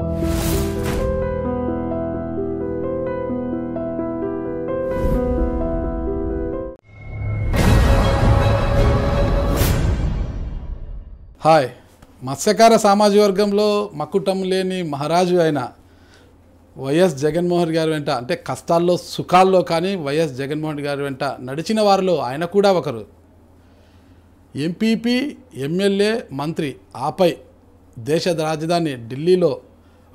Hi మత్స్యకార సామాజిక వర్గంలో మకుటం లేని మహారాజు అయిన వైఎస్ జగన్మోహన్ గారి వెంట అంటే కష్టాల్లో సుఖాల్లో కానీ వైఎస్ జగన్మోహన్ గారి వెంట నడిచిన వారిలో ఆయన కూడా ఒకరు ఎంపీపీ ఎమ్మెల్యే మంత్రి ఆపై దేశ రాజధాని ఢిల్లీలో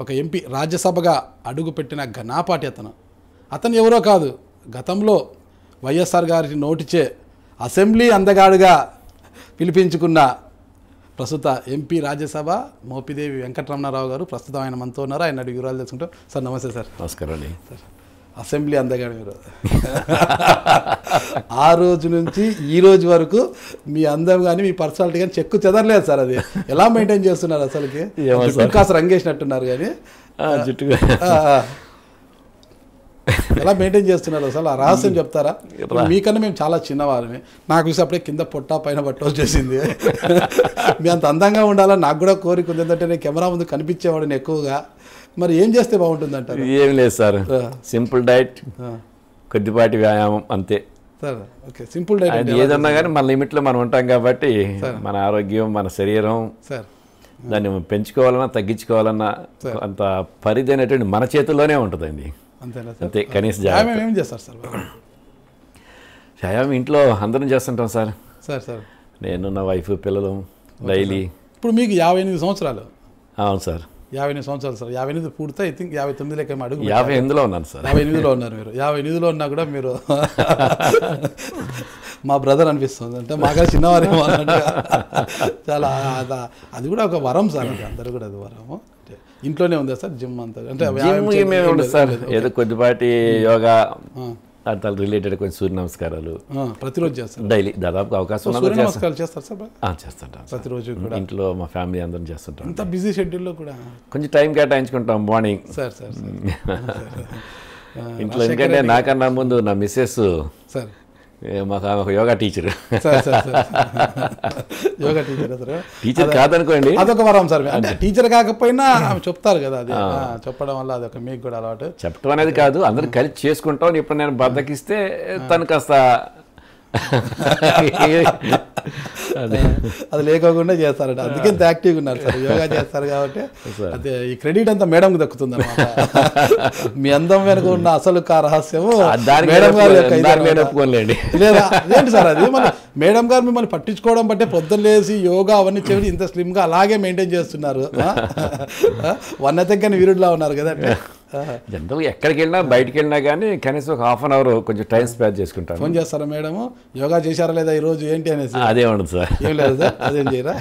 ఒక ఎంపీ రాజ్యసభగా అడుగుపెట్టిన ఘనాపాటి అతను అతను ఎవరో కాదు గతంలో వైఎస్ఆర్ గారి నోటిచే అసెంబ్లీ అందగాడుగా పిలిపించుకున్న ప్రస్తుత ఎంపీ రాజ్యసభ మోపిదేవి వెంకటరమణారావు గారు ప్రస్తుతం ఆయన మనతో ఉన్నారు ఆయన అడిగి వివరాలు తెలుసుకుంటాం సార్ నమస్తే సార్ నమస్కారం సార్ అసెంబ్లీ అందగాడు మీరు ఆ రోజు నుంచి ఈ రోజు వరకు మీ అందం కానీ మీ పర్సనాలిటీ కానీ చెక్కు చెదరలేదు సార్ అది ఎలా మెయింటైన్ చేస్తున్నారు అసలుకి కాస్త రంగేసినట్టున్నారు కానీ ఎలా మెయింటైన్ చేస్తున్నారు అసలు ఆ రహస్యం చెప్తారా మీకన్నా మేము చాలా చిన్నవారమే నాకు చూసి అప్పుడే కింద పొట్ట పైన పట్ట వచ్చేసింది మీ అంత అందంగా ఉండాలని నాకు కూడా కోరిక ఉంది ఎందుకంటే నేను కెమెరా ముందు కనిపించేవాడిని ఎక్కువగా మరి ఏం చేస్తే బాగుంటుంది అంటారు ఏం లేదు సార్ సింపుల్ డైట్ కొద్దిపాటి వ్యాయామం అంతే ఓకే సింపుల్ డైట్ ఏదన్నా కానీ మన లిమిట్లో మనం ఉంటాం కాబట్టి మన ఆరోగ్యం మన శరీరం దాన్ని పెంచుకోవాలన్నా తగ్గించుకోవాలన్నా అంత పరిధైనటువంటి మన చేతుల్లోనే ఉంటుందండి అంతే కనీసం ఏం చేస్తారు వ్యాయామం ఇంట్లో అందరం చేస్తుంటాం సార్ సార్ సార్ నేను నా వైఫ్ పిల్లలు డైలీ ఇప్పుడు మీకు యాభై ఎనిమిది సంవత్సరాలు అవును సార్ యాభై ఎనిమిది సంవత్సరాలు సార్ యాభై ఎనిమిది పూర్తి ఐ థింక్ యాభై తొమ్మిది లెక్క అడుగు యాభై ఎనిమిదిలో ఉన్నాను సార్ యాభై ఎనిమిదిలో ఉన్నారు మీరు యాభై ఎనిమిదిలో ఉన్నా కూడా మీరు మా బ్రదర్ అనిపిస్తుంది అంటే మాగా చిన్నవారే చాలా అది కూడా ఒక వరం సార్ అందరూ కూడా అది వరము ఇంట్లోనే ఉందా సార్ జిమ్ అంతా అంటే సార్ ఏదో కొద్దిపాటి యోగా దాని రిలేటెడ్ కొంచెం సూర్య నమస్కారాలు ప్రతిరోజు చేస్తారు డైలీ దాదాపు అవకాశం నమస్కారాలు చేస్తారు సార్ చేస్తుంటాం ప్రతిరోజు కూడా ఇంట్లో మా ఫ్యామిలీ అందరం చేస్తుంటాం అంత బిజీ షెడ్యూల్లో కూడా కొంచెం టైం కేటాయించుకుంటాం మార్నింగ్ సార్ సార్ ఇంట్లో ఎందుకంటే నాకన్నా ముందు నా మిస్సెస్ సార్ మాకు ఆమె yoga teacher yoga teacher teacher కాదనుకోండి అదొక వరం సార్ అంటే టీచర్ కాకపోయినా ఆమె చెప్తారు కదా అది చెప్పడం వల్ల అదొక మీకు కూడా అలవాటు చెప్పడం అనేది కాదు అందరు కలిసి చేసుకుంటాం ఇప్పుడు నేను బద్దకిస్తే తను కాస్త అది లేకోకుండా చేస్తారట అందుకే యాక్టివ్గా ఉన్నారు సార్ యోగా చేస్తారు కాబట్టి అదే ఈ క్రెడిట్ అంతా మేడంకి దక్కుతుంది మీ అందం వెనుక ఉన్న అసలు రహస్యము మేడం గారు ఒప్పుకోలేండి లేదా ఏంటి సార్ అది మన మేడం గారు మిమ్మల్ని పట్టించుకోవడం బట్టే పొద్దున్నేసి యోగా అవన్నీ చెప్పి ఇంత స్లిమ్గా అలాగే మెయింటైన్ చేస్తున్నారు వన్నతెక్కని వీరుడిలా ఉన్నారు కదా జనరల్ ఎక్కడికి వెళ్ళినా బయటికి వెళ్ళినా కానీ కనీసం ఒక హాఫ్ అన్ అవర్ కొంచెం టైం స్పెండ్ చేసుకుంటాను ఫోన్ చేస్తారా మేడం యోగా చేశారా లేదా ఈరోజు ఏంటి అనేసి అదే ఉండదు సార్ ఏం లేదు సార్ అదేం చేయరా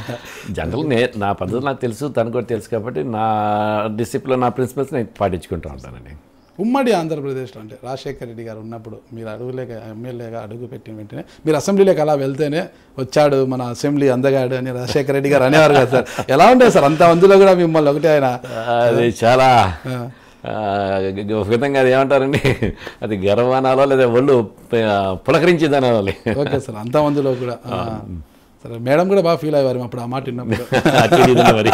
జనరల్ నే నా పద్ధతి నాకు తెలుసు తను కూడా తెలుసు కాబట్టి నా డిసిప్లిన్ నా ప్రిన్సిపల్స్ నేను పాటించుకుంటూ ఉంటానండి ఉమ్మడి ఆంధ్రప్రదేశ్లో అంటే రాజశేఖర రెడ్డి గారు ఉన్నప్పుడు మీరు అడుగులేక ఎమ్మెల్యేగా అడుగు పెట్టిన వెంటనే మీరు అసెంబ్లీలోకి అలా వెళ్తేనే వచ్చాడు మన అసెంబ్లీ అందగాడు అని రాజశేఖర రెడ్డి గారు అనేవారు కదా సార్ ఎలా ఉండేది సార్ అంత మందిలో కూడా మిమ్మల్ని ఒకటే ఆయన అది చాలా ఒక విధంగా అది ఏమంటారండి అది గర్వానాలో లేదా ఒళ్ళు పులకరించేదని అనాలి ఓకే సార్ అంతా మందిలో కూడా సరే మేడం కూడా బాగా ఫీల్ అయ్యారు అప్పుడు ఆ మాట మరి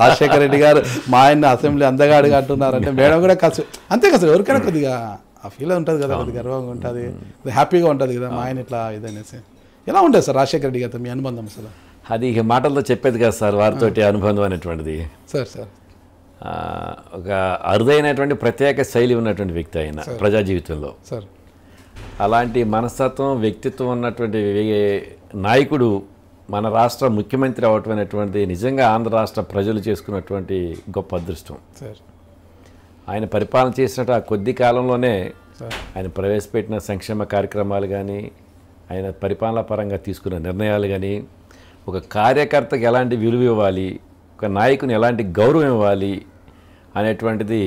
రాజశేఖర రెడ్డి గారు మా ఆయన అసెంబ్లీ అందగాడిగా అంటున్నారంటే మేడం కూడా కలిసి అంతే కదా ఎవరికైనా కొద్దిగా ఆ ఫీల్ ఉంటుంది కదా కొద్దిగా గర్వంగా ఉంటుంది హ్యాపీగా ఉంటుంది కదా మా ఆయన ఇట్లా ఇదనేసి ఎలా ఉంటుంది సార్ రాజశేఖర రెడ్డి గారితో మీ అనుబంధం సార్ అది ఇక మాటల్లో చెప్పేది కదా సార్ వారితోటి అనుబంధం అనేటువంటిది సార్ సార్ ఒక అరుదైనటువంటి ప్రత్యేక శైలి ఉన్నటువంటి వ్యక్తి ఆయన ప్రజా జీవితంలో అలాంటి మనస్తత్వం వ్యక్తిత్వం ఉన్నటువంటి నాయకుడు మన రాష్ట్ర ముఖ్యమంత్రి అవటం అనేటువంటి నిజంగా ఆంధ్ర రాష్ట్ర ప్రజలు చేసుకున్నటువంటి గొప్ప అదృష్టం ఆయన పరిపాలన చేసినట్టు ఆ కొద్ది కాలంలోనే ఆయన ప్రవేశపెట్టిన సంక్షేమ కార్యక్రమాలు కానీ ఆయన పరిపాలన పరంగా తీసుకున్న నిర్ణయాలు కానీ ఒక కార్యకర్తకు ఎలాంటి విలువ ఇవ్వాలి ఒక నాయకుని ఎలాంటి గౌరవం ఇవ్వాలి అనేటువంటిది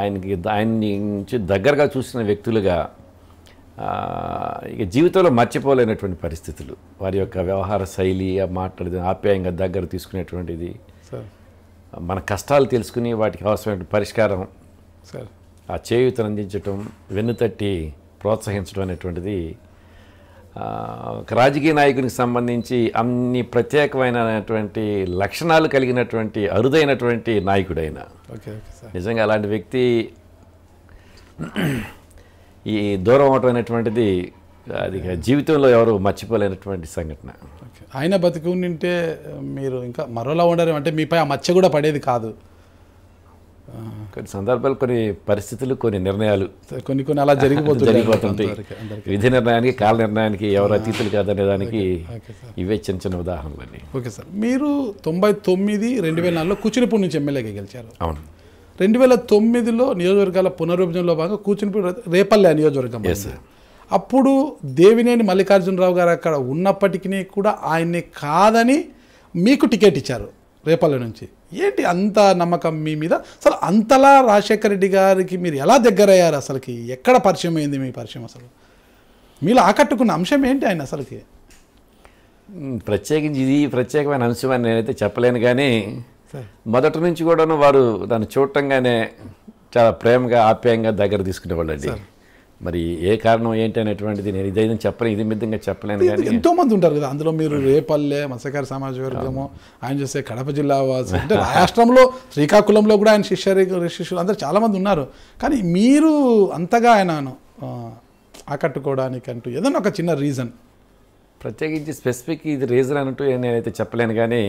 ఆయనకి ఆయన్ని నుంచి దగ్గరగా చూసిన వ్యక్తులుగా ఇక జీవితంలో మర్చిపోలేనటువంటి పరిస్థితులు వారి యొక్క వ్యవహార శైలి మాట్లాడేది ఆప్యాయంగా దగ్గర తీసుకునేటువంటిది మన కష్టాలు తెలుసుకుని వాటికి అవసరమైన పరిష్కారం ఆ చేయూతను అందించటం వెన్నుతట్టి ప్రోత్సహించడం అనేటువంటిది రాజకీయ నాయకునికి సంబంధించి అన్ని ప్రత్యేకమైనటువంటి లక్షణాలు కలిగినటువంటి అరుదైనటువంటి నాయకుడైన నిజంగా అలాంటి వ్యక్తి ఈ దూరం అవటం అనేటువంటిది అది జీవితంలో ఎవరు మర్చిపోలేనటువంటి సంఘటన ఆయన ఉంటే మీరు ఇంకా మరోలా ఉండరు అంటే మీపై ఆ మచ్చ కూడా పడేది కాదు కొన్ని సందర్భాలు కొన్ని పరిస్థితులు కొన్ని నిర్ణయాలు కొన్ని కొన్ని అలా జరిగిపోతుంది జరిగిపోతుంటాయి విధి నిర్ణయానికి కాల నిర్ణయానికి ఎవరు అతీతులు కాదనే దానికి ఇవే చిన్న చిన్న ఉదాహరణలు అండి ఓకే సార్ మీరు తొంభై తొమ్మిది రెండు వేల నాలుగులో కూచినపూడి నుంచి ఎమ్మెల్యేగా గెలిచారు అవును రెండు వేల తొమ్మిదిలో నియోజకవర్గాల పునర్విభజనలో భాగంగా కూచినపూడి రేపల్లె నియోజకవర్గం అప్పుడు దేవినేని మల్లికార్జునరావు గారు అక్కడ ఉన్నప్పటికీ కూడా ఆయన్ని కాదని మీకు టికెట్ ఇచ్చారు రేపల్లె నుంచి ఏంటి అంత నమ్మకం మీ మీద అసలు అంతలా రాజశేఖర రెడ్డి గారికి మీరు ఎలా దగ్గరయ్యారు అసలుకి ఎక్కడ పరిచయం అయింది మీ పరిచయం అసలు మీలో ఆకట్టుకున్న అంశం ఏంటి ఆయన అసలుకి ప్రత్యేకించి ఇది ప్రత్యేకమైన అంశం అని నేనైతే చెప్పలేను కానీ మొదటి నుంచి కూడాను వారు దాన్ని చూడటంగానే చాలా ప్రేమగా ఆప్యాయంగా దగ్గర తీసుకునేవాళ్ళండి మరి ఏ కారణం ఏంటి అనేటువంటిది నేను ఇదైనా చెప్పలేను ఇది మిద్దంగా చెప్పలేను కానీ ఎంతోమంది ఉంటారు కదా అందులో మీరు రేపల్లె మత్స్యకార సమాజ వర్గము ఆయన చేసే కడప జిల్లా వాసి అంటే రాష్ట్రంలో శ్రీకాకుళంలో కూడా ఆయన శిష్యరి శిష్యులు అందరూ చాలామంది ఉన్నారు కానీ మీరు అంతగా ఆయనను ఆకట్టుకోవడానికంటూ ఏదైనా ఒక చిన్న రీజన్ ప్రత్యేకించి స్పెసిఫిక్ ఇది రీజన్ అంటూ నేనైతే చెప్పలేను కానీ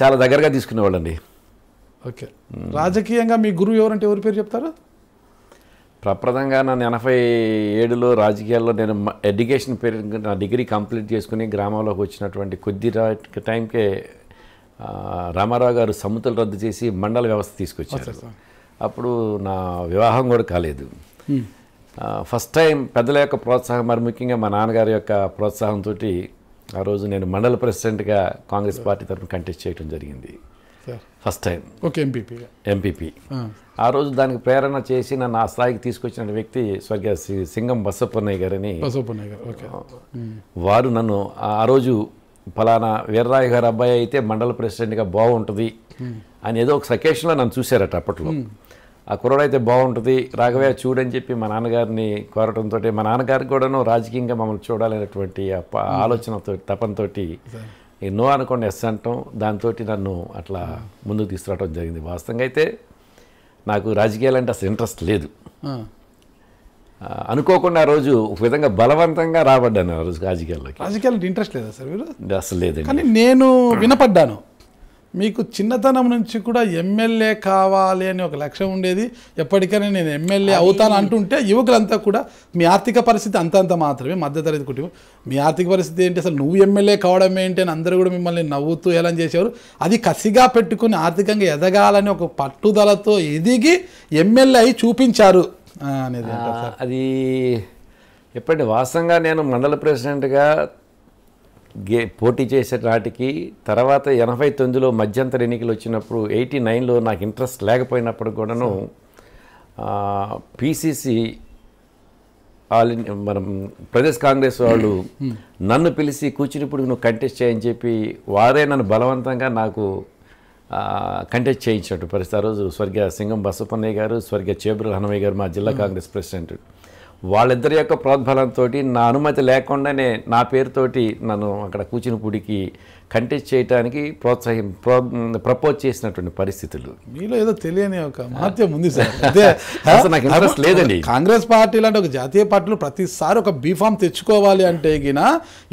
చాలా దగ్గరగా తీసుకునేవాళ్ళండి ఓకే రాజకీయంగా మీ గురువు ఎవరంటే ఎవరి పేరు చెప్తారు ప్రప్రదంగా నన్ను ఎనభై ఏడులో రాజకీయాల్లో నేను ఎడ్యుకేషన్ పేరు నా డిగ్రీ కంప్లీట్ చేసుకుని గ్రామంలోకి వచ్చినటువంటి కొద్ది టైంకే రామారావు గారు సమ్మతులు రద్దు చేసి మండల వ్యవస్థ తీసుకొచ్చారు అప్పుడు నా వివాహం కూడా కాలేదు ఫస్ట్ టైం పెద్దల యొక్క ప్రోత్సాహం మరి ముఖ్యంగా మా నాన్నగారి యొక్క ప్రోత్సాహంతో ఆ రోజు నేను మండల ప్రెసిడెంట్గా కాంగ్రెస్ పార్టీ తరఫున కంటెస్ట్ చేయడం జరిగింది first time okay MPP MPP ఆ రోజు దానికి ప్రేరణ చేసి నన్ను ఆ స్థాయికి తీసుకొచ్చిన వ్యక్తి శ్రీ సింగం బసప్పన్నయ్య గారని వారు నన్ను ఆ రోజు ఫలానా వీర్రాయ గారు అబ్బాయి అయితే మండల ప్రెసిడెంట్గా బాగుంటుంది అని ఏదో ఒక సకేషన్లో నన్ను చూశారట అప్పట్లో ఆ అయితే బాగుంటుంది రాఘవయ్య చూడని చెప్పి మా నాన్నగారిని కోరటంతో మా నాన్నగారికి కూడాను రాజకీయంగా మమ్మల్ని చూడాలనేటువంటి ఆలోచనతో తపంతో ఎన్నో అనుకోండి ఎస్ అంటాం దాంతో నన్ను అట్లా ముందుకు తీసుకురావడం జరిగింది వాస్తవంగా అయితే నాకు రాజకీయాలు అంటే అసలు ఇంట్రెస్ట్ లేదు అనుకోకుండా ఆ రోజు ఒక విధంగా బలవంతంగా రాబడ్డాను ఆ రోజు రాజకీయాల్లోకి రాజకీయాలు ఇంట్రెస్ట్ లేదా సార్ మీరు అసలు లేదండి కానీ నేను వినపడ్డాను మీకు చిన్నతనం నుంచి కూడా ఎమ్మెల్యే కావాలి అని ఒక లక్ష్యం ఉండేది ఎప్పటికైనా నేను ఎమ్మెల్యే అవుతాను అంటుంటే యువకులంతా కూడా మీ ఆర్థిక పరిస్థితి అంతంత మాత్రమే మధ్యతరగతి కుటుంబం మీ ఆర్థిక పరిస్థితి ఏంటి అసలు నువ్వు ఎమ్మెల్యే కావడం ఏంటి అని అందరూ కూడా మిమ్మల్ని నవ్వుతూ ఎలా చేసేవారు అది కసిగా పెట్టుకుని ఆర్థికంగా ఎదగాలని ఒక పట్టుదలతో ఎదిగి ఎమ్మెల్యే అయి చూపించారు అనేది అది ఎప్పటి వాస్తవంగా నేను మండల ప్రెసిడెంట్గా గే పోటీ చేసే నాటికి తర్వాత ఎనభై తొమ్మిదిలో మధ్యంతర ఎన్నికలు వచ్చినప్పుడు ఎయిటీ నైన్లో నాకు ఇంట్రెస్ట్ లేకపోయినప్పుడు కూడాను పీసీసీ ఆల్ మనం ప్రదేశ్ కాంగ్రెస్ వాళ్ళు నన్ను పిలిచి కూర్చునిప్పుడు నువ్వు కంటెస్ట్ చేయని చెప్పి వారే నన్ను బలవంతంగా నాకు కంటెస్ట్ చేయించినట్టు పరిస్థితి ఆ రోజు స్వర్గీయ సింగం బసపన్నయ్య గారు స్వర్గీయ చేబ్రుల్ హనవయ్య గారు మా జిల్లా కాంగ్రెస్ ప్రెసిడెంట్ వాళ్ళిద్దరి యొక్క ప్రోద్బలంతో నా అనుమతి లేకుండానే నా పేరుతోటి నన్ను అక్కడ కూచినపూడికి కంటెస్ట్ చేయడానికి ప్రోత్సహిం ప్రపోజ్ చేసినటువంటి పరిస్థితులు మీలో ఏదో తెలియని ఒక మహత్యం ఉంది సార్ అదే అసలు నాకు ఇంట్రెస్ట్ లేదండి కాంగ్రెస్ పార్టీ లాంటి ఒక జాతీయ పార్టీలు ప్రతిసారి ఒక బీఫామ్ తెచ్చుకోవాలి అంటే గిన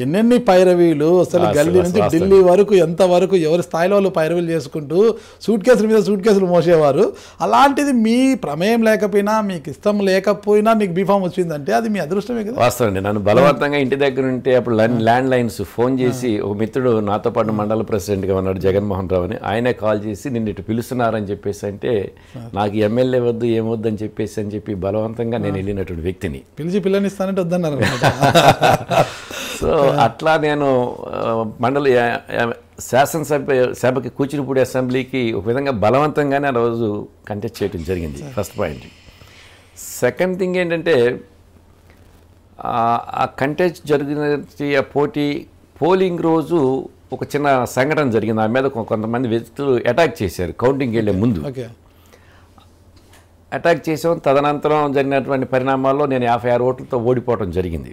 ఎన్నెన్ని పైరవీలు అసలు గల్లీ నుంచి ఢిల్లీ వరకు ఎంత వరకు ఎవరి స్థాయిలో వాళ్ళు పైరవీలు చేసుకుంటూ సూట్ కేసుల మీద సూట్ కేసులు మోసేవారు అలాంటిది మీ ప్రమేయం లేకపోయినా మీకు ఇష్టం లేకపోయినా మీకు బీఫామ్ వచ్చిందంటే అది మీ అదృష్టమే కదా వాస్తవండి నన్ను బలవంతంగా ఇంటి దగ్గర ఉంటే అప్పుడు ల్యాండ్ లైన్స్ ఫోన్ చేసి ఒక మిత్రుడు నాతో నాతో పాటు మండల ప్రెసిడెంట్గా ఉన్నాడు జగన్మోహన్ రావు అని ఆయనే కాల్ చేసి నిన్ను ఇటు పిలుస్తున్నారని చెప్పేసి అంటే నాకు ఎమ్మెల్యే వద్దు ఏమొద్దు అని చెప్పేసి అని చెప్పి బలవంతంగా నేను వెళ్ళినటువంటి వ్యక్తిని పిలిచి పిల్లనిస్తానంటే వద్దన్నారు సో అట్లా నేను మండలి శాసనసభ సభకి కూచినప్పుడు అసెంబ్లీకి ఒక విధంగా బలవంతంగానే ఆ రోజు కంటెస్ట్ చేయడం జరిగింది ఫస్ట్ పాయింట్ సెకండ్ థింగ్ ఏంటంటే ఆ కంటెస్ట్ జరిగిన పోటీ పోలింగ్ రోజు ఒక చిన్న సంఘటన జరిగింది ఆ మీద కొంతమంది వ్యక్తులు అటాక్ చేశారు కౌంటింగ్కి వెళ్ళే ముందు అటాక్ చేసాం తదనంతరం జరిగినటువంటి పరిణామాల్లో నేను యాభై ఆరు ఓట్లతో ఓడిపోవడం జరిగింది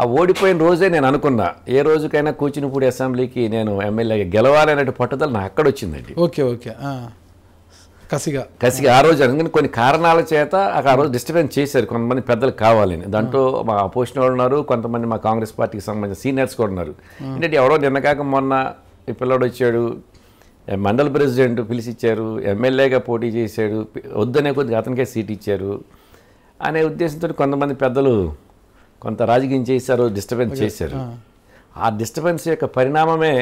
ఆ ఓడిపోయిన రోజే నేను అనుకున్నా ఏ రోజుకైనా కూచినపూడి అసెంబ్లీకి నేను ఎమ్మెల్యే గెలవాలనే పట్టుదల నాకు అక్కడ వచ్చిందండి ఓకే ఓకే కసిగా కసిగా ఆ రోజు అందుకని కొన్ని కారణాల చేత ఆ రోజు డిస్టర్బెన్స్ చేశారు కొంతమంది పెద్దలు కావాలని దాంట్లో మా అపోజిషన్ వాళ్ళు ఉన్నారు కొంతమంది మా కాంగ్రెస్ పార్టీకి సంబంధించిన సీనియర్స్ కూడా ఉన్నారు ఏంటంటే ఎవరో కాక మొన్న ఈ పిల్లడు వచ్చాడు మండల ప్రెసిడెంట్ పిలిచిచ్చారు ఎమ్మెల్యేగా పోటీ చేశాడు వద్దనే కొద్దిగా అతనికే సీట్ ఇచ్చారు అనే ఉద్దేశంతో కొంతమంది పెద్దలు కొంత రాజకీయం చేశారు డిస్టర్బెన్స్ చేశారు ఆ డిస్టర్బెన్స్ యొక్క పరిణామమే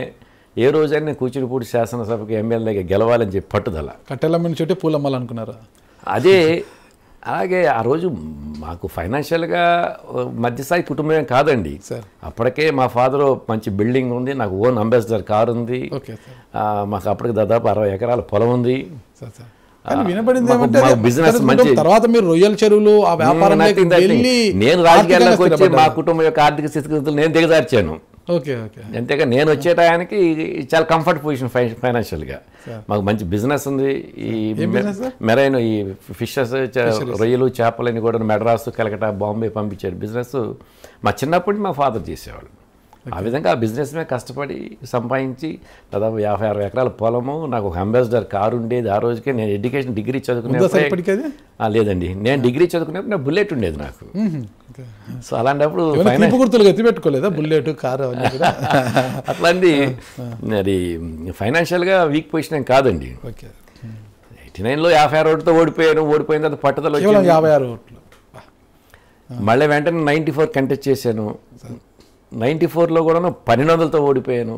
ఏ రోజైనా కూచిడిపూడి శాసనసభకు ఎమ్మెల్యేగా గెలవాలని చెప్పి పట్టుదల కట్టెలమ్మని చోటి పూలమ్మాలనుకున్నారా అదే అలాగే ఆ రోజు మాకు ఫైనాన్షియల్గా మధ్యస్థాయి కుటుంబమే కాదండి అప్పటికే మా ఫాదర్ మంచి బిల్డింగ్ ఉంది నాకు ఓన్ అంబాసిడర్ కార్ ఉంది మాకు అప్పటికి దాదాపు అరవై ఎకరాల పొలం ఉంది బిజినెస్ మంచి తర్వాత మీరు రొయ్యల చెరువులు ఆ వ్యాపారం నేను రాజకీయాల్లోకి వచ్చి మా కుటుంబం యొక్క ఆర్థిక స్థితిగతులు నేను దిగజార్చాను ఓకే ఓకే అంతేగా నేను వచ్చే టయానికి చాలా కంఫర్ట్ పొజిషన్ ఫైనాన్షియల్గా మాకు మంచి బిజినెస్ ఉంది ఈ మెరైన్ ఈ ఫిషెస్ రొయ్యలు చేపలని కూడా మెడ్రాస్ కలకటా బాంబే పంపించారు బిజినెస్ మా చిన్నప్పటి మా ఫాదర్ చేసేవాళ్ళు ఆ విధంగా ఆ బిజినెస్ మీద కష్టపడి సంపాదించి దాదాపు యాభై అరవై ఎకరాల పొలము నాకు ఒక అంబాసిడర్ కారు ఉండేది ఆ రోజుకే నేను ఎడ్యుకేషన్ డిగ్రీ చదువుకునేది లేదండి నేను డిగ్రీ చదువుకునేప్పుడు నా బుల్లెట్ ఉండేది నాకు సో అలాంటప్పుడు గుర్తులు ఎత్తిపెట్టుకోలేదా బుల్లెట్ కారు అట్లాంటి అది ఫైనాన్షియల్గా వీక్ పొజిషన్ ఏం కాదండి ఎయిటీ నైన్లో యాభై ఆరు ఓట్లతో ఓడిపోయాను ఓడిపోయిన తర్వాత పట్టుదల యాభై ఆరు ఓట్లు మళ్ళీ వెంటనే నైంటీ ఫోర్ కంటెస్ట్ చేశాను నైంటీ ఫోర్లో కూడా పన్నెండు వందలతో ఓడిపోయాను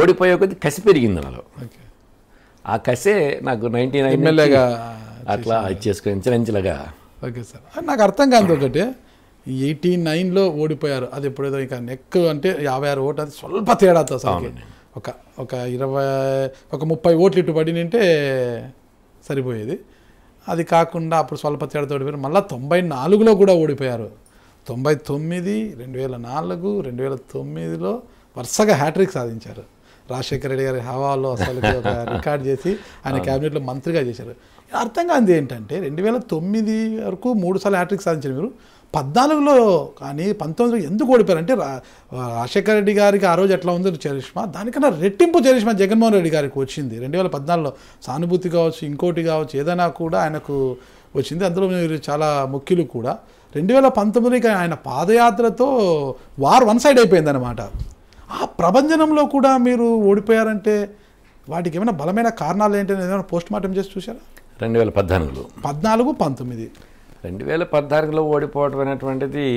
ఓడిపోయే కొద్ది కసి పెరిగింది నాలో ఆ కసే నాకు నైన్టీ నైన్ అట్లా చేసుకుని ఇంచలంచెలుగా ఓకే సార్ నాకు అర్థం కాదు ఒకటి ఎయిటీ నైన్లో ఓడిపోయారు అది ఎప్పుడైతే ఇంకా నెక్ అంటే యాభై ఆరు ఓటు అది స్వల్ప తేడాతో సార్ ఒక ఒక ఇరవై ఒక ముప్పై ఓట్లు ఇటు పడినంటే సరిపోయేది అది కాకుండా అప్పుడు స్వల్ప తేడాతో ఓడిపోయారు మళ్ళీ తొంభై నాలుగులో కూడా ఓడిపోయారు తొంభై తొమ్మిది రెండు వేల నాలుగు రెండు వేల తొమ్మిదిలో వరుసగా హ్యాట్రిక్ సాధించారు రాజశేఖర రెడ్డి గారి హవాలో అసలు రికార్డ్ చేసి ఆయన క్యాబినెట్లో మంత్రిగా చేశారు అర్థం కాంది ఏంటంటే రెండు వేల తొమ్మిది వరకు మూడు సార్లు హ్యాట్రిక్ సాధించారు మీరు పద్నాలుగులో కానీ పంతొమ్మిదిలో ఎందుకు ఓడిపోయారంటే రాజశేఖర రెడ్డి గారికి ఆ రోజు ఎట్లా ఉందో చరిష్మా దానికన్నా రెట్టింపు చరిష్మా జగన్మోహన్ రెడ్డి గారికి వచ్చింది రెండు వేల పద్నాలుగులో సానుభూతి కావచ్చు ఇంకోటి కావచ్చు ఏదైనా కూడా ఆయనకు వచ్చింది అందులో మీరు చాలా ముఖ్యులు కూడా రెండు వేల పంతొమ్మిదికి ఆయన పాదయాత్రతో వార్ వన్ సైడ్ అయిపోయిందనమాట ఆ ప్రభంజనంలో కూడా మీరు ఓడిపోయారంటే వాటికి ఏమైనా బలమైన కారణాలు ఏంటి ఏమైనా పోస్ట్ మార్టం చేసి చూసారా రెండు వేల పద్నాలుగులో పద్నాలుగు పంతొమ్మిది రెండు వేల పద్నాలుగులో ఓడిపోవడం అనేటువంటిది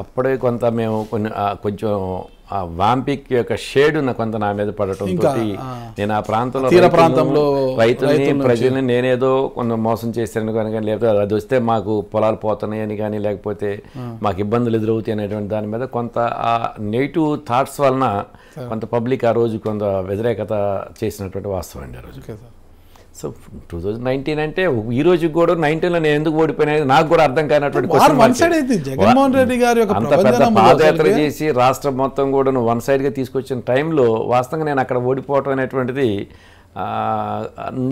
అప్పుడే కొంత మేము కొన్ని కొంచెం ఆ వాంపిక్ యొక్క షేడ్ కొంత నా మీద పడటం నేను ఆ ప్రాంతంలో తీర ప్రాంతంలో రైతుల్ని ప్రజల్ని నేనేదో కొంత మోసం చేశాను కానీ కానీ లేకపోతే అది వస్తే మాకు పొలాలు పోతున్నాయని కానీ లేకపోతే మాకు ఇబ్బందులు ఎదురవుతాయి అనేటువంటి దాని మీద కొంత ఆ నెగిటివ్ థాట్స్ వలన కొంత పబ్లిక్ ఆ రోజు కొంత వ్యతిరేకత చేసినటువంటి వాస్తవం అండి ఆ రోజు సో టూ థౌజండ్ నైన్టీన్ అంటే ఈ రోజు కూడా నైన్టీన్లో నేను ఎందుకు ఓడిపోయినా నాకు కూడా అర్థం కానటువంటి జగన్మోహన్ రెడ్డి గారి అంత పెద్ద పాదయాత్ర చేసి రాష్ట్రం మొత్తం కూడా వన్ సైడ్గా తీసుకొచ్చిన టైంలో వాస్తవంగా నేను అక్కడ ఓడిపోవటం అనేటువంటిది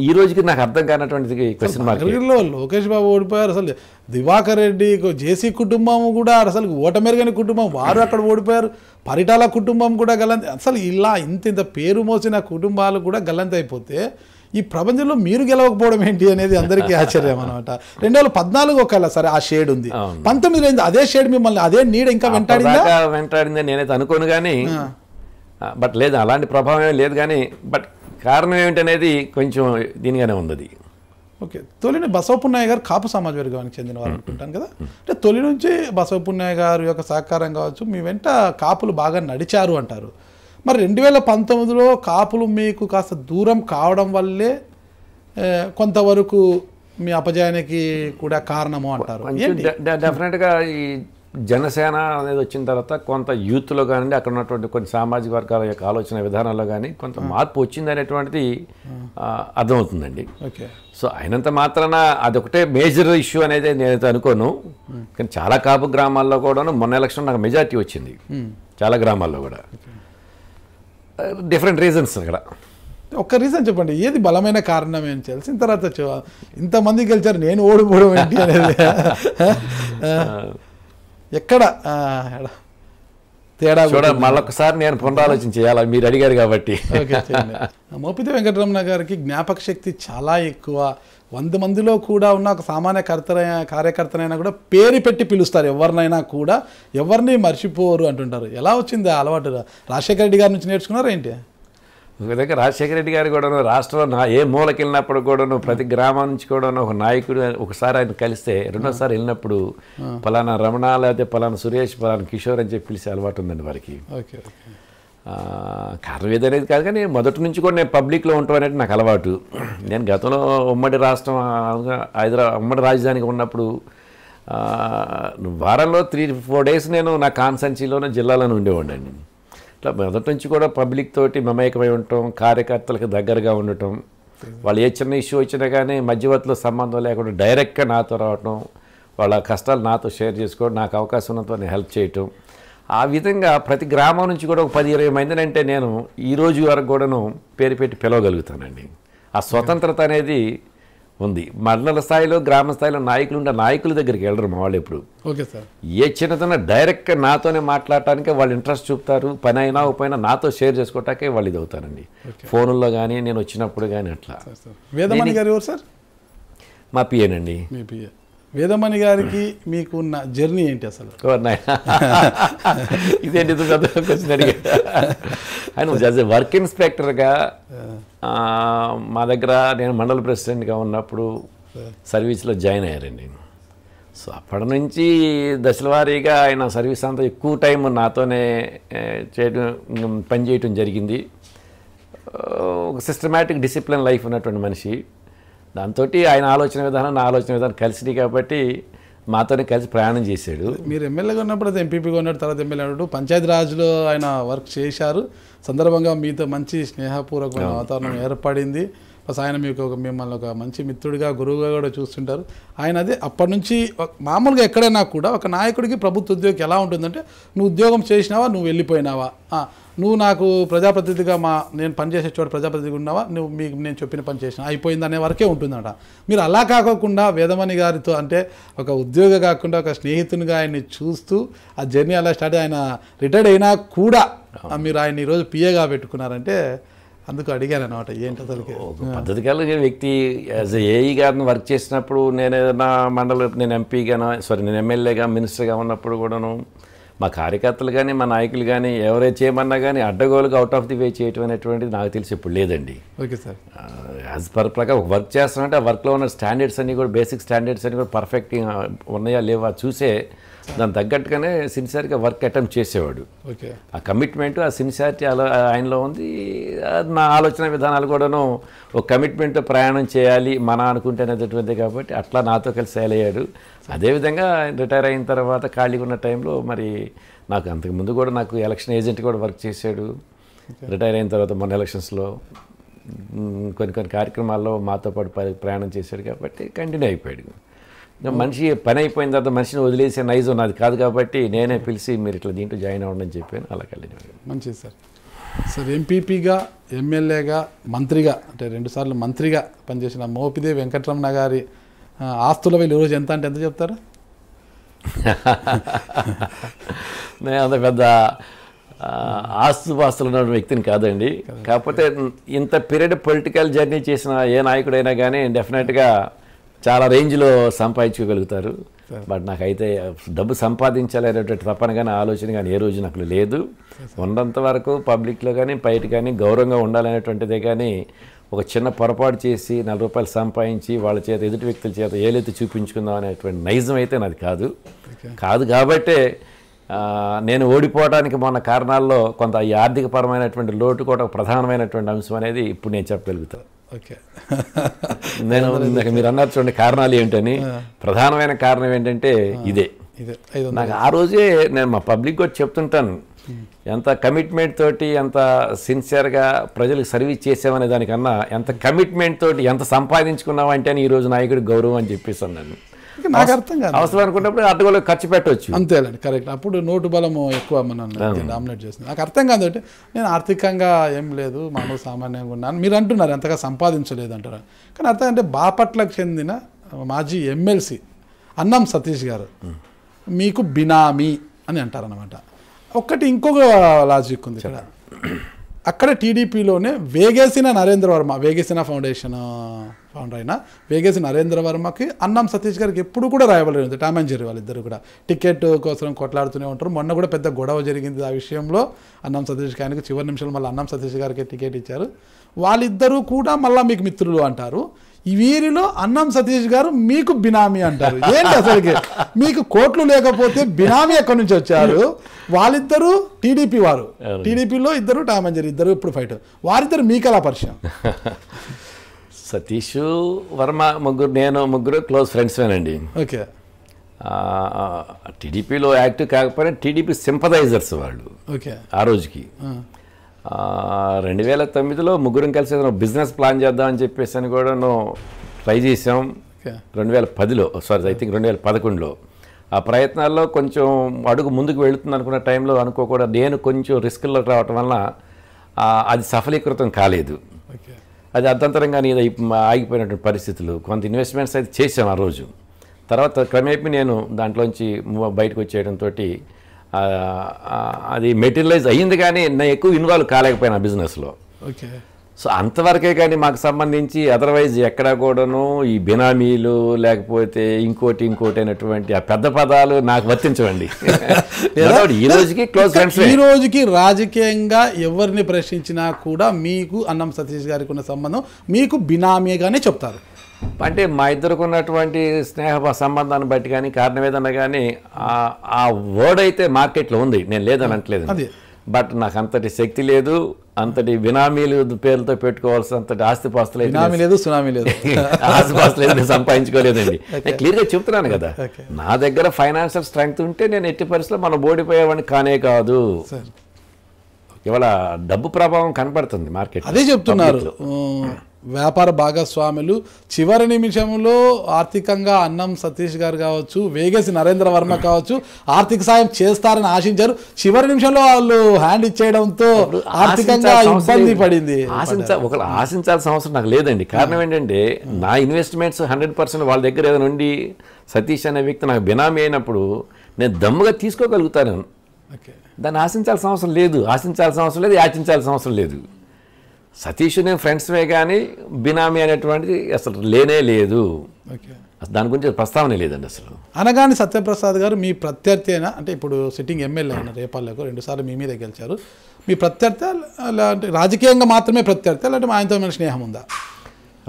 ఈ రోజుకి నాకు అర్థం కానటువంటిది క్వశ్చన్ లోకేష్ బాబు ఓడిపోయారు అసలు దివాకర్ రెడ్డి జేసీ కుటుంబం కూడా అసలు ఓటమెరుగని కుటుంబం వారు అక్కడ ఓడిపోయారు పరిటాల కుటుంబం కూడా గలంతి అసలు ఇలా ఇంత ఇంత పేరు మోసిన కుటుంబాలు కూడా గల్లంతైపోతే అయిపోతే ఈ ప్రపంచంలో మీరు గెలవకపోవడం ఏంటి అనేది అందరికీ ఆశ్చర్యం అనమాట రెండు వేల పద్నాలుగు ఒకవేళ సరే ఆ షేడ్ ఉంది పంతొమ్మిది అయింది అదే షేడ్ మిమ్మల్ని అదే నీడ ఇంకా వెంటాడి వెంటాడింది నేనైతే అనుకోను కానీ బట్ లేదు అలాంటి ప్రభావం ఏమీ లేదు కానీ బట్ కారణం ఏమిటనేది కొంచెం దీనిగానే ఉంది ఓకే తొలిని బసవపున్నాయ్య గారు కాపు సమాజ వర్గానికి చెందిన వారు అనుకుంటాను కదా అంటే తొలి నుంచి బసవపున్నాయ్య గారు యొక్క సహకారం కావచ్చు మీ వెంట కాపులు బాగా నడిచారు అంటారు మరి రెండు వేల పంతొమ్మిదిలో కాపులు మీకు కాస్త దూరం కావడం వల్లే కొంతవరకు మీ అపజయానికి కూడా కారణము అంటారు డెఫినెట్గా ఈ జనసేన అనేది వచ్చిన తర్వాత కొంత యూత్లో కానివ్వండి అక్కడ ఉన్నటువంటి కొన్ని సామాజిక వర్గాల యొక్క ఆలోచన విధానంలో కానీ కొంత మార్పు వచ్చింది అనేటువంటిది అర్థమవుతుందండి ఓకే సో అయినంత మాత్రాన అదొకటే మేజర్ ఇష్యూ అనేది నేనైతే అనుకోను కానీ చాలా కాపు గ్రామాల్లో కూడాను మొన్న ఎలక్షన్ నాకు మెజార్టీ వచ్చింది చాలా గ్రామాల్లో కూడా డిఫరెంట్ రీజన్స్ ఇక్కడ ఒక్క రీజన్ చెప్పండి ఏది బలమైన కారణం ఏం తెలిసిన తర్వాత ఇంతమంది గెలిచారు నేను ఓడిపోవడం ఏంటి అనేది ఎక్కడ తేడా చూడ మళ్ళొకసారి నేను పునరాలోచన చేయాలి మీరు అడిగారు కాబట్టి మోపితి వెంకటరమణ గారికి జ్ఞాపక శక్తి చాలా ఎక్కువ వంద మందిలో కూడా ఉన్న ఒక సామాన్య కర్త కార్యకర్తనైనా కూడా పేరు పెట్టి పిలుస్తారు ఎవరినైనా కూడా ఎవరిని మర్చిపోరు అంటుంటారు ఎలా వచ్చింది అలవాటు రాజశేఖర రెడ్డి గారి నుంచి నేర్చుకున్నారు ఏంటి ఒక దగ్గర రాజశేఖర రెడ్డి గారు కూడాను రాష్ట్రంలో నా ఏ మూలకి వెళ్ళినప్పుడు కూడాను ప్రతి గ్రామం నుంచి కూడాను ఒక నాయకుడు ఒకసారి ఆయన కలిస్తే రెండోసారి వెళ్ళినప్పుడు పలానా రమణ లేకపోతే పలానా సురేష్ పలానా కిషోర్ అని చెప్పి పిలిచే అలవాటు ఉందండి వారికి ఓకే కారణం ఏదనేది కాదు కానీ మొదటి నుంచి కూడా నేను పబ్లిక్లో ఉండటం అనేది నాకు అలవాటు నేను గతంలో ఉమ్మడి రాష్ట్రం హైదరాబాద్ ఉమ్మడి రాజధానికి ఉన్నప్పుడు వారంలో త్రీ ఫోర్ డేస్ నేను నా కాన్సెన్సీలోనే జిల్లాలోనే ఉండేవాడిని ఇట్లా మొదటి నుంచి కూడా పబ్లిక్ తోటి మమేకమై ఉండటం కార్యకర్తలకు దగ్గరగా ఉండటం వాళ్ళు ఏ చిన్న ఇష్యూ వచ్చినా కానీ మధ్యవర్తిలో సంబంధం లేకుండా డైరెక్ట్గా నాతో రావటం వాళ్ళ కష్టాలు నాతో షేర్ చేసుకోవడం నాకు అవకాశం ఉన్నంత హెల్ప్ చేయటం ఆ విధంగా ప్రతి గ్రామం నుంచి కూడా ఒక పది ఇరవై మందిని అంటే నేను ఈ రోజు వరకు కూడాను పేరు పెట్టి పిలవగలుగుతానండి ఆ స్వతంత్రత అనేది ఉంది మండల స్థాయిలో గ్రామ స్థాయిలో నాయకులు ఉండే నాయకుల దగ్గరికి వెళ్ళరు మా వాళ్ళు ఎప్పుడు ఓకే సార్ ఏ చిన్నతన డైరెక్ట్గా నాతోనే మాట్లాడటానికి వాళ్ళు ఇంట్రెస్ట్ చూపుతారు పని అయినా ఉపైనా నాతో షేర్ చేసుకోవటానికి వాళ్ళు ఇది అవుతారండి ఫోన్లో కానీ నేను వచ్చినప్పుడు కానీ అట్లా సార్ మా పిఏనండి మీ పిఏ వేదమణి గారికి మీకు ఉన్న జర్నీ ఏంటి అసలు ఇదేంటి ఆయన యాజ్ ఎ వర్క్ ఇన్స్పెక్టర్గా మా దగ్గర నేను మండల ప్రెసిడెంట్గా ఉన్నప్పుడు సర్వీస్లో జాయిన్ అయ్యారండి నేను సో అప్పటి నుంచి దశలవారీగా ఆయన సర్వీస్ అంతా ఎక్కువ టైం నాతోనే చేయడం పనిచేయటం జరిగింది ఒక సిస్టమేటిక్ డిసిప్లిన్ లైఫ్ ఉన్నటువంటి మనిషి దాంతో ఆయన ఆలోచన విధానం నా ఆలోచన విధానం కలిసి కాబట్టి మాతో కలిసి ప్రయాణం చేశాడు మీరు ఎమ్మెల్యేగా ఉన్నప్పుడు అయితే ఎంపీపీగా ఉన్నాడు తర్వాత ఎమ్మెల్యే ఉన్నాడు పంచాయతీరాజ్లో ఆయన వర్క్ చేశారు సందర్భంగా మీతో మంచి స్నేహపూర్వకమైన వాతావరణం ఏర్పడింది ప్లస్ ఆయన మీకు ఒక మిమ్మల్ని ఒక మంచి మిత్రుడిగా గురువుగా కూడా చూస్తుంటారు ఆయన అదే అప్పటి నుంచి మామూలుగా ఎక్కడైనా కూడా ఒక నాయకుడికి ప్రభుత్వ ఉద్యోగం ఎలా ఉంటుందంటే నువ్వు ఉద్యోగం చేసినావా నువ్వు వెళ్ళిపోయినావా నువ్వు నాకు ప్రజాప్రతినిధిగా మా నేను పనిచేసే చోట ప్రజాప్రతినిధిగా ఉన్నావా నువ్వు మీకు నేను చెప్పిన పని చేసిన అయిపోయింది అనే వరకే ఉంటుందట మీరు అలా కాకోకుండా వేదమణి గారితో అంటే ఒక ఉద్యోగి కాకుండా ఒక స్నేహితునిగా ఆయన్ని చూస్తూ ఆ జర్నీ అలా స్టార్ట్ ఆయన రిటైర్డ్ అయినా కూడా మీరు ఆయన ఈరోజు పిఏగా పెట్టుకున్నారంటే అందుకు అడిగాను అనమాట ఏంటి అసలు పద్ధతి కలిగిన వ్యక్తి యాజ్ ఏఈ e గారిని వర్క్ చేసినప్పుడు నేను ఏదైనా మండలి నేను ఎంపీగా సారీ నేను ఎమ్మెల్యేగా మినిస్టర్గా ఉన్నప్పుడు కూడాను మా కార్యకర్తలు కానీ మా నాయకులు కానీ ఎవరైతే చేయమన్నా కానీ అడ్డగోలుగా అవుట్ ఆఫ్ ది వే చేయటం అనేటువంటిది నాకు తెలిసి ఇప్పుడు లేదండి ఓకే సార్ యాజ్ పర్ ప్రకారం ఒక వర్క్ చేస్తానంటే ఆ వర్క్లో ఉన్న స్టాండర్డ్స్ అన్నీ కూడా బేసిక్ స్టాండర్డ్స్ అన్నీ కూడా పర్ఫెక్ట్గా ఉన్నాయా లేవా చూసే దాని తగ్గట్టుగానే సిన్సియర్గా వర్క్ అటెంప్ట్ చేసేవాడు ఓకే ఆ కమిట్మెంట్ ఆ సిన్సియారిటీ అలా ఆయనలో ఉంది నా ఆలోచన విధానాలు కూడాను ఒక కమిట్మెంట్తో ప్రయాణం చేయాలి మన అనుకుంటే అనుకుంటేనేటటువంటిది కాబట్టి అట్లా నాతో కలిసి అయ్యాడు అదేవిధంగా రిటైర్ అయిన తర్వాత ఖాళీగా ఉన్న టైంలో మరి నాకు అంతకుముందు కూడా నాకు ఎలక్షన్ ఏజెంట్ కూడా వర్క్ చేశాడు రిటైర్ అయిన తర్వాత మొన్న ఎలక్షన్స్లో కొన్ని కొన్ని కార్యక్రమాల్లో మాతో పాటు ప్రయాణం చేశాడు కాబట్టి కంటిన్యూ అయిపోయాడు మనిషి పని అయిపోయిన తర్వాత మనిషిని వదిలేసే నైజ్ ఉన్నది కాదు కాబట్టి నేనే పిలిచి మీరు ఇట్లా దీంట్లో జాయిన్ అవ్వండి అని చెప్పాను అలా కలిగిన మంచిది సార్ సార్ ఎంపీపీగా ఎమ్మెల్యేగా మంత్రిగా అంటే రెండుసార్లు మంత్రిగా పనిచేసిన మోపిదే వెంకటరమణ గారి ఆస్తుల వీళ్ళు ఈరోజు ఎంత అంటే ఎంత చెప్తారు నేను అంత పెద్ద ఆస్తు వాస్తులు ఉన్న వ్యక్తిని కాదండి కాకపోతే ఇంత పీరియడ్ పొలిటికల్ జర్నీ చేసిన ఏ నాయకుడైనా కానీ డెఫినెట్గా చాలా రేంజ్లో సంపాదించుకోగలుగుతారు బట్ నాకైతే డబ్బు సంపాదించాలి అనేటువంటి కానీ ఆలోచన కానీ ఏ రోజు నాకు లేదు ఉన్నంత వరకు పబ్లిక్లో కానీ బయట కానీ గౌరవంగా ఉండాలనేటువంటిదే కానీ ఒక చిన్న పొరపాటు చేసి నలభై రూపాయలు సంపాదించి వాళ్ళ చేత ఎదుటి వ్యక్తుల చేత ఏలైతే చూపించుకుందాం అనేటువంటి నైజం అయితే నాది కాదు కాదు కాబట్టే నేను ఓడిపోవడానికి మొన్న కారణాల్లో కొంత ఈ ఆర్థికపరమైనటువంటి లోటు కూడా ప్రధానమైనటువంటి అంశం అనేది ఇప్పుడు నేను చెప్పగలుగుతాను ఓకే నేను ఇందాక మీరు అన్నారు చూడండి కారణాలు ఏంటని ప్రధానమైన కారణం ఏంటంటే ఇదే నాకు ఆ రోజే నేను మా పబ్లిక్ కూడా చెప్తుంటాను ఎంత కమిట్మెంట్ తోటి ఎంత సిన్సియర్గా ప్రజలకు సర్వీస్ చేసామనే దానికన్నా ఎంత కమిట్మెంట్ తోటి ఎంత సంపాదించుకున్నావంటే ఈ ఈరోజు నాయకుడు గౌరవం అని చెప్పేసి అన్నాను నాకు అర్థం కాదు అవసరం అనుకున్నప్పుడు అడ్డగోలు ఖర్చు పెట్టవచ్చు అంతేలేండి కరెక్ట్ అప్పుడు నోటు బలము ఎక్కువ మనం డామినేట్ చేస్తుంది నాకు అర్థం కాదు అంటే నేను ఆర్థికంగా ఏం లేదు మామూలు సామాన్యంగా ఉన్నాను మీరు అంటున్నారు ఎంతగా సంపాదించలేదు అంటారు కానీ అర్థం అంటే బాపట్లకు చెందిన మాజీ ఎమ్మెల్సీ అన్నం సతీష్ గారు మీకు బినామీ అని అంటారనమాట ఒక్కటి ఇంకొక లాజిక్ ఉంది ఇక్కడ అక్కడ టీడీపీలోనే వేగేసిన నరేంద్ర వర్మ వేగేసిన ఫౌండేషన్ ఫౌండర్ అయిన వేగేసి నరేంద్ర వర్మకి అన్నం సతీష్ గారికి ఎప్పుడు కూడా రాయబడలేదు అండ్ జెర్రీ వాళ్ళిద్దరు కూడా టికెట్ కోసం కొట్లాడుతూనే ఉంటారు మొన్న కూడా పెద్ద గొడవ జరిగింది ఆ విషయంలో అన్నం సతీష్ గారికి చివరి నిమిషంలో మళ్ళీ అన్నం సతీష్ గారికి టికెట్ ఇచ్చారు వాళ్ళిద్దరూ కూడా మళ్ళీ మీకు మిత్రులు అంటారు వీరిలో అన్నం సతీష్ గారు మీకు బినామీ అంటారు ఏంటి అసలుకి మీకు కోట్లు లేకపోతే బినామీ ఎక్కడి నుంచి వచ్చారు వాళ్ళిద్దరూ టీడీపీ వారు టీడీపీలో ఇద్దరు టామ్ ఇద్దరు ఇప్పుడు ఫైట్ వారిద్దరు మీకు ఎలా పరిచయం సతీష్ వర్మ ముగ్గురు నేను ముగ్గురు క్లోజ్ ఫ్రెండ్స్మేనండి ఓకే టీడీపీలో యాక్టివ్ కాకపోయినా టీడీపీ సింపదైజర్స్ వాళ్ళు ఓకే ఆ రోజుకి రెండు వేల తొమ్మిదిలో ముగ్గురం కలిసి బిజినెస్ ప్లాన్ చేద్దాం అని చెప్పేసి అని కూడా నువ్వు ట్రై చేసాం రెండు వేల పదిలో సారీ ఐ థింక్ రెండు వేల పదకొండులో ఆ ప్రయత్నాల్లో కొంచెం అడుగు ముందుకు వెళుతుంది అనుకున్న టైంలో అనుకోకూడదు నేను కొంచెం రిస్కుల్లో రావటం వల్ల అది సఫలీకృతం కాలేదు అది అర్థంతరంగా నేను ఆగిపోయినటువంటి పరిస్థితులు కొంత ఇన్వెస్ట్మెంట్స్ అయితే చేశాను ఆ రోజు తర్వాత క్రమేపీ నేను దాంట్లోంచి బయటకు వచ్చేయడంతో అది మెటీరియలైజ్ అయ్యింది కానీ నేను ఎక్కువ ఇన్వాల్వ్ కాలేకపోయినా బిజినెస్లో ఓకే సో అంతవరకే కానీ మాకు సంబంధించి అదర్వైజ్ ఎక్కడ కూడాను ఈ బినామీలు లేకపోతే ఇంకోటి ఇంకోటి అయినటువంటి ఆ పెద్ద పదాలు నాకు వర్తించవండి ఈ రోజుకి క్లోజ్ ఫ్రెండ్స్ ఈ రోజుకి రాజకీయంగా ఎవరిని ప్రశ్నించినా కూడా మీకు అన్నం సతీష్ గారికి ఉన్న సంబంధం మీకు బినామీగానే చెప్తారు అంటే మా ఇద్దరికి ఉన్నటువంటి స్నేహ సంబంధాన్ని బట్టి కానీ కారణం ఏదన్నా కానీ ఆ వర్డ్ అయితే మార్కెట్లో ఉంది నేను లేదని అంటలేదు బట్ నాకు అంతటి శక్తి లేదు అంతటి బినామీలు పేర్లతో పెట్టుకోవాల్సిన అంతటి ఆస్తిపాస్తులు బినామీ లేదు సునామీ లేదు ఆస్తిపాస్తులు అయితే సంపాదించుకోలేదండి నేను క్లియర్గా చెప్తున్నాను కదా నా దగ్గర ఫైనాన్షియల్ స్ట్రెంగ్త్ ఉంటే నేను ఎట్టి పరిస్థితులు మనం ఓడిపోయేవాడిని కానే కాదు ఇవాళ డబ్బు ప్రభావం కనపడుతుంది మార్కెట్ అదే చెప్తున్నారు వ్యాపార భాగస్వాములు చివరి నిమిషంలో ఆర్థికంగా అన్నం సతీష్ గారు కావచ్చు వేగేసి నరేంద్ర వర్మ కావచ్చు ఆర్థిక సాయం చేస్తారని ఆశించారు చివరి నిమిషంలో వాళ్ళు హ్యాండ్ ఇచ్చేయడంతో ఆర్థికంగా ఇబ్బంది పడింది ఒక ఆశించాల్సిన అవసరం నాకు లేదండి కారణం ఏంటంటే నా ఇన్వెస్ట్మెంట్స్ హండ్రెడ్ పర్సెంట్ వాళ్ళ దగ్గర ఏదైనా ఉండి సతీష్ అనే వ్యక్తి నాకు బినామీ అయినప్పుడు నేను దమ్ముగా తీసుకోగలుగుతాను దాన్ని ఆశించాల్సిన అవసరం లేదు ఆశించాల్సిన అవసరం లేదు యాచించాల్సిన అవసరం లేదు సతీష్ నేను ఫ్రెండ్స్మే కానీ బినామీ అనేటువంటిది అసలు లేనే లేదు దాని గురించి ప్రస్తావన లేదండి అసలు అనగానే సత్యప్రసాద్ గారు మీ ప్రత్యర్థి అయినా అంటే ఇప్పుడు సిట్టింగ్ ఎమ్మెల్యే అయినా రేపాలకు రెండుసార్లు మీ మీద గెలిచారు మీ ప్రత్యర్థి అంటే రాజకీయంగా మాత్రమే ప్రత్యర్థి లేదంటే మా ఆయనతో స్నేహం ఉందా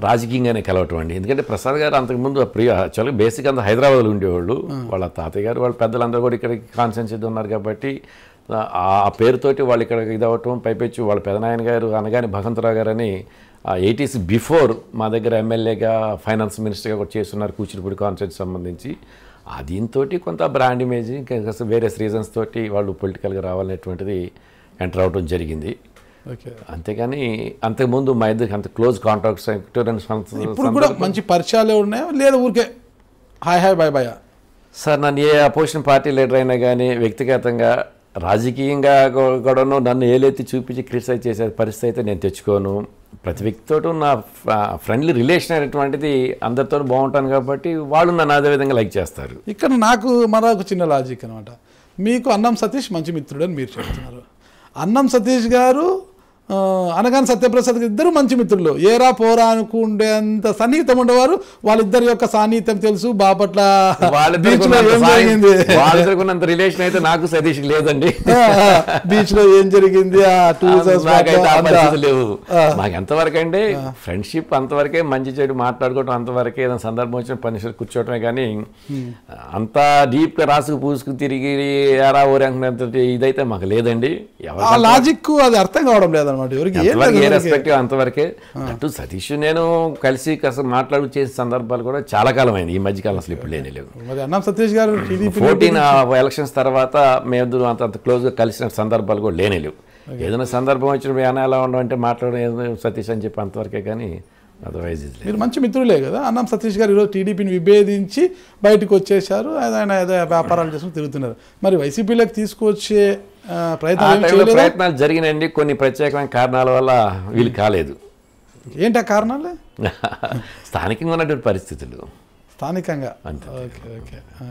రాజకీయంగానే కలవటం అండి ఎందుకంటే ప్రసాద్ గారు అంతకుముందు ప్రియ యాక్చువల్గా బేసిక్ అంతా హైదరాబాద్లో ఉండేవాళ్ళు వాళ్ళ తాతయ్య గారు వాళ్ళ పెద్దలందరూ కూడా ఇక్కడికి ఇది ఉన్నారు కాబట్టి ఆ పేరుతోటి వాళ్ళు ఇక్కడ ఇదవటం పైపెచ్చి వాళ్ళ పెదనాయన గారు అనగానే భగవంతరావు గారని ఎయిటీస్ బిఫోర్ మా దగ్గర ఎమ్మెల్యేగా ఫైనాన్స్ మినిస్టర్గా కూడా చేస్తున్నారు కూచిపూడి కాన్సెప్ట్ సంబంధించి దీంతో కొంత బ్రాండ్ ఇమేజ్ ఇంకా వేరే రీజన్స్ తోటి వాళ్ళు పొలిటికల్గా రావాలనేటువంటిది ఎంటర్ అవడం జరిగింది అంతేగాని అంతకుముందు మా ఇద్దరికి అంత క్లోజ్ కాంటాక్ట్స్ ఇప్పుడు కూడా మంచి పరిచయాలు ఉన్నాయా లేదు ఊరికే hi hi bye bye sir నన్ను ఏ అపోజిషన్ పార్టీ లీడర్ అయినా కానీ వ్యక్తిగతంగా రాజకీయంగా కూడాను నన్ను ఏలెత్తి చూపించి క్రిటిసైజ్ చేసే పరిస్థితి అయితే నేను తెచ్చుకోను ప్రతి వ్యక్తితో నా ఫ్రెండ్లీ రిలేషన్ అనేటువంటిది అందరితో బాగుంటాను కాబట్టి వాళ్ళు నన్ను అదే విధంగా లైక్ చేస్తారు ఇక్కడ నాకు మరొక చిన్న లాజిక్ అనమాట మీకు అన్నం సతీష్ మంచి మిత్రుడు అని మీరు చెప్తున్నారు అన్నం సతీష్ గారు అనగాని సత్యప్రసాద్ ఇద్దరు మంచి మిత్రులు ఏరా పోరా అనుకుండేంత సన్నిహితం ఉండేవారు వాళ్ళిద్దరి యొక్క సాన్నిహిత్యం తెలుసు బాపట్ల రిలేషన్ అయితే నాకు సతీష్ లేదండి బీచ్ లో ఏం జరిగింది లేవు ఎంతవరకు అండి ఫ్రెండ్షిప్ అంతవరకే మంచి చెడు మాట్లాడుకోవటం అంతవరకు ఏదైనా సందర్భం వచ్చిన పని కూర్చోవటమే కానీ అంత డీప్ గా రాసుకు పూసుకు తిరిగి ఏరా ఓరే అనుకున్నంత ఇదైతే మాకు లేదండి లాజిక్ అది అర్థం కావడం లేదండి అనమాట ఎవరికి రెస్పెక్ట్ అంతవరకే అటు సతీష్ నేను కలిసి కాస్త మాట్లాడు చేసిన సందర్భాలు కూడా చాలా కాలం అయింది ఈ మధ్యకాలం అసలు ఇప్పుడు లేని లేవు అన్నం సతీష్ గారు ఫోర్టీన్ ఎలక్షన్స్ తర్వాత మేము అంత అంత క్లోజ్గా కలిసిన సందర్భాలు కూడా లేని లేవు ఏదైనా సందర్భం వచ్చినప్పుడు ఎలా ఉండవంటే అంటే మాట్లాడడం సతీష్ అని చెప్పి అంతవరకే కానీ అదర్వైజ్ మీరు మంచి మిత్రులే కదా అన్నం సతీష్ గారు ఈరోజు టీడీపీని విభేదించి బయటకు వచ్చేసారు ఆయన ఏదో వ్యాపారాలు చేసుకుని తిరుగుతున్నారు మరి వైసీపీలోకి తీసుకొచ్చే ప్రయత్నాలు ప్రయత్నాలు జరిగినాయండి కొన్ని ప్రత్యేకమైన కారణాల వల్ల వీలు కాలేదు ఏంటి ఆ కారణాలు స్థానికంగా ఉన్నటువంటి పరిస్థితులు స్థానికంగా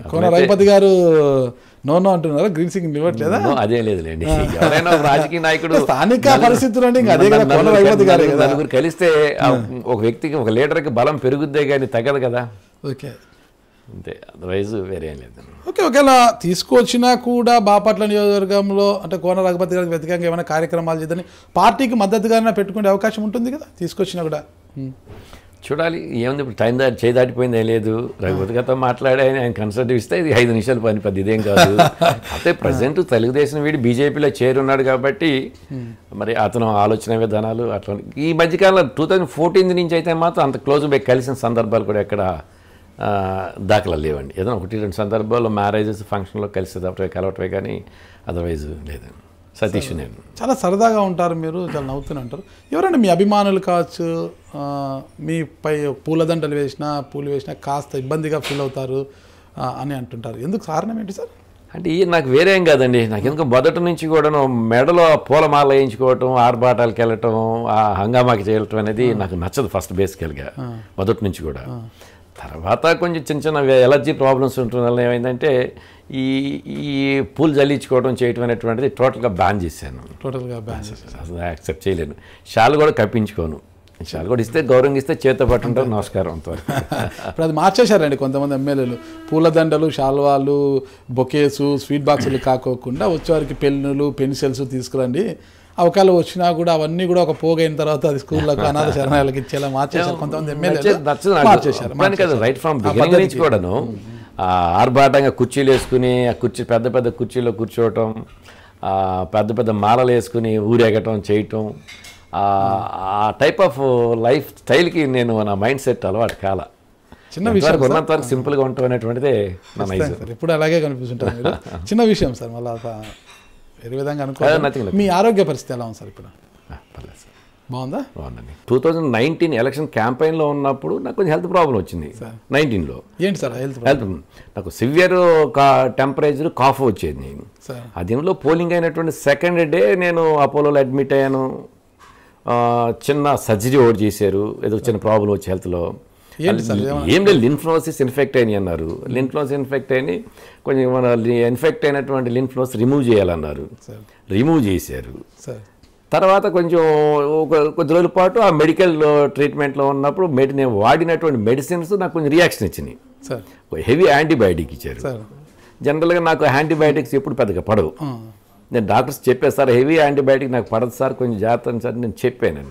కోన రఘుపతి గారు నో నో అంటున్నారా గ్రీన్ సిగ్నల్ ఇవ్వట్లేదా అదే లేదు లేండి రాజకీయ నాయకుడు స్థానిక పరిస్థితులు అండి అదే కోన రఘుపతి గారు నలుగురు కలిస్తే ఒక వ్యక్తికి ఒక లీటర్కి బలం పెరుగుద్దే కానీ తగ్గదు కదా ఓకే అంతే అదర్వైజ్ వేరే లేదు ఓకే ఒకవేళ తీసుకొచ్చినా కూడా బాపట్ల నియోజకవర్గంలో అంటే కోన రఘుపతి గారికి వ్యతిరేకంగా ఏమైనా కార్యక్రమాలు చేద్దని పార్టీకి మద్దతుగానే పెట్టుకునే అవకాశం ఉంటుంది కదా తీసుకొచ్చినా కూడా చూడాలి ఏముంది ఇప్పుడు టైం దాటి చేయి దాటిపోయింది ఏం లేదు రఘుపతి గారితో మాట్లాడే ఆయన కన్సల్ట్ ఇస్తే ఇది ఐదు నిమిషాలు పని పెద్ద ఇదేం కాదు అయితే ప్రజెంట్ తెలుగుదేశం వీడి బీజేపీలో చేరున్నాడు కాబట్టి hmm. మరి అతను ఆలోచన విధానాలు అట్లా ఈ మధ్యకాలంలో టూ థౌజండ్ ఫోర్టీన్ నుంచి అయితే మాత్రం అంత క్లోజ్ బై కలిసిన సందర్భాలు కూడా ఎక్కడ దాఖలా లేవండి ఏదైనా ఒకటి రెండు సందర్భాల్లో మ్యారేజెస్ ఫంక్షన్లో కలిసి తప్ప కలవటమే కానీ అదర్వైజ్ లేదండి సతీష్ నేను చాలా సరదాగా ఉంటారు మీరు చాలా నవ్వుతూనే ఉంటారు ఎవరండి మీ అభిమానులు కావచ్చు మీ పై పూలదండలు వేసినా పూలు వేసినా కాస్త ఇబ్బందిగా ఫీల్ అవుతారు అని అంటుంటారు ఎందుకు కారణం ఏంటి సార్ అంటే ఈ నాకు వేరేం కాదండి నాకు ఎందుకు మొదటి నుంచి కూడాను మెడలో పూలమాల వేయించుకోవటం ఆర్భాటాలకు వెళ్ళటం ఆ హంగామాకి చేయటం అనేది నాకు నచ్చదు ఫస్ట్ బేసికల్గా మొదటి నుంచి కూడా తర్వాత కొంచెం చిన్న చిన్న ఎలర్జీ ప్రాబ్లమ్స్ ఉంటున్న వల్ల ఏమైందంటే ఈ ఈ పూలు జల్లించుకోవడం చేయటం అనేటువంటిది టోటల్గా బ్యాన్ చేశాను టోటల్గా బ్యాన్ చేశాను యాక్సెప్ట్ చేయలేను షాల్ కూడా కప్పించుకోను షాల్ కూడా ఇస్తే గౌరవం ఇస్తే పట్టు పట్టుంటారు నమస్కారం అంత ఇప్పుడు అది మార్చేశారండి కొంతమంది ఎమ్మెల్యేలు పూలదండలు షాల్వాలు బొకేసు స్వీట్ బాక్సులు కాకోకుండా వచ్చేవారికి పెన్నులు పెన్సిల్స్ తీసుకురండి అవకాశాలు వచ్చినా కూడా అవన్నీ కూడా ఒక పోగైన తర్వాత అది స్కూల్లో అనాథ శరణాలకు ఇచ్చేలా మార్చేశారు కొంతమంది ఎమ్మెల్యే మార్చేశారు రైట్ ఫ్రమ్ కూడాను ఆర్భాటంగా కుర్చీలు వేసుకుని ఆ కుర్చీ పెద్ద పెద్ద కుర్చీలో కూర్చోవటం పెద్ద పెద్ద మాలలు వేసుకుని ఊరేగటం చేయటం ఆ టైప్ ఆఫ్ లైఫ్ స్టైల్కి నేను నా మైండ్ సెట్ అలవాటు కాల చిన్న విషయం ఉన్నంత వరకు సింపుల్గా ఉంటాం అనేటువంటిది నా ఇప్పుడు అలాగే కనిపిస్తుంటారు చిన్న విషయం సార్ మళ్ళీ వేరే విధంగా uh, అనుకో మీ ఆరోగ్య పరిస్థితి ఎలా ఉంది సార్ ఇప్పుడు బాగుందా బాగుందండి టూ థౌజండ్ నైన్టీన్ ఎలక్షన్ క్యాంపెయిన్లో ఉన్నప్పుడు నాకు కొంచెం హెల్త్ ప్రాబ్లం వచ్చింది నైన్టీన్లో ఏంటి సార్ హెల్త్ హెల్త్ నాకు సివియర్ కా టెంపరేచర్ కాఫ్ వచ్చేది నేను ఆ దీనిలో పోలింగ్ అయినటువంటి సెకండ్ డే నేను అపోలోలో అడ్మిట్ అయ్యాను చిన్న సర్జరీ ఒకటి చేశారు ఏదో చిన్న ప్రాబ్లం వచ్చి హెల్త్లో ఏం లేదు లిన్ఫ్లోసిస్ ఇన్ఫెక్ట్ అయినాయి అన్నారు లిన్ఫ్లోస్ ఇన్ఫెక్ట్ అయినాయి కొంచెం ఇన్ఫెక్ట్ అయినటువంటి లిన్ఫ్లోస్ రిమూవ్ చేయాలన్నారు రిమూవ్ చేశారు తర్వాత కొంచెం ఒక కొద్ది రోజుల పాటు ఆ మెడికల్ ట్రీట్మెంట్లో ఉన్నప్పుడు మెడి నేను వాడినటువంటి మెడిసిన్స్ నాకు కొంచెం రియాక్షన్ ఇచ్చినాయి హెవీ యాంటీబయాటిక్ ఇచ్చారు జనరల్గా నాకు యాంటీబయాటిక్స్ ఎప్పుడు పెద్దగా పడవు నేను డాక్టర్స్ చెప్పాను సార్ హెవీ యాంటీబయాటిక్ నాకు పడదు సార్ కొంచెం జాగ్రత్త సార్ నేను చెప్పాను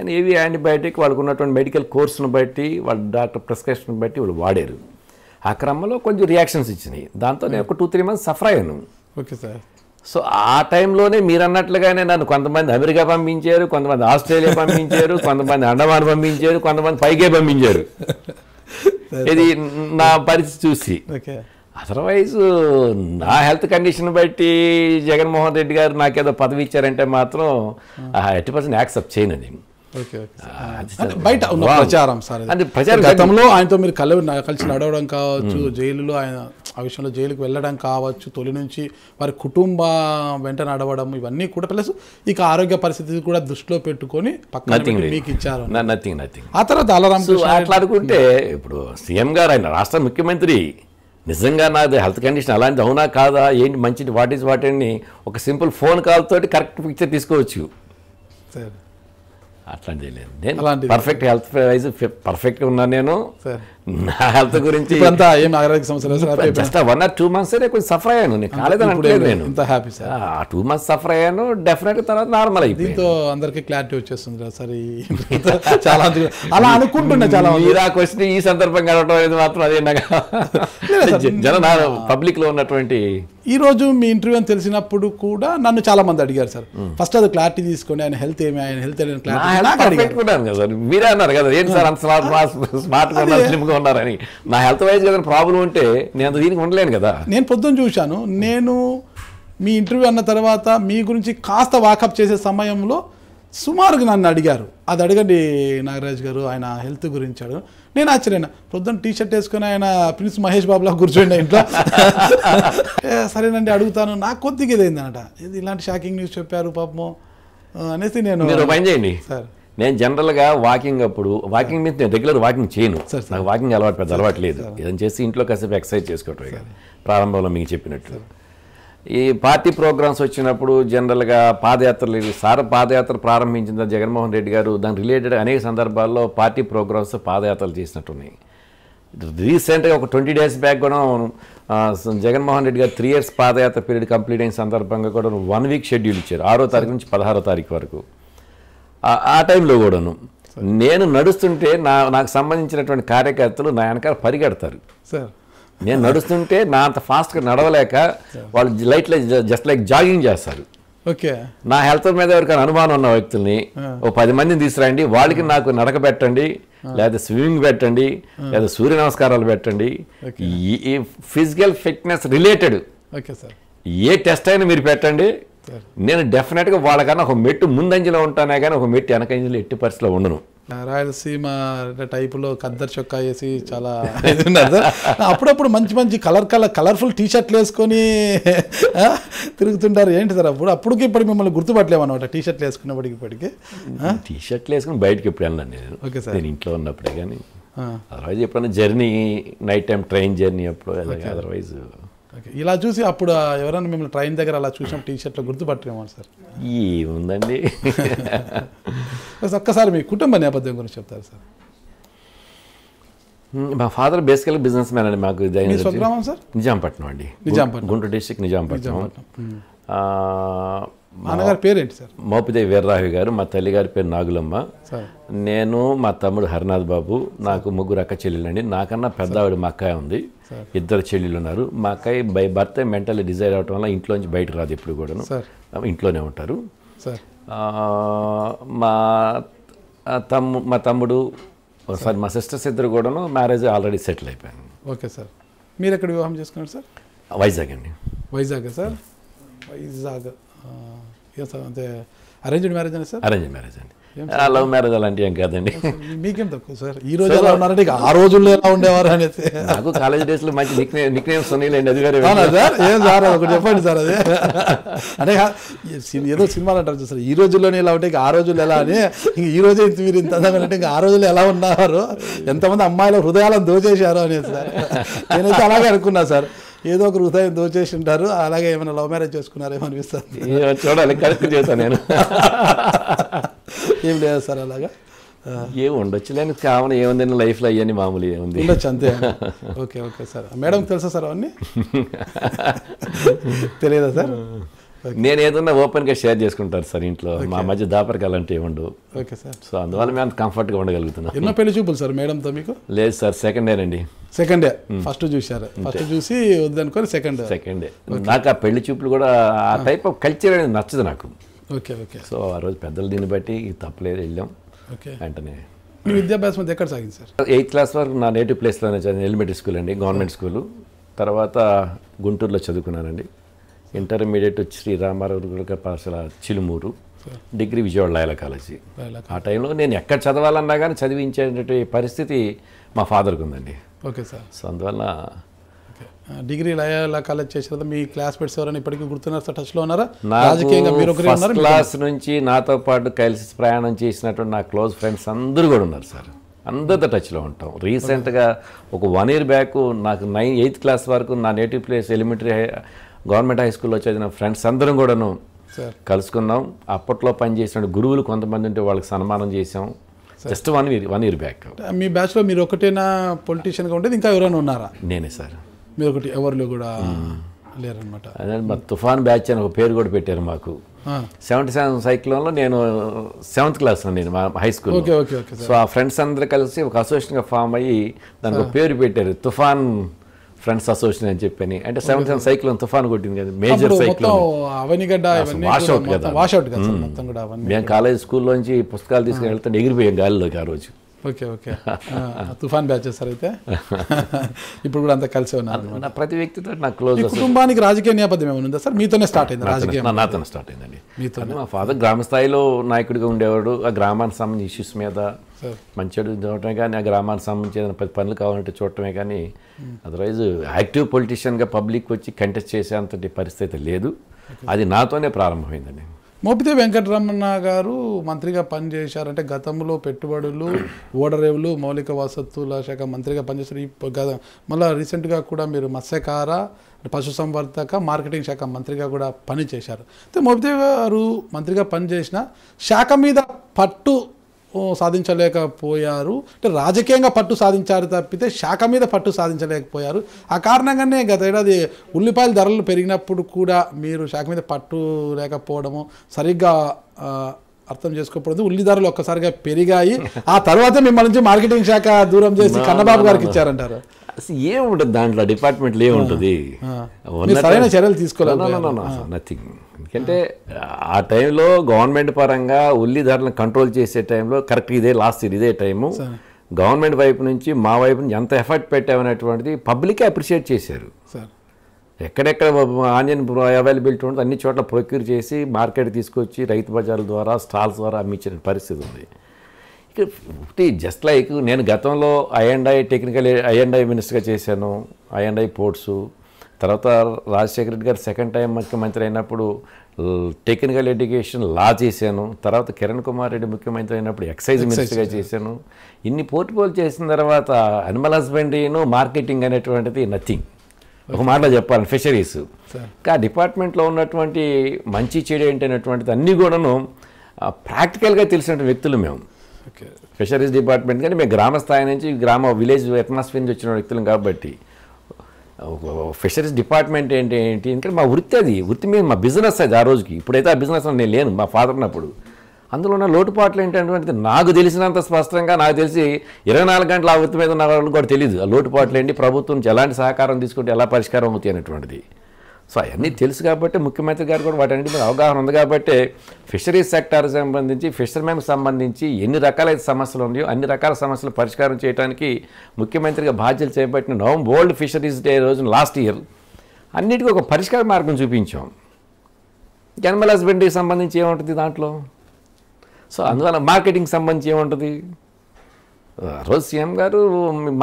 అండ్ హెవీ యాంటీబయాటిక్ వాళ్ళకు ఉన్నటువంటి మెడికల్ కోర్సును బట్టి వాళ్ళ డాక్టర్ ప్రిస్క్రిప్షన్ బట్టి వాళ్ళు వాడారు ఆ క్రమంలో కొంచెం రియాక్షన్స్ ఇచ్చినాయి దాంతో నేను ఒక టూ త్రీ మంత్స్ సఫర్ అయ్యాను ఓకే సార్ సో ఆ టైంలోనే మీరు అన్నట్లుగానే నన్ను కొంతమంది అమెరికా పంపించారు కొంతమంది ఆస్ట్రేలియా పంపించారు కొంతమంది అండమాన్ పంపించారు కొంతమంది పైకే పంపించారు ఇది నా పరిస్థితి చూసి అదర్వైజ్ నా హెల్త్ కండిషన్ బట్టి జగన్మోహన్ రెడ్డి గారు నాకేదో పదవి ఇచ్చారంటే మాత్రం ఎట్టి పర్సెంట్ యాక్సెప్ట్ చేయను నేను బయట ఉన్న ప్రచారం సార్ అంటే ప్రచారం గతంలో ఆయనతో మీరు కల కలిసి నడవడం కావచ్చు జైలులో ఆయన ఆ విషయంలో జైలుకు వెళ్ళడం కావచ్చు తొలి నుంచి వారి కుటుంబ వెంట నడవడం ఇవన్నీ కూడా ప్లస్ ఇక ఆరోగ్య పరిస్థితి కూడా దృష్టిలో పెట్టుకొని పక్కన మీకు ఇచ్చారు నథింగ్ నథింగ్ ఆ తర్వాత అలరామకృష్ణ మాట్లాడుకుంటే ఇప్పుడు సీఎం గారు ఆయన రాష్ట్ర ముఖ్యమంత్రి నిజంగా నాది హెల్త్ కండిషన్ అలాంటిది అవునా కాదా ఏంటి మంచిది వాట్ ఈస్ వాట్ అని ఒక సింపుల్ ఫోన్ కాల్ తోటి కరెక్ట్ పిక్చర్ తీసుకోవచ్చు సరే అట్లాంటిది లేదు నేను పర్ఫెక్ట్ హెల్త్ వైజ్ పర్ఫెక్ట్గా ఉన్నాను నేను నా హెల్త్ గురించి అంతా ఏం ఆరోగ్య సమస్యలు just one or two months కొంచెం సఫర్ అయ్యాను నేను కాలేదని అంటలేదు నేను ఇంత హ్యాపీ సార్ ఆ టూ మంత్స్ సఫర్ అయ్యాను డెఫినెట్ తర్వాత నార్మల్ అయిపోయింది దీంతో అందరికీ క్లారిటీ వచ్చేస్తుంది కదా సార్ చాలా అలా అనుకుంటున్నా చాలా మీరు ఆ క్వశ్చన్ ఈ సందర్భంగా అడగడం అనేది మాత్రం అదే జన పబ్లిక్ లో ఉన్నటువంటి ఈ రోజు మీ ఇంటర్వ్యూ అని తెలిసినప్పుడు కూడా నన్ను చాలా మంది అడిగారు సార్ ఫస్ట్ అది క్లారిటీ తీసుకొని ఆయన హెల్త్ ఏమి ఆయన హెల్త్ క్లారిటీ మీరే అన్నారు కదా ఏం సార్ అంత స్మార్ట్ స్మార్ట్ ఉండాలని నా హెల్త్ వైజ్ ఏదైనా ప్రాబ్లం ఉంటే నేను దీనికి ఉండలేను కదా నేను పొద్దున్న చూశాను నేను మీ ఇంటర్వ్యూ అన్న తర్వాత మీ గురించి కాస్త వాకప్ చేసే సమయంలో సుమారుగా నన్ను అడిగారు అది అడగండి నాగరాజ్ గారు ఆయన హెల్త్ గురించి అడుగు నేను ఆశ్చర్యన పొద్దున్న టీ షర్ట్ వేసుకుని ఆయన ప్రిన్స్ మహేష్ బాబులా కూర్చోండి ఇంట్లో సరేనండి అడుగుతాను నాకు కొద్దిగా ఇదైందనట ఇది ఇలాంటి షాకింగ్ న్యూస్ చెప్పారు పాపము అనేసి నేను పని చేయండి సార్ నేను జనరల్గా వాకింగ్ అప్పుడు వాకింగ్ మీద నేను రెగ్యులర్ వాకింగ్ చేయను నాకు వాకింగ్ అలవాటు పెద్ద అలవాటు లేదు ఏదైనా చేసి ఇంట్లో కాసేపు ఎక్సర్సైజ్ చేసుకోవటమే కాదు ప్రారంభంలో మీకు చెప్పినట్లు ఈ పార్టీ ప్రోగ్రామ్స్ వచ్చినప్పుడు జనరల్గా పాదయాత్రలు సార్ పాదయాత్ర ప్రారంభించిన జగన్మోహన్ రెడ్డి గారు దానికి రిలేటెడ్ అనేక సందర్భాల్లో పార్టీ ప్రోగ్రామ్స్ పాదయాత్రలు చేసినట్టున్నాయి రీసెంట్గా ఒక ట్వంటీ డేస్ బ్యాక్ కూడా జగన్మోహన్ రెడ్డి గారు three years padayatra period complete అయిన సందర్భంగా కూడా వన్ వీక్ షెడ్యూల్ ఇచ్చారు ఆరో తారీఖు నుంచి పదహారో తారీఖు వరకు ఆ టైంలో కూడాను నేను నడుస్తుంటే నా నాకు సంబంధించినటువంటి కార్యకర్తలు నా వెనకాల పరిగెడతారు నేను నడుస్తుంటే నా అంత ఫాస్ట్గా నడవలేక వాళ్ళు light light just like jogging చేస్తారు ఓకే నా హెల్త్ మీద ఎవరికైనా అనుమానం ఉన్న వ్యక్తుల్ని ఓ పది మందిని తీసుకురండి వాళ్ళకి నాకు నడక పెట్టండి లేదా స్విమ్మింగ్ పెట్టండి లేదా సూర్య నమస్కారాలు పెట్టండి ఈ physical fitness related okay sir ఏ టెస్ట్ అయినా మీరు పెట్టండి నేను డెఫినెట్గా వాళ్ళకన్నా ఒక మెట్టు ముందంజలో ఉంటానే కానీ ఒక మెట్టు వెనకంజలో ఎట్టి పరిస్థితిలో ఉండను రాయలసీమ టైపులో కద్దరు చొక్కా వేసి చాలా అప్పుడప్పుడు మంచి మంచి కలర్ కలర్ కలర్ఫుల్ టీషర్ట్లు వేసుకొని తిరుగుతుంటారు ఏంటి సార్ అప్పుడు అప్పటికి ఇప్పుడు మిమ్మల్ని గుర్తుపట్టలేము అనమాట టీషర్ట్లు వేసుకున్నప్పటికి ఇప్పటికి టీషర్ట్లు వేసుకుని బయటకి ఎప్పుడు వెళ్ళాను నేను ఓకే సార్ నేను ఇంట్లో ఉన్నప్పుడే కానీ అదర్వైజ్ ఎప్పుడైనా journey night time train journey అప్పుడు అదర్వైజ్ ఓకే ఇలా చూసి అప్పుడు ఎవరైనా మిమ్మల్ని ట్రైన్ దగ్గర అలా చూసిన టీ షర్ట్లో సార్ సార్ ఏముందండి ఒక్కసారి మీ కుటుంబ నేపథ్యం గురించి చెప్తారు సార్ మా ఫాదర్ బేసికల్ బిజినెస్ మ్యాన్ అండి మాకు సార్ నిజాంపట్నం అండి నిజాంపట్నం గుంటూరు డిస్టిక్ నిజాంపట్నం నాన్నగారి ఏంటి సార్ మోపిదేవి వీర్రావి గారు మా తల్లిగారి పేరు నాగులమ్మ నేను మా తమ్ముడు హరినాథ్ బాబు నాకు ముగ్గురు అక్క అండి నాకన్నా పెద్ద ఆవిడ మా అక్కయ్య ఉంది ఇద్దరు చెల్లెలు ఉన్నారు మా అక్కయ్య బై భర్త మెంటల్ డిజైర్ అవటం వల్ల ఇంట్లోంచి బయటకు రాదు ఎప్పుడు కూడాను ఇంట్లోనే ఉంటారు మా తమ్ము మా తమ్ముడు సార్ మా సిస్టర్స్ ఇద్దరు కూడాను మ్యారేజ్ ఆల్రెడీ సెటిల్ అయిపోయాను ఓకే సార్ మీరు ఎక్కడ వివాహం చేసుకున్నారు సార్ వైజాగ్ అండి వైజాగ్ సార్ వైజాగ్ అంతే అరేంజ్డ్ మ్యారేజ్ అండి సార్ అరేంజ్ మ్యారేజ్ అండి లవ్ మ్యారేజ్ అలాంటి ఏం కాదండి మీకేం తక్కువ సార్ ఈ రోజు ఎలా ఉన్నారంటే ఆ రోజుల్లో ఎలా ఉండేవారు అనేది నాకు కాలేజ్ డేస్ లో మంచి నిక్ నిక్ నేమ్స్ ఉన్నాయండి అది వేరే సార్ ఏం సార్ ఒకటి చెప్పండి సార్ అదే అంటే ఏదో సినిమాలు అంటారు సార్ ఈ రోజుల్లోనే ఇలా ఉంటే ఆ రోజులు ఎలా అని ఈ రోజే మీరు ఇంత అంటే ఇంకా ఆ రోజులు ఎలా ఉన్నారు ఎంతమంది అమ్మాయిల హృదయాలను దోచేశారు అనేది సార్ నేనైతే అలాగే అనుకున్నా సార్ ఏదో ఒక హృదయం దోచేసి ఉంటారు అలాగే ఏమైనా లవ్ మ్యారేజ్ చేసుకున్నారేమో అనిపిస్తుంది చూడాలి కరెక్ట్ చేస్తాను నేను ఏం లేదు సార్ అలాగా ఏమి ఉండొచ్చు లేని కామన్ ఏముంది లైఫ్లో అయ్యని మామూలు ఏముంది ఉండొచ్చు అంతే ఓకే ఓకే సార్ మేడం తెలుసా సార్ అవన్నీ తెలియదా సార్ నేను ఏదన్నా ఓపెన్గా షేర్ చేసుకుంటారు సార్ ఇంట్లో మా మధ్య దాపరికాలు అంటే ఏముండు ఓకే సార్ సో అందువల్ల మేము కంఫర్ట్గా ఉండగలుగుతున్నాం ఎన్నో పెళ్లి చూపులు సార్ తో మీకు లేదు సార్ సెకండ్ ఇయర్ అండి సెకండ్ ఇయర్ ఫస్ట్ చూసారు ఫస్ట్ చూసి వద్దనుకొని సెకండ్ సెకండ్ నాకు ఆ పెళ్లి చూపులు కూడా ఆ టైప్ ఆఫ్ కల్చర్ అనేది నచ్చదు నాకు ఓకే ఓకే సో ఆ రోజు పెద్దలు దీన్ని బట్టి తప్పలేదు వెళ్ళాం ఓకే వెంటనే మీ విద్యాభ్యాసం ఎక్కడ సాగింది సార్ ఎయిత్ క్లాస్ వరకు నా నేటివ్ ప్లేస్లోనే చదివిన ఎలిమెంటరీ స్కూల్ అండి గవర్నమెంట్ స్కూల్ తర్వాత గుంటూరులో చదువుకున్నానండి ఇంటర్మీడియట్ శ్రీ రామారావు పాఠశాల చిలుమూరు డిగ్రీ విజయవాడ లాయల కాలేజీ ఆ టైంలో నేను ఎక్కడ చదవాలన్నా కానీ చదివించేటువంటి పరిస్థితి మా ఫాదర్కి ఉందండి ఓకే సార్ సో అందువల్ల డిగ్రీ లయాల కాలేజ్ చేసిన మీ క్లాస్మేట్స్ ఎవరైనా ఇప్పటికీ గుర్తున్నారు సార్ టచ్లో ఉన్నారా రాజకీయంగా మీరు ఫస్ట్ క్లాస్ నుంచి నాతో పాటు కలిసి ప్రయాణం చేసినటువంటి నా క్లోజ్ ఫ్రెండ్స్ అందరూ కూడా ఉన్నారు సార్ అందరితో టచ్లో ఉంటాం రీసెంట్గా ఒక వన్ ఇయర్ బ్యాక్ నాకు నైన్ ఎయిత్ క్లాస్ వరకు నా native place elementary government high స్కూల్లో చదివిన ఫ్రెండ్స్ అందరం కూడాను కలుసుకున్నాం అప్పట్లో పనిచేసిన గురువులు కొంతమంది ఉంటే వాళ్ళకి సన్మానం చేసాం just one year one year back మీ బ్యాచ్లో మీరు ఒకటేనా పొలిటీషియన్గా ఉండేది ఇంకా ఎవరైనా ఉన్నారా నేనే సార్ మీరు ఒకటి ఎవరిలో కూడా లేరనమాట మా తుఫాన్ బ్యాచ్ అని ఒక పేరు కూడా పెట్టారు మాకు సెవెంటీ సెవెన్ సైక్లోన్లో నేను సెవెంత్ క్లాస్ నేను మా హై స్కూల్ సో ఆ ఫ్రెండ్స్ అందరూ కలిసి ఒక అసోసియేషన్గా ఫామ్ అయ్యి దానికి పేరు పెట్టారు తుఫాన్ ఫ్రెండ్స్ అసోసియేషన్ అని చెప్పని అంటే సెవెంత్ సైక్లోన్ తుఫాన్ కొట్టింది కదా మేజర్ సైక్లోన్ వాష్ అవుట్ కదా మేము కాలేజ్ స్కూల్లో నుంచి పుస్తకాలు తీసుకుని వెళ్తుంటే ఎగిరిపోయాం గాలిలోకి ఆ రోజు ఓకే ఓకే తుఫాన్ బ్యాచెస్ సార్ అయితే ఇప్పుడు కూడా అంతా కలిసి ఉన్నారు ప్రతి వ్యక్తితో నాకు క్లోజ్ కుటుంబానికి రాజకీయ నేపథ్యం ఏమైనా ఉందా సార్ మీతోనే స్టార్ట్ అయింది రాజకీయం నాతోనే స్టార్ట్ అయిందండి మీతో మా ఫాదర్ గ్రామ స్థాయిలో నాయకుడిగా ఉండేవాడు ఆ గ్రామానికి సంబంధించిన ఇష్యూస్ మీద మంచి చూడటమే కానీ ఆ గ్రామానికి సంబంధించిన ప్రతి పనులు కావాలంటే చూడటమే కానీ అదర్వైజ్ యాక్టివ్ పొలిటీషియన్గా పబ్లిక్ వచ్చి కంటెస్ట్ అంతటి పరిస్థితి లేదు అది నాతోనే ప్రారంభమైందండి మోపితే వెంకటరమణ గారు మంత్రిగా పనిచేశారంటే గతంలో పెట్టుబడులు ఓడరేవులు మౌలిక వసతుల శాఖ మంత్రిగా పనిచేశారు ఈ గత మళ్ళీ రీసెంట్గా కూడా మీరు మత్స్యకార పశుసంవర్ధక మార్కెటింగ్ శాఖ మంత్రిగా కూడా పనిచేశారు అయితే మోపితే గారు మంత్రిగా పనిచేసిన శాఖ మీద పట్టు సాధించలేకపోయారు అంటే రాజకీయంగా పట్టు సాధించారు తప్పితే శాఖ మీద పట్టు సాధించలేకపోయారు ఆ కారణంగానే గత ఏడాది ఉల్లిపాయల ధరలు పెరిగినప్పుడు కూడా మీరు శాఖ మీద పట్టు లేకపోవడము సరిగ్గా అర్థం చేసుకోకూడదు ఉల్లి ధరలు ఒక్కసారిగా పెరిగాయి ఆ తర్వాత మిమ్మల్ని నుంచి మార్కెటింగ్ శాఖ దూరం చేసి కన్నబాబు గారికి ఇచ్చారంటారు అసలు ఏముంటుంది దాంట్లో డిపార్ట్మెంట్లు ఏముంటుంది సరైన చర్యలు తీసుకోవాలి నథింగ్ ఎందుకంటే ఆ టైంలో గవర్నమెంట్ పరంగా ఉల్లి ధరలను కంట్రోల్ చేసే టైంలో కరెక్ట్ ఇదే లాస్ట్ ఇయర్ ఇదే టైము గవర్నమెంట్ వైపు నుంచి మా వైపు నుంచి ఎంత ఎఫర్ట్ పెట్టామనేటువంటిది పబ్లికే అప్రిషియేట్ చేశారు ఎక్కడెక్కడ ఆనియన్ అవైలబిలిటీ ఉంటుంది అన్ని చోట్ల ప్రొక్యూర్ చేసి మార్కెట్ తీసుకొచ్చి రైతు బజార్ల ద్వారా స్టాల్స్ ద్వారా అమ్మించిన పరిస్థితి ఉంది జస్ట్ లైక్ నేను గతంలో ఐఎండ్ఐ టెక్నికల్ ఐఎండ్ఐ మినిస్టర్గా చేశాను ఐఎండ్ఐ పోర్ట్స్ తర్వాత రాజశేఖర రెడ్డి గారు సెకండ్ టైం ముఖ్యమంత్రి అయినప్పుడు టెక్నికల్ ఎడ్యుకేషన్ లా చేశాను తర్వాత కిరణ్ కుమార్ రెడ్డి ముఖ్యమంత్రి అయినప్పుడు ఎక్సైజ్ మినిస్టర్గా చేశాను ఇన్ని పోర్ట్ఫోలియో చేసిన తర్వాత అనిమల్ హస్బెండరీను మార్కెటింగ్ అనేటువంటిది నథింగ్ ఒక మాటలో చెప్పాలి ఫిషరీస్ ఇంకా డిపార్ట్మెంట్లో ఉన్నటువంటి మంచి చెడు ఏంటి అనేటువంటిది అన్నీ కూడాను ప్రాక్టికల్గా తెలిసిన వ్యక్తులు మేము ఫిషరీస్ డిపార్ట్మెంట్ కానీ మేము గ్రామ స్థాయి నుంచి గ్రామ విలేజ్ అట్మాస్ఫియర్ నుంచి వచ్చిన వ్యక్తులం కాబట్టి ఫిషరీస్ డిపార్ట్మెంట్ ఏంటి ఏంటి ఎందుకంటే మా వృత్తి అది వృత్తి మీద మా బిజినెస్ అది ఆ రోజుకి ఇప్పుడైతే ఆ బిజినెస్ నేను లేను మా ఫాదర్ ఉన్నప్పుడు అందులో ఉన్న లోటుపాట్లు ఏంటంటే నాకు తెలిసినంత స్పష్టంగా నాకు తెలిసి ఇరవై నాలుగు గంటల ఆ వృత్తి మీద ఉన్న వాళ్ళు కూడా తెలియదు ఆ లోటుపాట్లు ఏంటి ప్రభుత్వం నుంచి ఎలాంటి సహకారం తీసుకుంటే ఎలా పరిష్కారం అవుతాయి అనేటువంటిది సో అవన్నీ తెలుసు కాబట్టి ముఖ్యమంత్రి గారు కూడా వాటన్నిటి మీద అవగాహన ఉంది కాబట్టి ఫిషరీస్ సెక్టార్ సంబంధించి ఫిషర్మెన్కి సంబంధించి ఎన్ని రకాలైన సమస్యలు ఉన్నాయో అన్ని రకాల సమస్యలు పరిష్కారం చేయడానికి ముఖ్యమంత్రిగా బాధ్యతలు చేపట్టిన నవం వరల్డ్ ఫిషరీస్ డే రోజున లాస్ట్ ఇయర్ అన్నిటికీ ఒక పరిష్కార మార్గం చూపించాం జనమల్ హస్బెండ్కి సంబంధించి ఏముంటుంది దాంట్లో సో అందువల్ల మార్కెటింగ్ సంబంధించి ఏముంటుంది రోజు సీఎం గారు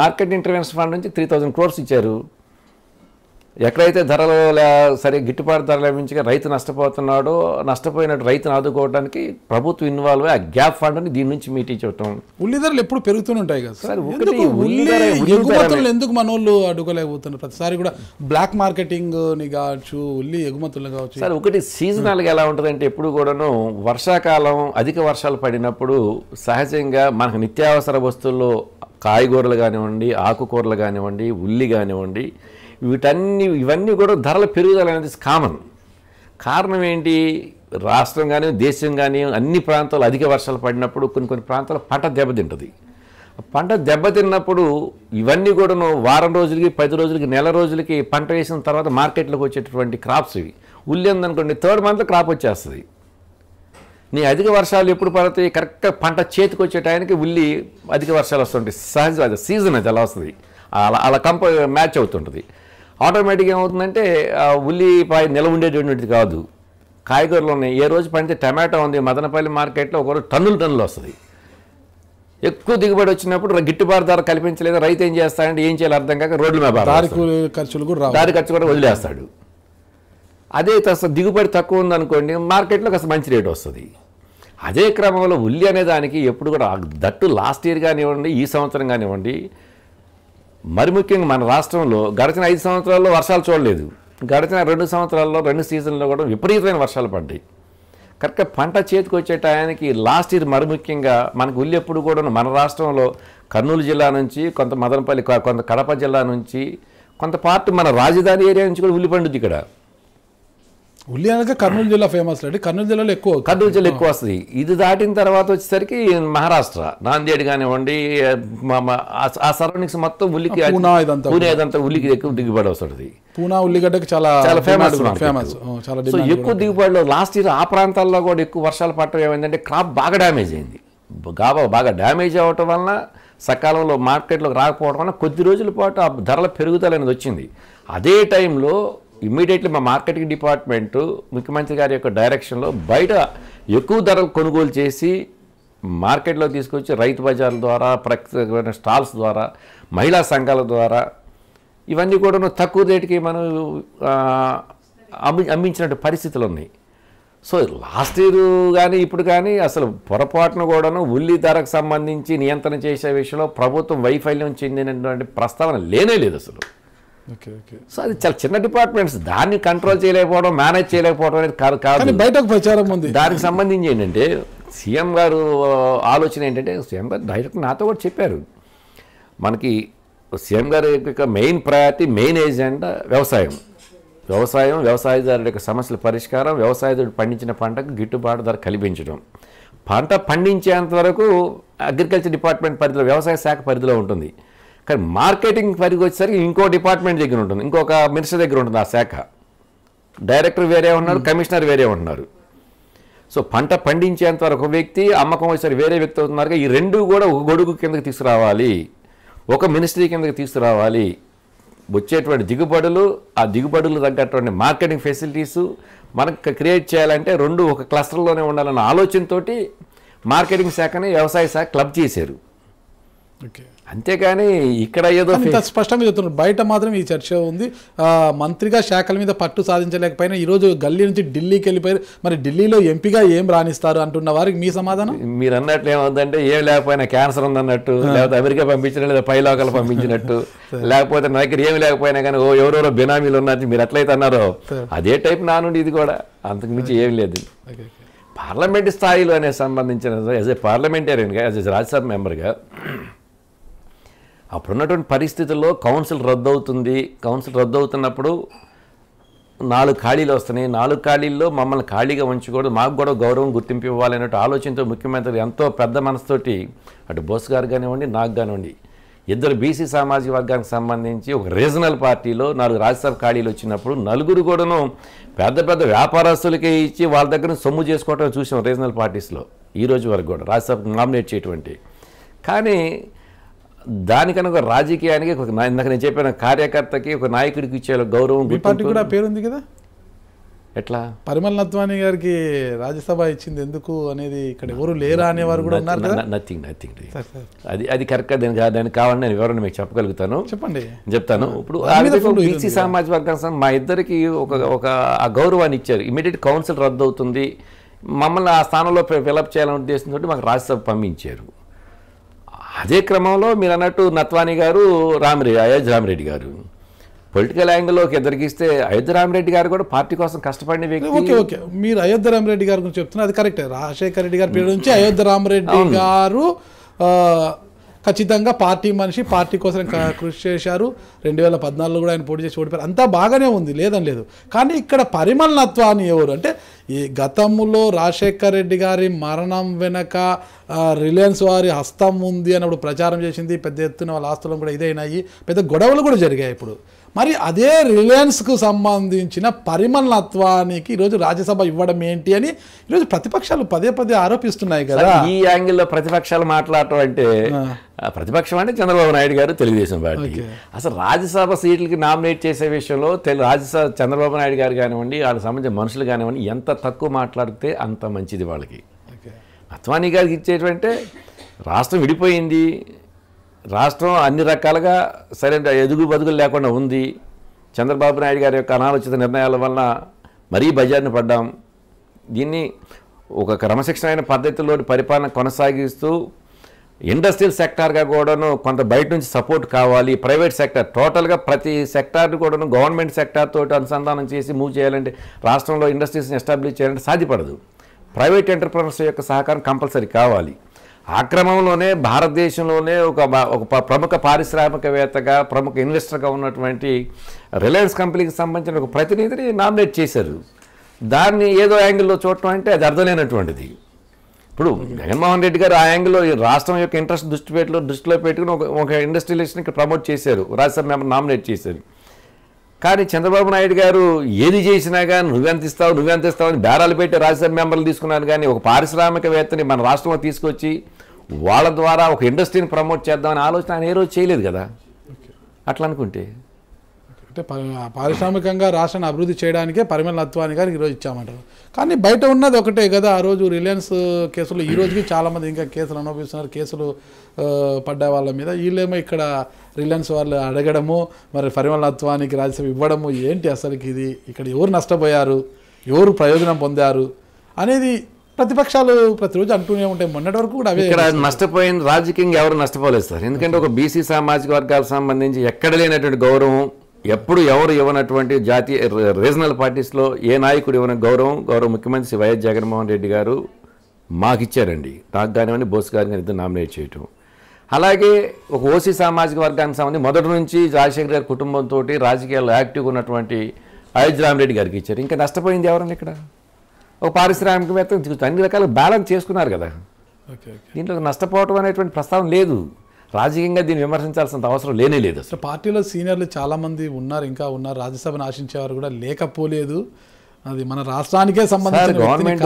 మార్కెట్ ఇంటర్వెన్స్ ఫండ్ నుంచి త్రీ థౌజండ్ ఇచ్చారు ఎక్కడైతే ధరలు సరే గిట్టుబాటు ధరలు లభించగా రైతు నష్టపోతున్నాడో నష్టపోయినట్టు రైతును ఆదుకోవడానికి ప్రభుత్వం ఇన్వాల్వ్ ఆ గ్యాప్ ఫండ్ అని దీని నుంచి మీటింగ్ చూడటం ఉల్లి ధరలు ఎప్పుడు పెరుగుతూనే ఉంటాయి కదా సార్ ఎగుమతులు ఎందుకు మన వాళ్ళు అడుగులేకపోతున్నారు ప్రతిసారి కూడా బ్లాక్ మార్కెటింగ్ కావచ్చు ఉల్లి ఎగుమతులు కావచ్చు సార్ ఒకటి సీజనల్గా ఎలా ఉంటుందంటే ఎప్పుడు కూడాను వర్షాకాలం అధిక వర్షాలు పడినప్పుడు సహజంగా మనకు నిత్యావసర వస్తువుల్లో కాయగూరలు కానివ్వండి ఆకుకూరలు కానివ్వండి ఉల్లి కానివ్వండి వీటన్ని ఇవన్నీ కూడా ధరల పెరుగుదల అనేది కామన్ కారణం ఏంటి రాష్ట్రం కానీ దేశం కానీ అన్ని ప్రాంతాలు అధిక వర్షాలు పడినప్పుడు కొన్ని కొన్ని ప్రాంతాలు పంట దెబ్బతింటుంది పంట దెబ్బతిన్నప్పుడు ఇవన్నీ కూడాను వారం రోజులకి పది రోజులకి నెల రోజులకి పంట వేసిన తర్వాత మార్కెట్లోకి వచ్చేటటువంటి క్రాప్స్ ఇవి ఉల్లి ఉందనుకోండి థర్డ్ మంత్లో క్రాప్ వచ్చేస్తుంది నీ అధిక వర్షాలు ఎప్పుడు పడతాయి కరెక్ట్గా పంట చేతికి వచ్చే టైంకి ఉల్లి అధిక వర్షాలు వస్తుంటాయి సహజ సీజన్ అది అలా వస్తుంది అలా అలా కంప మ్యాచ్ అవుతుంటుంది ఆటోమేటిక్గా ఏమవుతుందంటే ఉల్లిపాయ నిల్వ ఉండేటువంటిది కాదు కాయగూరలు ఉన్నాయి ఏ రోజు పండితే టమాటో ఉంది మదనపల్లి మార్కెట్లో ఒకరోజు టన్నులు టన్నులు వస్తుంది ఎక్కువ దిగుబడి వచ్చినప్పుడు గిట్టుబాటు ధర కల్పించలేదు రైతు ఏం చేస్తాడంటే ఏం చేయాలి అర్థం కాక రోడ్ల మీద ఖర్చులు కూడా దారి ఖర్చు కూడా వదిలేస్తాడు అదే కాస్త దిగుబడి తక్కువ ఉందనుకోండి మార్కెట్లో కాస్త మంచి రేటు వస్తుంది అదే క్రమంలో ఉల్లి అనే దానికి ఎప్పుడు కూడా దట్టు లాస్ట్ ఇయర్ కానివ్వండి ఈ సంవత్సరం కానివ్వండి మరి ముఖ్యంగా మన రాష్ట్రంలో గడిచిన ఐదు సంవత్సరాల్లో వర్షాలు చూడలేదు గడిచిన రెండు సంవత్సరాల్లో రెండు సీజన్లో కూడా విపరీతమైన వర్షాలు పడ్డాయి కరెక్ట్గా పంట చేతికి వచ్చే టయానికి లాస్ట్ ఇయర్ మరి ముఖ్యంగా మనకు ఉల్లెప్పుడు కూడా మన రాష్ట్రంలో కర్నూలు జిల్లా నుంచి కొంత మదనపల్లి కొంత కడప జిల్లా నుంచి కొంత పార్ట్ మన రాజధాని ఏరియా నుంచి కూడా ఉల్లి పండుద్ది ఇక్కడ ఉల్లి అనగా కర్నూలు జిల్లా ఫేమస్ అండి కర్నూలు జిల్లాలో ఎక్కువ కర్నూలు జిల్లా ఎక్కువ వస్తుంది ఇది దాటిన తర్వాత వచ్చేసరికి మహారాష్ట్ర నాందేడ్ కానివ్వండి ఆ సరౌండింగ్స్ మొత్తం ఉల్లికి పూనా ఇదంతా ఉల్లికి ఎక్కువ దిగుబడి వస్తుంది పూనా ఉల్లిగడ్డకి చాలా చాలా ఫేమస్ ఫేమస్ చాలా ఎక్కువ దిగుబడిలో లాస్ట్ ఇయర్ ఆ ప్రాంతాల్లో కూడా ఎక్కువ వర్షాలు పట్టడం ఏమైందంటే క్రాప్ బాగా డ్యామేజ్ అయింది గాబా బాగా డ్యామేజ్ అవ్వటం వలన సకాలంలో మార్కెట్లోకి రాకపోవడం వలన కొద్ది రోజుల పాటు ఆ ధరల పెరుగుదల అనేది వచ్చింది అదే టైంలో ఇమ్మీడియట్లీ మా మార్కెటింగ్ డిపార్ట్మెంటు ముఖ్యమంత్రి గారి యొక్క డైరెక్షన్లో బయట ఎక్కువ ధరలు కొనుగోలు చేసి మార్కెట్లో తీసుకొచ్చి రైతు బజార్ల ద్వారా ప్రత్యేకమైన స్టాల్స్ ద్వారా మహిళా సంఘాల ద్వారా ఇవన్నీ కూడా తక్కువ రేటుకి మనం అమ్మి అమ్మించినట్టు పరిస్థితులు ఉన్నాయి సో లాస్ట్ ఇయర్ కానీ ఇప్పుడు కానీ అసలు పొరపాటును కూడాను ఉల్లి ధరకు సంబంధించి నియంత్రణ చేసే విషయంలో ప్రభుత్వం వైఫల్యం చెందినటువంటి ప్రస్తావన లేనే లేదు అసలు సో అది చాలా చిన్న డిపార్ట్మెంట్స్ దాన్ని కంట్రోల్ చేయలేకపోవడం మేనేజ్ చేయలేకపోవడం అనేది కాదు కాదు బయటకు ప్రచారం ఉంది దానికి సంబంధించి ఏంటంటే సీఎం గారు ఆలోచన ఏంటంటే సీఎం గారు డైరెక్ట్ నాతో కూడా చెప్పారు మనకి సీఎం గారి యొక్క మెయిన్ ప్రయారిటీ మెయిన్ ఏజెండా వ్యవసాయం వ్యవసాయం వ్యవసాయదారుల యొక్క సమస్యల పరిష్కారం వ్యవసాయదారుడు పండించిన పంటకు గిట్టుబాటు ధర కల్పించడం పంట పండించేంత వరకు అగ్రికల్చర్ డిపార్ట్మెంట్ పరిధిలో వ్యవసాయ శాఖ పరిధిలో ఉంటుంది కానీ మార్కెటింగ్ పరిగి వచ్చేసరికి ఇంకో డిపార్ట్మెంట్ దగ్గర ఉంటుంది ఇంకొక మినిస్టర్ దగ్గర ఉంటుంది ఆ శాఖ డైరెక్టర్ వేరే ఉన్నారు కమిషనర్ వేరే ఉన్నారు సో పంట పండించేంత వరకు ఒక వ్యక్తి అమ్మకం వచ్చేసరికి వేరే వ్యక్తి అవుతున్నారు ఈ రెండు కూడా ఒక గొడుగు కిందకి తీసుకురావాలి ఒక మినిస్ట్రీ కిందకి తీసుకురావాలి వచ్చేటువంటి దిగుబడులు ఆ దిగుబడులు తగ్గటువంటి మార్కెటింగ్ ఫెసిలిటీస్ మనకు క్రియేట్ చేయాలంటే రెండు ఒక క్లస్టర్లోనే ఉండాలన్న ఆలోచనతోటి మార్కెటింగ్ శాఖని వ్యవసాయ శాఖ క్లబ్ చేశారు ఓకే అంతేగాని ఇక్కడ ఏదో స్పష్టంగా చెప్తున్నారు బయట మాత్రం ఈ చర్చ ఉంది మంత్రిగా శాఖల మీద పట్టు సాధించలేకపోయినా ఈరోజు గల్లీ నుంచి ఢిల్లీకి వెళ్ళిపోయారు మరి ఢిల్లీలో ఎంపీగా ఏం రాణిస్తారు అంటున్న వారికి మీ సమాధానం మీరు అన్నట్లు ఏమవుతుందంటే ఏం లేకపోయినా క్యాన్సర్ ఉందన్నట్టు లేకపోతే అమెరికా పంపించిన లేదా పైలోకాలు పంపించినట్టు లేకపోతే నా దగ్గర ఏమి లేకపోయినా కానీ ఓ ఎవరెవరో బినామీలు ఉన్నారు మీరు ఎట్లయితే అన్నారో అదే టైప్ నా నుండి ఇది కూడా అంతకు మించి ఏం లేదు పార్లమెంట్ స్థాయిలోనే సంబంధించిన యాజ్ ఏ పార్లమెంటేరియన్గా యాజ్ ఎ రాజ్యసభ మెంబర్గా అప్పుడున్నటువంటి పరిస్థితుల్లో కౌన్సిల్ రద్దవుతుంది కౌన్సిల్ రద్దవుతున్నప్పుడు నాలుగు ఖాళీలు వస్తున్నాయి నాలుగు ఖాళీల్లో మమ్మల్ని ఖాళీగా ఉంచకూడదు మాకు కూడా గౌరవం గుర్తింపు ఇవ్వాలనే ఆలోచనతో ముఖ్యమంత్రి ఎంతో పెద్ద మనసుతోటి అటు బోస్ గారు కానివ్వండి నాకు కానివ్వండి ఇద్దరు బీసీ సామాజిక వర్గానికి సంబంధించి ఒక రీజనల్ పార్టీలో నాలుగు రాజ్యసభ ఖాళీలు వచ్చినప్పుడు నలుగురు కూడాను పెద్ద పెద్ద వ్యాపారస్తులకే ఇచ్చి వాళ్ళ దగ్గర సొమ్ము చేసుకోవటం చూసాం రీజనల్ పార్టీస్లో ఈ రోజు వరకు కూడా రాజ్యసభకు నామినేట్ చేయటువంటి కానీ ఒక రాజకీయానికి ఇందాక నేను చెప్పిన కార్యకర్తకి ఒక నాయకుడికి ఇచ్చే గౌరవం పార్టీ కూడా పేరుంది కదా ఎట్లా పరిమల్ నత్వాని గారికి రాజ్యసభ ఇచ్చింది ఎందుకు అనేది ఇక్కడ ఎవరు లేరా అనేవారు కూడా ఉన్నారు నథింగ్ నథింగ్ అది అది కరెక్ట్ దానికి దానికి కావాలని నేను వివరణ మీకు చెప్పగలుగుతాను చెప్పండి చెప్తాను ఇప్పుడు బీసీ సామాజిక వర్గం మా ఇద్దరికి ఒక ఒక ఆ గౌరవాన్ని ఇచ్చారు ఇమీడియట్ కౌన్సిల్ రద్దు అవుతుంది మమ్మల్ని ఆ స్థానంలో ఫిలప్ చేయాలనే ఉద్దేశంతో మాకు రాజ్యసభ పంపించారు అదే క్రమంలో మీరు అన్నట్టు నత్వాని గారు రామిరెడ్డి అయోధ్య రామిరెడ్డి గారు పొలిటికల్ యాంగిల్లోకి ఎదరికిస్తే అయోధ్య రామిరెడ్డి గారు కూడా పార్టీ కోసం కష్టపడిన వ్యక్తి ఓకే ఓకే మీరు అయోధ్య రామిరెడ్డి గారి గురించి చెప్తున్నారు అది కరెక్టే రాజశేఖర రెడ్డి గారి పేరు నుంచి అయోధ్య రామిరెడ్డి గారు ఖచ్చితంగా పార్టీ మనిషి పార్టీ కోసం కృషి చేశారు రెండు వేల పద్నాలుగులో కూడా ఆయన పోటీ చేసి ఓడిపోయారు అంతా బాగానే ఉంది లేదని లేదు కానీ ఇక్కడ పరిమళనత్వాన్ని ఎవరు అంటే ఈ గతంలో రాజశేఖర్ రెడ్డి గారి మరణం వెనక రిలయన్స్ వారి హస్తం ఉంది అన్నప్పుడు ప్రచారం చేసింది పెద్ద ఎత్తున వాళ్ళ ఆస్తులను కూడా ఇదైనాయి పెద్ద గొడవలు కూడా జరిగాయి ఇప్పుడు మరి అదే రిలయన్స్కు సంబంధించిన పరిమళత్వానికి ఈరోజు రాజ్యసభ ఇవ్వడం ఏంటి అని ఈరోజు ప్రతిపక్షాలు పదే పదే ఆరోపిస్తున్నాయి కదా ఈ యాంగిల్లో ప్రతిపక్షాలు మాట్లాడటం అంటే ప్రతిపక్షం అంటే చంద్రబాబు నాయుడు గారు తెలుగుదేశం పార్టీ అసలు రాజ్యసభ సీట్లకి నామినేట్ చేసే విషయంలో తెలు రాజ్యసభ చంద్రబాబు నాయుడు గారు కానివ్వండి వాళ్ళకి సంబంధించిన మనుషులు కానివ్వండి ఎంత తక్కువ మాట్లాడితే అంత మంచిది వాళ్ళకి అత్వానీ గారికి ఇచ్చేటువంటి రాష్ట్రం విడిపోయింది రాష్ట్రం అన్ని రకాలుగా సరైన ఎదుగు బదుగులు లేకుండా ఉంది చంద్రబాబు నాయుడు గారి యొక్క అనాలోచిత నిర్ణయాల వలన మరీ బజార్ని పడ్డాం దీన్ని ఒక క్రమశిక్షణ పద్ధతిలో పరిపాలన కొనసాగిస్తూ ఇండస్ట్రియల్ సెక్టార్గా కూడాను కొంత బయట నుంచి సపోర్ట్ కావాలి ప్రైవేట్ సెక్టార్ టోటల్గా ప్రతి సెక్టార్ని కూడాను గవర్నమెంట్ సెక్టార్ తోటి అనుసంధానం చేసి మూవ్ చేయాలంటే రాష్ట్రంలో ఇండస్ట్రీస్ని ఎస్టాబ్లిష్ చేయాలంటే సాధ్యపడదు ప్రైవేట్ ఎంటర్ప్రినర్స్ యొక్క సహకారం కంపల్సరీ కావాలి ఆ క్రమంలోనే భారతదేశంలోనే ఒక ఒక ప్రముఖ పారిశ్రామికవేత్తగా ప్రముఖ ఇన్వెస్టర్గా ఉన్నటువంటి రిలయన్స్ కంపెనీకి సంబంధించిన ఒక ప్రతినిధిని నామినేట్ చేశారు దాన్ని ఏదో యాంగిల్లో చూడటం అంటే అది అర్థమైనటువంటిది ఇప్పుడు జగన్మోహన్ రెడ్డి గారు ఆ యాంగిల్లో రాష్ట్రం యొక్క ఇంట్రెస్ట్ దృష్టి పెట్టులో దృష్టిలో పెట్టుకుని ఒక ఒక ఇండస్ట్రియలిస్ట్ని ప్రమోట్ చేశారు రాజ్యసభ మెంబర్ నామినేట్ చేశారు కానీ చంద్రబాబు నాయుడు గారు ఏది చేసినా కానీ నువ్వెంతిస్తావు ఇస్తావు అని బేరాలు పెట్టి రాజ్యసభ మెంబర్లు తీసుకున్నాను కానీ ఒక పారిశ్రామికవేత్తని మన రాష్ట్రంలో తీసుకొచ్చి వాళ్ళ ద్వారా ఒక ఇండస్ట్రీని ప్రమోట్ చేద్దామని ఆలోచన ఆయన ఏ రోజు చేయలేదు కదా అట్లా అనుకుంటే అంటే పారిశ్రామికంగా రాష్ట్రాన్ని అభివృద్ధి చేయడానికే పరిమళ నత్వాని గారికి ఈరోజు ఇచ్చామంటారు కానీ బయట ఉన్నది ఒకటే కదా ఆ రోజు రిలయన్స్ కేసులు ఈ రోజుకి చాలామంది ఇంకా కేసులు అనుభవిస్తున్నారు కేసులు పడ్డ వాళ్ళ మీద వీళ్ళేమో ఇక్కడ రిలయన్స్ వాళ్ళు అడగడము మరి పరిమళ నత్వానికి రాజ్యసభ ఇవ్వడము ఏంటి అసలుకి ఇది ఇక్కడ ఎవరు నష్టపోయారు ఎవరు ప్రయోజనం పొందారు అనేది ప్రతిపక్షాలు ప్రతిరోజు అంటూనే ఉంటాయి మొన్నటి వరకు కూడా అవే ఇక్కడ నష్టపోయిన రాజకీయంగా ఎవరు నష్టపోలేదు సార్ ఎందుకంటే ఒక బీసీ సామాజిక వర్గాలకు సంబంధించి ఎక్కడ లేనటువంటి గౌరవం ఎప్పుడు ఎవరు ఇవ్వనటువంటి జాతీయ రీజనల్ పార్టీస్లో ఏ నాయకుడు ఇవ్వని గౌరవం గౌరవ ముఖ్యమంత్రి వైఎస్ జగన్మోహన్ రెడ్డి గారు మాకు ఇచ్చారండి నాకు కానివ్వండి బోస్ గారిని ఇద్దరు నామినేట్ చేయటం అలాగే ఒక ఓసీ సామాజిక వర్గానికి సంబంధించి మొదటి నుంచి రాజశేఖర్ గారి కుటుంబంతో రాజకీయాల్లో యాక్టివ్గా ఉన్నటువంటి అయోధ్య రామరెడ్డి గారికి ఇచ్చారు ఇంకా నష్టపోయింది ఎవరన్నా ఇక్కడ ఒక పారిశ్రామికవేత్త అన్ని రకాల బ్యాలెన్స్ చేసుకున్నారు కదా దీంట్లో నష్టపోవటం అనేటువంటి ప్రస్తావన లేదు రాజకీయంగా దీన్ని విమర్శించాల్సిన అవసరం లేనే లేదు అసలు పార్టీలో సీనియర్లు చాలామంది ఉన్నారు ఇంకా ఉన్నారు రాజ్యసభను ఆశించేవారు కూడా లేకపోలేదు అది మన రాష్ట్రానికే సంబంధించిన గవర్నమెంట్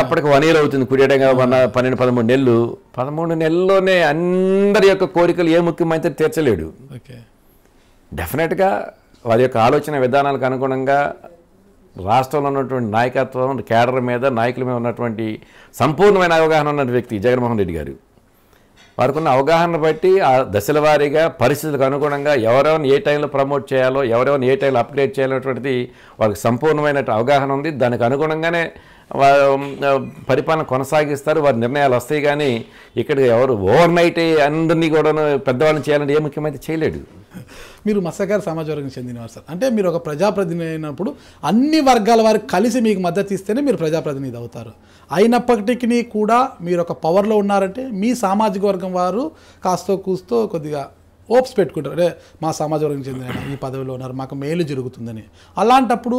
అప్పటికి వన్ ఇయర్ అవుతుంది కుడియడంగా మన పన్నెండు పదమూడు నెలలు పదమూడు నెలల్లోనే అందరి యొక్క కోరికలు ఏ ముఖ్యమంత్రి తీర్చలేడు ఓకే డెఫినెట్గా వారి యొక్క ఆలోచన విధానాలకు అనుగుణంగా రాష్ట్రంలో ఉన్నటువంటి నాయకత్వం కేడర్ మీద నాయకుల మీద ఉన్నటువంటి సంపూర్ణమైన అవగాహన ఉన్న వ్యక్తి జగన్మోహన్ రెడ్డి గారు వారికున్న అవగాహన బట్టి ఆ దశల వారీగా పరిస్థితులకు అనుగుణంగా ఎవరెవరిని ఏ టైంలో ప్రమోట్ చేయాలో ఎవరెవరిని ఏ టైంలో అప్డేట్ చేయాలనేటువంటిది వారికి సంపూర్ణమైన అవగాహన ఉంది దానికి అనుగుణంగానే పరిపాలన కొనసాగిస్తారు వారి నిర్ణయాలు వస్తాయి కానీ ఇక్కడ ఎవరు ఓవర్ నైట్ అందరినీ కూడా పెద్దవాళ్ళని చేయాలంటే ఏ ముఖ్యమైతే చేయలేడు మీరు మత్స్యకార సమాజ వర్గం చెందినవారు సార్ అంటే మీరు ఒక ప్రజాప్రతినిధి అయినప్పుడు అన్ని వర్గాల వారికి కలిసి మీకు మద్దతు ఇస్తేనే మీరు ప్రజాప్రతినిధి అవుతారు అయినప్పటికీ కూడా మీరు ఒక పవర్లో ఉన్నారంటే మీ సామాజిక వర్గం వారు కాస్తో కూస్తో కొద్దిగా హోప్స్ పెట్టుకుంటారు అరే మా సమాజ వర్గానికి చెందిన ఈ పదవిలో ఉన్నారు మాకు మేలు జరుగుతుందని అలాంటప్పుడు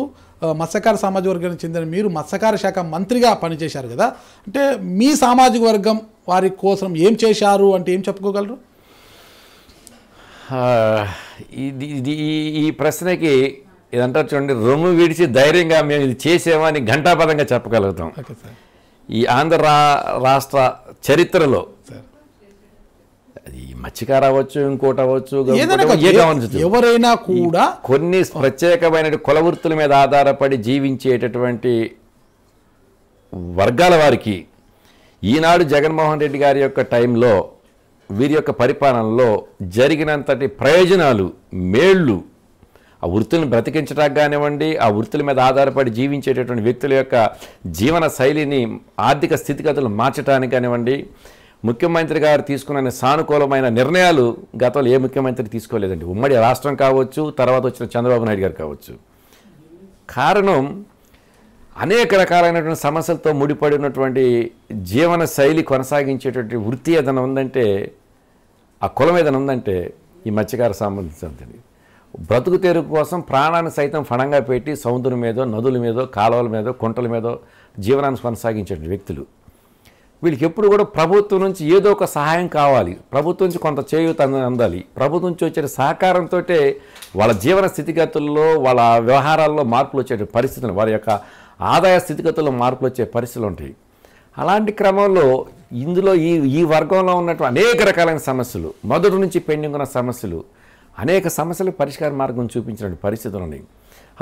మత్స్యకార సమాజ వర్గానికి చెందిన మీరు మత్స్యకార శాఖ మంత్రిగా పనిచేశారు కదా అంటే మీ సామాజిక వర్గం వారి కోసం ఏం చేశారు అంటే ఏం చెప్పుకోగలరు ఇది ఈ ప్రశ్నకి ఇదంటారు చూడండి రొమ్ము విడిచి ధైర్యంగా మేము ఇది చేసేమని ఘంటాపదంగా చెప్పగలుగుతాం ఓకే సార్ ఈ ఆంధ్ర రాష్ట్ర చరిత్రలో ఈ మత్స్యకార అవ్వచ్చు ఇంకోటి అవ్వచ్చు ఎవరైనా కూడా కొన్ని ప్రత్యేకమైన కుల వృత్తుల మీద ఆధారపడి జీవించేటటువంటి వర్గాల వారికి ఈనాడు జగన్మోహన్ రెడ్డి గారి యొక్క టైంలో వీరి యొక్క పరిపాలనలో జరిగినంతటి ప్రయోజనాలు మేళ్ళు ఆ వృత్తులను బ్రతికించడానికి కానివ్వండి ఆ వృత్తుల మీద ఆధారపడి జీవించేటటువంటి వ్యక్తుల యొక్క జీవన శైలిని ఆర్థిక స్థితిగతులు మార్చడానికి కానివ్వండి ముఖ్యమంత్రి గారు తీసుకున్న సానుకూలమైన నిర్ణయాలు గతంలో ఏ ముఖ్యమంత్రి తీసుకోలేదండి ఉమ్మడి రాష్ట్రం కావచ్చు తర్వాత వచ్చిన చంద్రబాబు నాయుడు గారు కావచ్చు కారణం అనేక రకాలైనటువంటి సమస్యలతో ముడిపడి ఉన్నటువంటి జీవన శైలి కొనసాగించేటువంటి వృత్తి ఏదైనా ఉందంటే ఆ కులం ఏదైనా ఉందంటే ఈ మత్స్యకార సంబంధించినది బ్రతుకు తెరు కోసం ప్రాణాన్ని సైతం ఫణంగా పెట్టి సముద్రం మీద నదుల మీదో కాలువల మీద కుంటల మీదో జీవనాన్ని కొనసాగించే వ్యక్తులు వీళ్ళకి ఎప్పుడు కూడా ప్రభుత్వం నుంచి ఏదో ఒక సహాయం కావాలి ప్రభుత్వం నుంచి కొంత చేయూత అందాలి ప్రభుత్వం నుంచి వచ్చే సహకారంతో వాళ్ళ జీవన స్థితిగతుల్లో వాళ్ళ వ్యవహారాల్లో మార్పులు వచ్చే పరిస్థితులు వారి యొక్క ఆదాయ స్థితిగతుల్లో మార్పులు వచ్చే పరిస్థితులు ఉంటాయి అలాంటి క్రమంలో ఇందులో ఈ ఈ వర్గంలో ఉన్నటువంటి అనేక రకాలైన సమస్యలు మొదటి నుంచి పెండింగ్ ఉన్న సమస్యలు అనేక సమస్యలకు పరిష్కార మార్గం చూపించిన పరిస్థితులు ఉన్నాయి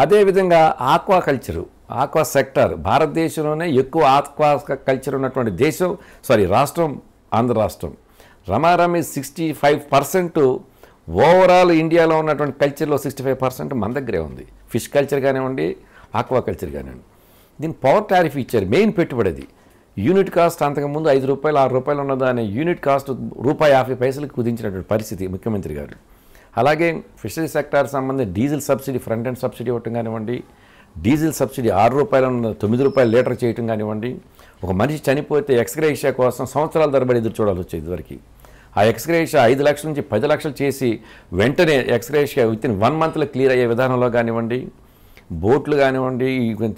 అదేవిధంగా ఆక్వా కల్చరు ఆక్వా సెక్టర్ భారతదేశంలోనే ఎక్కువ ఆక్వా కల్చర్ ఉన్నటువంటి దేశం సారీ రాష్ట్రం ఆంధ్ర రాష్ట్రం రమారామి సిక్స్టీ ఫైవ్ పర్సెంట్ ఓవరాల్ ఇండియాలో ఉన్నటువంటి కల్చర్లో సిక్స్టీ ఫైవ్ పర్సెంట్ మన దగ్గరే ఉంది ఫిష్ కల్చర్ కానివ్వండి ఆక్వా కల్చర్ కానివ్వండి దీని పవర్ టారిఫ్ ఇచ్చారు మెయిన్ పెట్టుబడి అది యూనిట్ కాస్ట్ అంతకుముందు ఐదు రూపాయలు ఆరు రూపాయలు అనే యూనిట్ కాస్ట్ రూపాయి యాభై పైసలకు కుదించినటువంటి పరిస్థితి ముఖ్యమంత్రి గారు అలాగే ఫిషరీస్ సెక్టార్ సంబంధించి diesel subsidy front and subsidy ఇవ్వటం కానివ్వండి డీజిల్ సబ్సిడీ ఆరు రూపాయల తొమ్మిది రూపాయలు లీటర్ చేయటం కానివ్వండి ఒక మనిషి చనిపోతే ఎక్స్గ్రేషియా కోసం సంవత్సరాల తరబడి ఎదురు చూడాలి వచ్చేది ఇదివరకు ఆ ఎక్స్గ్రేషియా ఐదు లక్షల నుంచి పది లక్షలు చేసి వెంటనే ఎక్స్గ్రేషియా విత్ ఇన్ వన్ మంత్లో క్లియర్ అయ్యే విధానంలో కానివ్వండి బోట్లు కానివ్వండి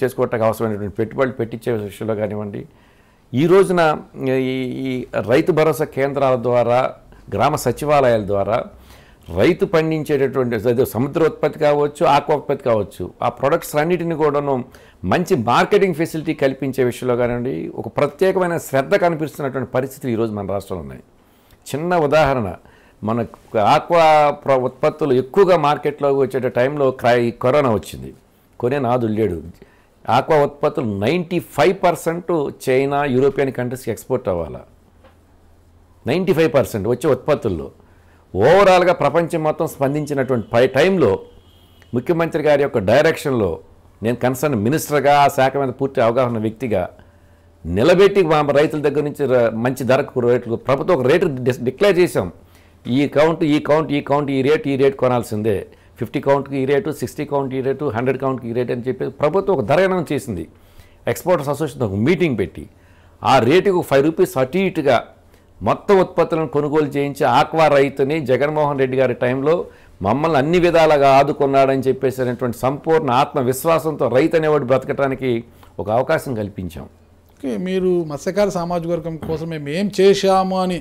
చేసుకోవటానికి అవసరమైనటువంటి పెట్టుబడులు పెట్టించే విషయంలో కానివ్వండి ఈ రోజున ఈ రైతు భరోసా కేంద్రాల ద్వారా గ్రామ సచివాలయాల ద్వారా రైతు పండించేటటువంటి అదే సముద్రోత్పత్తి కావచ్చు ఆక్వాత్పత్తి కావచ్చు ఆ ప్రొడక్ట్స్ అన్నిటిని కూడాను మంచి మార్కెటింగ్ ఫెసిలిటీ కల్పించే విషయంలో కానివ్వండి ఒక ప్రత్యేకమైన శ్రద్ధ కనిపిస్తున్నటువంటి పరిస్థితులు ఈరోజు మన రాష్ట్రంలో ఉన్నాయి చిన్న ఉదాహరణ మన ఆక్వా ప్ర ఉత్పత్తులు ఎక్కువగా మార్కెట్లో వచ్చే టైంలో క్రై కరోనా వచ్చింది కొనే నాదు లేడు ఆక్వా ఉత్పత్తులు ninety five percent China European కంట్రీస్కి ఎక్స్పోర్ట్ అవ్వాలి నైంటీ ఫైవ్ పర్సెంట్ వచ్చే ఉత్పత్తుల్లో ఓవరాల్గా ప్రపంచం మొత్తం స్పందించినటువంటి పై టైంలో ముఖ్యమంత్రి గారి యొక్క డైరెక్షన్లో నేను కన్సర్న్ మినిస్టర్గా ఆ శాఖ మీద పూర్తి అవగాహన వ్యక్తిగా నిలబెట్టి మా రైతుల దగ్గర నుంచి మంచి ధరకు రేట్లు ప్రభుత్వం ఒక రేటు డిక్లేర్ చేసాం ఈ కౌంట్ ఈ కౌంట్ ఈ కౌంట్ ఈ రేటు ఈ రేటు కొనాల్సిందే ఫిఫ్టీ కౌంట్కి ఈ రేటు సిక్స్టీ కౌంట్ ఈ రేటు హండ్రెడ్ కౌంట్కి ఈ రేటు అని చెప్పి ప్రభుత్వం ఒక ధర చేసింది ఎక్స్పోర్టర్స్ అసోసియేషన్ ఒక మీటింగ్ పెట్టి ఆ రేటుకు ఫైవ్ రూపీస్ అటు ఇటుగా మొత్తం ఉత్పత్తులను కొనుగోలు చేయించి ఆక్వా రైతుని జగన్మోహన్ రెడ్డి గారి టైంలో మమ్మల్ని అన్ని విధాలుగా ఆదుకున్నాడని చెప్పేసినటువంటి సంపూర్ణ ఆత్మవిశ్వాసంతో రైతు అనేవాడు బ్రతకటానికి ఒక అవకాశం కల్పించాం మీరు మత్స్యకార సామాజిక వర్గం కోసం మేము ఏం చేశాము అని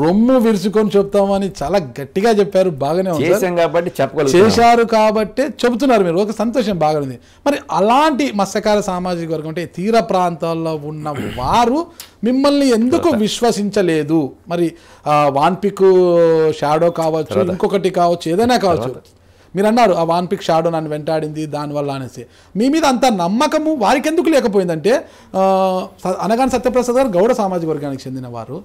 రొమ్ము విరుచుకొని చెప్తామని చాలా గట్టిగా చెప్పారు బాగానే ఉంది కాబట్టి చేశారు కాబట్టే చెబుతున్నారు మీరు ఒక సంతోషం బాగానే మరి అలాంటి మత్స్యకార సామాజిక వర్గం అంటే తీర ప్రాంతాల్లో ఉన్న వారు మిమ్మల్ని ఎందుకు విశ్వసించలేదు మరి వాన్పిక్ షాడో కావచ్చు ఇంకొకటి కావచ్చు ఏదైనా కావచ్చు మీరు అన్నారు ఆ వాన్పిక్ షాడో నన్ను వెంటాడింది దానివల్ల అనేసి మీ మీద అంత నమ్మకము వారికి ఎందుకు లేకపోయిందంటే అనగాని సత్యప్రసాద్ గారు గౌడ సామాజిక వర్గానికి చెందినవారు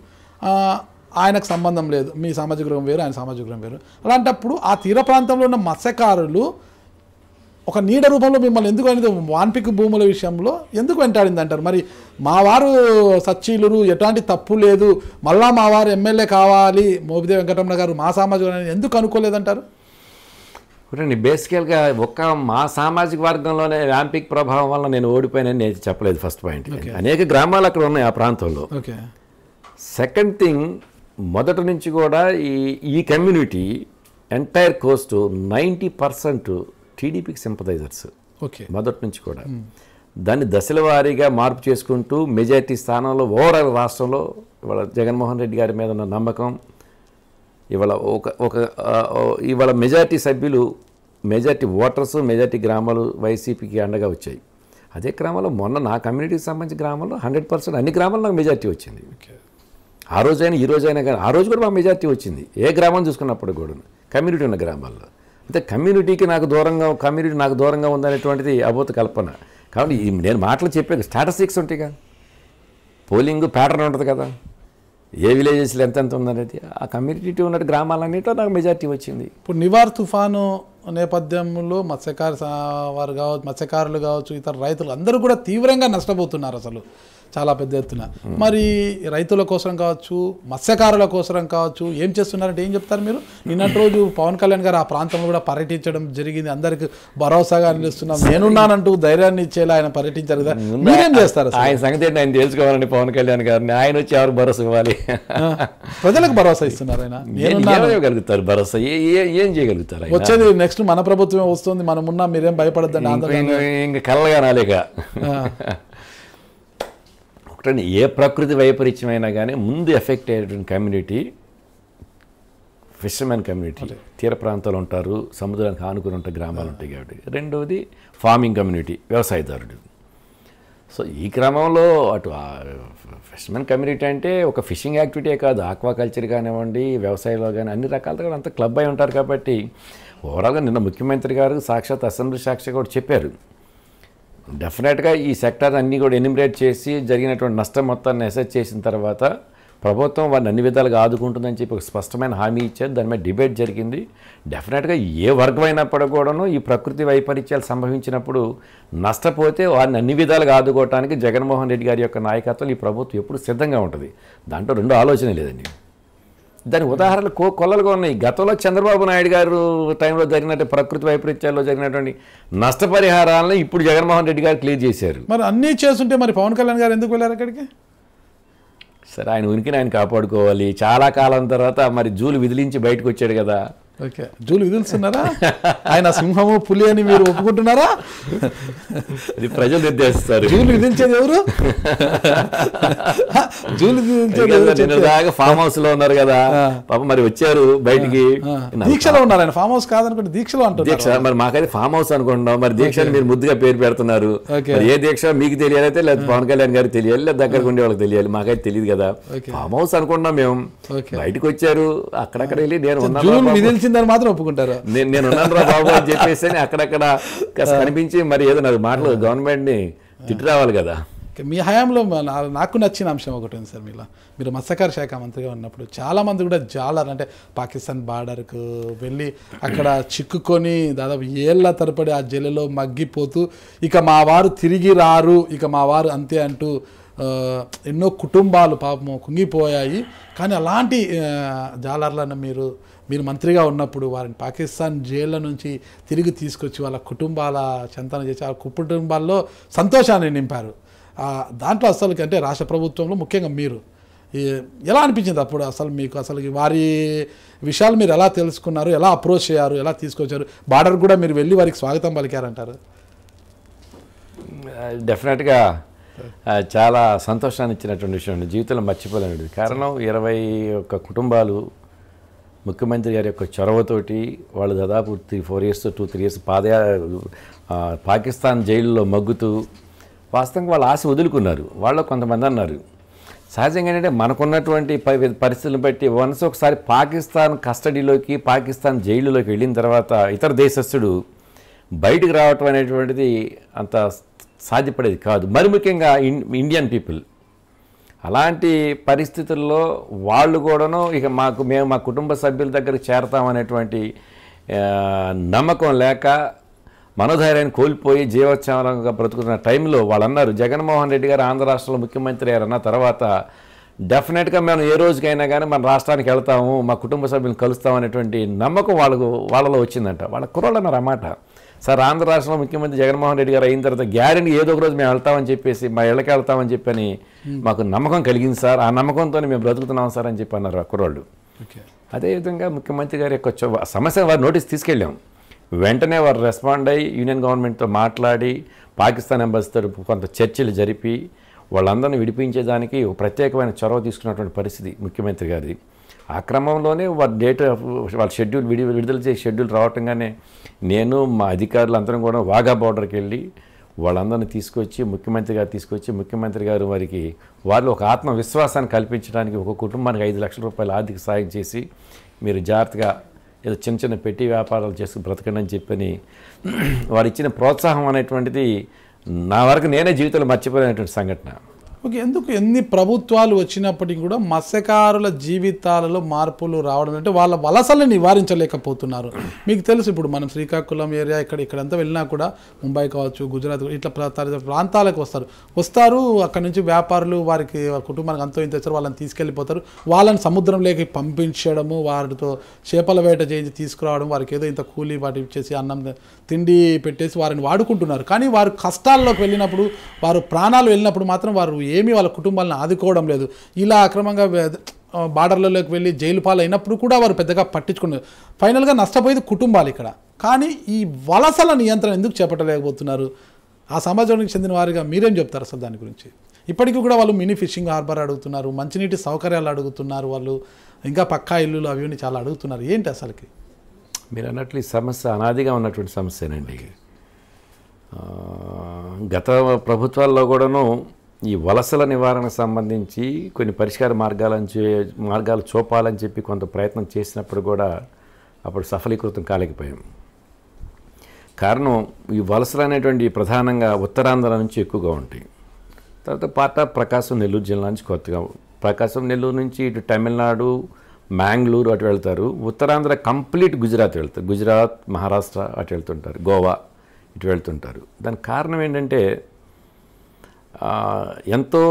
ఆయనకు సంబంధం లేదు మీ సామాజిక వర్గం వేరు ఆయన సామాజిక వర్గం వేరు అలాంటప్పుడు ఆ తీర ప్రాంతంలో ఉన్న మత్స్యకారులు ఒక నీడ రూపంలో మిమ్మల్ని ఎందుకు అనేది వాన్పిక్ భూముల విషయంలో ఎందుకు వెంటాడింది అంటారు మరి మా వారు సచ్చీలురు ఎట్లాంటి తప్పు లేదు మళ్ళా మా వారు ఎమ్మెల్యే కావాలి మోబిదే వెంకటరమణ గారు మా సామాజిక ఎందుకు అనుకోలేదంటారు చూడండి బేసికల్గా ఒక్క మా సామాజిక వర్గంలోనే వ్యాంపిక్ ప్రభావం వల్ల నేను ఓడిపోయానని నేను చెప్పలేదు ఫస్ట్ పాయింట్ అనేక గ్రామాలు అక్కడ ఉన్నాయి ఆ ప్రాంతంలో సెకండ్ థింగ్ మొదటి నుంచి కూడా ఈ ఈ community entire coast ninety percent టీడీపీకి సింపథైజర్స్ ఓకే మొదటి నుంచి కూడా hmm. దాన్ని దశల వారీగా మార్పు చేసుకుంటూ మెజార్టీ స్థానంలో ఓవరాల్ రాష్ట్రంలో ఇవాళ జగన్మోహన్ రెడ్డి గారి మీద ఉన్న నమ్మకం ఇవాళ ఒక ఒక ఇవాళ మెజార్టీ సభ్యులు మెజార్టీ ఓటర్స్ మెజార్టీ గ్రామాలు వైసీపీకి అండగా వచ్చాయి అదే గ్రామంలో మొన్న నా కమ్యూనిటీకి సంబంధించిన గ్రామంలో హండ్రెడ్ పర్సెంట్ అన్ని గ్రామాల్లో నాకు మెజార్టీ వచ్చింది ఆ రోజైనా ఈ రోజైనా కానీ ఆ రోజు కూడా మా మెజార్టీ వచ్చింది ఏ గ్రామం చూసుకున్నప్పుడు కూడా కమ్యూనిటీ ఉన్న గ్రామాల్లో అంటే కమ్యూనిటీకి నాకు దూరంగా కమ్యూనిటీ నాకు దూరంగా ఉందనేటువంటిది అబోత కల్పన కాబట్టి నేను మాటలు చెప్పే స్టాటస్టిక్స్ ఉంటాయి కదా పోలింగ్ ప్యాటర్న్ ఉంటుంది కదా ఏ విలేజెస్లో ఎంతెంత ఉందనేది ఆ కమ్యూనిటీ ఉన్న గ్రామాలన్నింటిలో నాకు మెజార్టీ వచ్చింది ఇప్పుడు నివార్ తుఫాను నేపథ్యంలో మత్స్యకారు వారు కావచ్చు మత్స్యకారులు కావచ్చు ఇతర రైతులు అందరూ కూడా తీవ్రంగా నష్టపోతున్నారు అసలు చాలా పెద్ద ఎత్తున మరి రైతుల కోసం కావచ్చు మత్స్యకారుల కోసం కావచ్చు ఏం చేస్తున్నారంటే ఏం చెప్తారు మీరు నిన్నటి రోజు పవన్ కళ్యాణ్ గారు ఆ ప్రాంతంలో కూడా పర్యటించడం జరిగింది అందరికి భరోసాగా అనిపిస్తున్నాం నేనున్నానంటూ ధైర్యాన్ని ఇచ్చేలా ఆయన పర్యటించారు కదా మీరేం చేస్తారు ఆయన సంగతి ఏంటి ఆయన తెలుసుకోవాలండి పవన్ కళ్యాణ్ గారిని ఆయన వచ్చి ఎవరు భరోసా ఇవ్వాలి ప్రజలకు భరోసా ఇస్తున్నారు ఆయన చేయగలుగుతారు భరోసా ఏం చేయగలుగుతారు వచ్చేది నెక్స్ట్ మన ప్రభుత్వమే వస్తుంది మనమున్నా మీరేం భయపడద్దండి ఇంకా కళ్ళగా రాలేక ఒకటని ఏ ప్రకృతి వైపరీత్యమైనా కానీ ముందు ఎఫెక్ట్ అయ్యేటువంటి కమ్యూనిటీ ఫిషర్మెన్ కమ్యూనిటీ తీర ప్రాంతాలు ఉంటారు సముద్రానికి ఆనుకుని ఉంటాయి గ్రామాలు ఉంటాయి కాబట్టి రెండవది ఫార్మింగ్ కమ్యూనిటీ వ్యవసాయదారుడు సో ఈ క్రమంలో అటు ఫిష్మెన్ కమ్యూనిటీ అంటే ఒక ఫిషింగ్ యాక్టివిటీ కాదు ఆక్వాకల్చర్ కానివ్వండి వ్యవసాయంలో కానీ అన్ని రకాలతో కూడా అంత క్లబ్ అయి ఉంటారు కాబట్టి ఓవరాల్గా నిన్న ముఖ్యమంత్రి గారు సాక్షాత్ అసెంబ్లీ సాక్షి కూడా చెప్పారు డెఫినెట్గా ఈ సెక్టార్ అన్నీ కూడా ఎనిమిరేట్ చేసి జరిగినటువంటి నష్టం మొత్తాన్ని అసెస్ చేసిన తర్వాత ప్రభుత్వం వారిని అన్ని విధాలుగా ఆదుకుంటుందని చెప్పి ఒక స్పష్టమైన హామీ ఇచ్చారు దాని మీద డిబేట్ జరిగింది డెఫినెట్గా ఏ వర్గమైనప్పుడు కూడాను ఈ ప్రకృతి వైపరీత్యాలు సంభవించినప్పుడు నష్టపోతే వారిని అన్ని విధాలుగా ఆదుకోవడానికి జగన్మోహన్ రెడ్డి గారి యొక్క నాయకత్వం ఈ ప్రభుత్వం ఎప్పుడు సిద్ధంగా ఉంటుంది దాంట్లో రెండు ఆలోచన లేదండి దాని ఉదాహరణలు కో కొల్లలుగా ఉన్నాయి గతంలో చంద్రబాబు నాయుడు గారు టైంలో జరిగినట్టు ప్రకృతి వైపరీత్యాల్లో జరిగినటువంటి నష్టపరిహారాలను ఇప్పుడు జగన్మోహన్ రెడ్డి గారు క్లియర్ చేశారు మరి అన్నీ చేస్తుంటే మరి పవన్ కళ్యాణ్ గారు ఎందుకు వెళ్ళారు అక్కడికి సరే ఆయన ఉనికిని ఆయన కాపాడుకోవాలి చాలా కాలం తర్వాత మరి జూలు విదిలించి బయటకు వచ్చాడు కదా ఓకే జూలికి ఆయన సింహము పులి అని మీరు ఒప్పుకుంటున్నారా ప్రజలు నిర్దేశిస్తారు జూలు విధించేది ఎవరు జూలు విధించేది ఫామ్ హౌస్ లో ఉన్నారు కదా పాప మరి వచ్చారు బయటికి దీక్షలో ఉన్నారు ఆయన ఫామ్ హౌస్ కాదనుకుంటే దీక్షలో అంటారు దీక్ష మరి మాకైతే ఫామ్ హౌస్ అనుకుంటున్నాం మరి దీక్ష మీరు ముద్దుగా పేరు పెడుతున్నారు ఏ దీక్ష మీకు తెలియాలైతే లేదా పవన్ కళ్యాణ్ గారికి తెలియాలి లేదా దగ్గర ఉండే వాళ్ళకి తెలియాలి మాకైతే తెలియదు కదా ఫామ్ హౌస్ అనుకుంటున్నాం మేము బయటకు వచ్చారు అక్కడక్కడ వెళ్ళి నేను ఉన్నాను కనిపించిందని మాత్రం ఒప్పుకుంటారు నేను నేను బాబు అని చెప్పేసి అక్కడక్కడ కనిపించి మరి ఏదో నాకు మాటలు గవర్నమెంట్ని తిట్టి రావాలి కదా మీ హయాంలో నాకు నచ్చిన అంశం ఒకటి ఉంది సార్ మీలో మీరు మత్స్యకార శాఖ మంత్రిగా ఉన్నప్పుడు చాలామంది కూడా జాలర్ అంటే పాకిస్తాన్ బార్డర్కు వెళ్ళి అక్కడ చిక్కుకొని దాదాపు ఏళ్ళ తరపడి ఆ జైలులో మగ్గిపోతూ ఇక మా వారు తిరిగి రారు ఇక మా వారు అంతే అంటూ ఎన్నో కుటుంబాలు పాపము కుంగిపోయాయి కానీ అలాంటి జాలర్లను మీరు మీరు మంత్రిగా ఉన్నప్పుడు వారిని పాకిస్తాన్ జైళ్ళ నుంచి తిరిగి తీసుకొచ్చి వాళ్ళ కుటుంబాల చంతన చేసి ఆ కుటుంబాల్లో సంతోషాన్ని నింపారు దాంట్లో అసలు కంటే రాష్ట్ర ప్రభుత్వంలో ముఖ్యంగా మీరు ఎలా అనిపించింది అప్పుడు అసలు మీకు అసలు వారి విషయాలు మీరు ఎలా తెలుసుకున్నారు ఎలా అప్రోచ్ చేయారు ఎలా తీసుకొచ్చారు బార్డర్ కూడా మీరు వెళ్ళి వారికి స్వాగతం పలికారంటారు డెఫినెట్గా చాలా సంతోషాన్ని ఇచ్చినటువంటి విషయం జీవితంలో మర్చిపోలేనిది కారణం ఇరవై ఒక్క కుటుంబాలు ముఖ్యమంత్రి గారి యొక్క చొరవతోటి వాళ్ళు దాదాపు three four years two three years పాదయా పాకిస్తాన్ జైల్లో మగ్గుతూ వాస్తవంగా వాళ్ళు ఆశ వదులుకున్నారు వాళ్ళు కొంతమంది అన్నారు సహజంగా ఏంటంటే మనకున్నటువంటి పరిస్థితులను బట్టి వన్స్ ఒకసారి పాకిస్తాన్ కస్టడీలోకి పాకిస్తాన్ జైలులోకి వెళ్ళిన తర్వాత ఇతర దేశస్థుడు బయటకు రావటం అనేటువంటిది అంత సాధ్యపడేది కాదు మరి ముఖ్యంగా ఇండియన్ పీపుల్ అలాంటి పరిస్థితుల్లో వాళ్ళు కూడాను ఇక మాకు మేము మా కుటుంబ సభ్యుల దగ్గరికి చేరతామనేటువంటి నమ్మకం లేక మనోధైర్యాన్ని కోల్పోయి జీవోత్సవంగా బ్రతుకుతున్న టైంలో వాళ్ళు అన్నారు జగన్మోహన్ రెడ్డి గారు ఆంధ్ర రాష్ట్రంలో ముఖ్యమంత్రి అన్న తర్వాత డెఫినెట్గా మేము ఏ రోజుకైనా కానీ మన రాష్ట్రానికి వెళ్తాము మా కుటుంబ సభ్యులను కలుస్తాం అనేటువంటి నమ్మకం వాళ్ళకు వాళ్ళలో వచ్చిందంట వాళ్ళ కుర్రోళ్ళు అన్నారు అన్నమాట సార్ ఆంధ్ర రాష్ట్రంలో ముఖ్యమంత్రి జగన్మోహన్ రెడ్డి గారు అయిన తర్వాత గ్యారెంటీ ఏదో ఒక రోజు మేము వెళ్తామని చెప్పేసి మా ఇళ్ళకి వెళ్తామని చెప్పని hmm. మాకు నమ్మకం కలిగింది సార్ ఆ నమ్మకంతో మేము బ్రతుకుతున్నాం సార్ అని చెప్పి అన్నారు కుర్రోళ్ళు అదేవిధంగా ముఖ్యమంత్రి గారి యొక్క సమస్య వారి నోటీస్ తీసుకెళ్ళాం వెంటనే వారు రెస్పాండ్ అయ్యి యూనియన్ గవర్నమెంట్తో మాట్లాడి పాకిస్తాన్ ఎంబసీతో కొంత చర్చలు జరిపి వాళ్ళందరిని విడిపించేదానికి ఒక ప్రత్యేకమైన చొరవ తీసుకున్నటువంటి పరిస్థితి ముఖ్యమంత్రి గారిది ఆ క్రమంలోనే వారి డేట్ వాళ్ళ షెడ్యూల్ విడి విడుదల చేసే షెడ్యూల్ రావటంగానే నేను మా అధికారులు అందరం కూడా వాఘా బార్డర్కి వెళ్ళి వాళ్ళందరిని తీసుకొచ్చి ముఖ్యమంత్రి గారు తీసుకొచ్చి ముఖ్యమంత్రి గారు వారికి వాళ్ళు ఒక ఆత్మవిశ్వాసాన్ని కల్పించడానికి ఒక కుటుంబానికి ఐదు లక్షల రూపాయలు ఆర్థిక సాయం చేసి మీరు జాగ్రత్తగా ఏదో చిన్న చిన్న పెట్టి వ్యాపారాలు చేసుకుని బ్రతకండి అని చెప్పని వారు ఇచ్చిన ప్రోత్సాహం అనేటువంటిది నా వరకు నేనే జీవితంలో మర్చిపోయినటువంటి సంఘటన ఓకే ఎందుకు ఎన్ని ప్రభుత్వాలు వచ్చినప్పటికీ కూడా మత్స్యకారుల జీవితాలలో మార్పులు రావడం అంటే వాళ్ళ వలసలు నివారించలేకపోతున్నారు మీకు తెలుసు ఇప్పుడు మనం శ్రీకాకుళం ఏరియా ఇక్కడ ఇక్కడంతా వెళ్ళినా కూడా ముంబై కావచ్చు గుజరాత్ ఇట్లా ప్రాంతాలకు వస్తారు వస్తారు అక్కడ నుంచి వ్యాపారులు వారికి కుటుంబానికి అంతో ఇంత వచ్చారు వాళ్ళని తీసుకెళ్ళిపోతారు వాళ్ళని సముద్రంలోకి పంపించడము వారితో చేపల వేట చేయించి తీసుకురావడం వారికి ఏదో ఇంత కూలి వాటి ఇచ్చేసి అన్నం తిండి పెట్టేసి వారిని వాడుకుంటున్నారు కానీ వారు కష్టాల్లోకి వెళ్ళినప్పుడు వారు ప్రాణాలు వెళ్ళినప్పుడు మాత్రం వారు ఏమీ వాళ్ళ కుటుంబాలను ఆదుకోవడం లేదు ఇలా అక్రమంగా బార్డర్లలోకి వెళ్ళి జైలు పాలైనప్పుడు కూడా వారు పెద్దగా పట్టించుకున్నారు ఫైనల్గా నష్టపోయేది కుటుంబాలు ఇక్కడ కానీ ఈ వలసల నియంత్రణ ఎందుకు చేపట్టలేకపోతున్నారు ఆ సమాజానికి చెందిన వారిగా మీరేం చెప్తారు అసలు దాని గురించి ఇప్పటికీ కూడా వాళ్ళు మినీ ఫిషింగ్ హార్బర్ అడుగుతున్నారు మంచినీటి సౌకర్యాలు అడుగుతున్నారు వాళ్ళు ఇంకా పక్కా ఇల్లులు అవి చాలా అడుగుతున్నారు ఏంటి అసలుకి మీరు అన్నట్లు ఈ సమస్య అనాదిగా ఉన్నటువంటి సమస్యనండి గత ప్రభుత్వాల్లో కూడాను ఈ వలసల నివారణ సంబంధించి కొన్ని పరిష్కార మార్గాలను చే మార్గాలు చూపాలని చెప్పి కొంత ప్రయత్నం చేసినప్పుడు కూడా అప్పుడు సఫలీకృతం కాలేకపోయాం కారణం ఈ వలసలు అనేటువంటి ప్రధానంగా ఉత్తరాంధ్ర నుంచి ఎక్కువగా ఉంటాయి తర్వాత పాత ప్రకాశం నెల్లూరు జిల్లా నుంచి కొత్తగా ప్రకాశం నెల్లూరు నుంచి ఇటు తమిళనాడు మ్యాంగ్లూరు అటు వెళ్తారు ఉత్తరాంధ్ర కంప్లీట్ గుజరాత్ వెళ్తారు గుజరాత్ మహారాష్ట్ర అటు వెళ్తుంటారు గోవా ఇటు వెళ్తుంటారు దానికి కారణం ఏంటంటే ఎంతో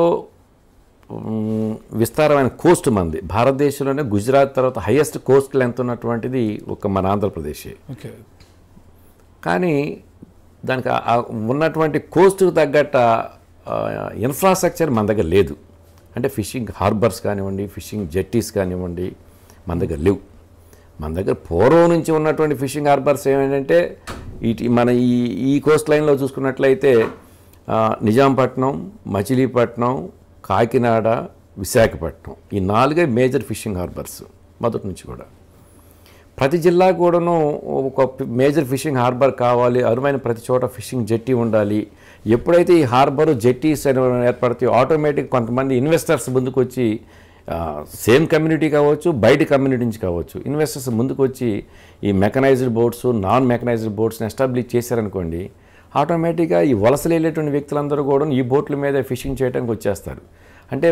విస్తారమైన కోస్ట్ మంది భారతదేశంలోనే గుజరాత్ తర్వాత హైయెస్ట్ కోస్ట్ లెంత్ ఉన్నటువంటిది ఒక మన ఆంధ్రప్రదేశే కానీ దానికి ఉన్నటువంటి కోస్ట్కు తగ్గట్ట ఇన్ఫ్రాస్ట్రక్చర్ మన దగ్గర లేదు అంటే ఫిషింగ్ హార్బర్స్ కానివ్వండి ఫిషింగ్ జెట్టీస్ కానివ్వండి మన దగ్గర లేవు మన దగ్గర పూర్వం నుంచి ఉన్నటువంటి ఫిషింగ్ హార్బర్స్ ఏమేంటంటే ఇటు మన ఈ ఈ కోస్ట్ లైన్లో చూసుకున్నట్లయితే నిజాంపట్నం మచిలీపట్నం కాకినాడ విశాఖపట్నం ఈ నాలుగే మేజర్ ఫిషింగ్ హార్బర్స్ మొదటి నుంచి కూడా ప్రతి జిల్లా కూడాను ఒక మేజర్ ఫిషింగ్ హార్బర్ కావాలి అరుమైన ప్రతి చోట ఫిషింగ్ జెట్టి ఉండాలి ఎప్పుడైతే ఈ హార్బర్ జెట్టీస్ ఏర్పడితే ఆటోమేటిక్ కొంతమంది ఇన్వెస్టర్స్ ముందుకు వచ్చి సేమ్ కమ్యూనిటీ కావచ్చు బయట కమ్యూనిటీ నుంచి కావచ్చు ఇన్వెస్టర్స్ ముందుకు వచ్చి ఈ మెకనైజ్డ్ బోట్స్ నాన్ మెకనైజ్డ్ బోట్స్ని ఎస్టాబ్లిష్ చేశారనుకోండి ఆటోమేటిక్గా ఈ వలసలు వెళ్ళేటువంటి వ్యక్తులందరూ కూడా ఈ బోట్ల మీద ఫిషింగ్ చేయడానికి వచ్చేస్తారు అంటే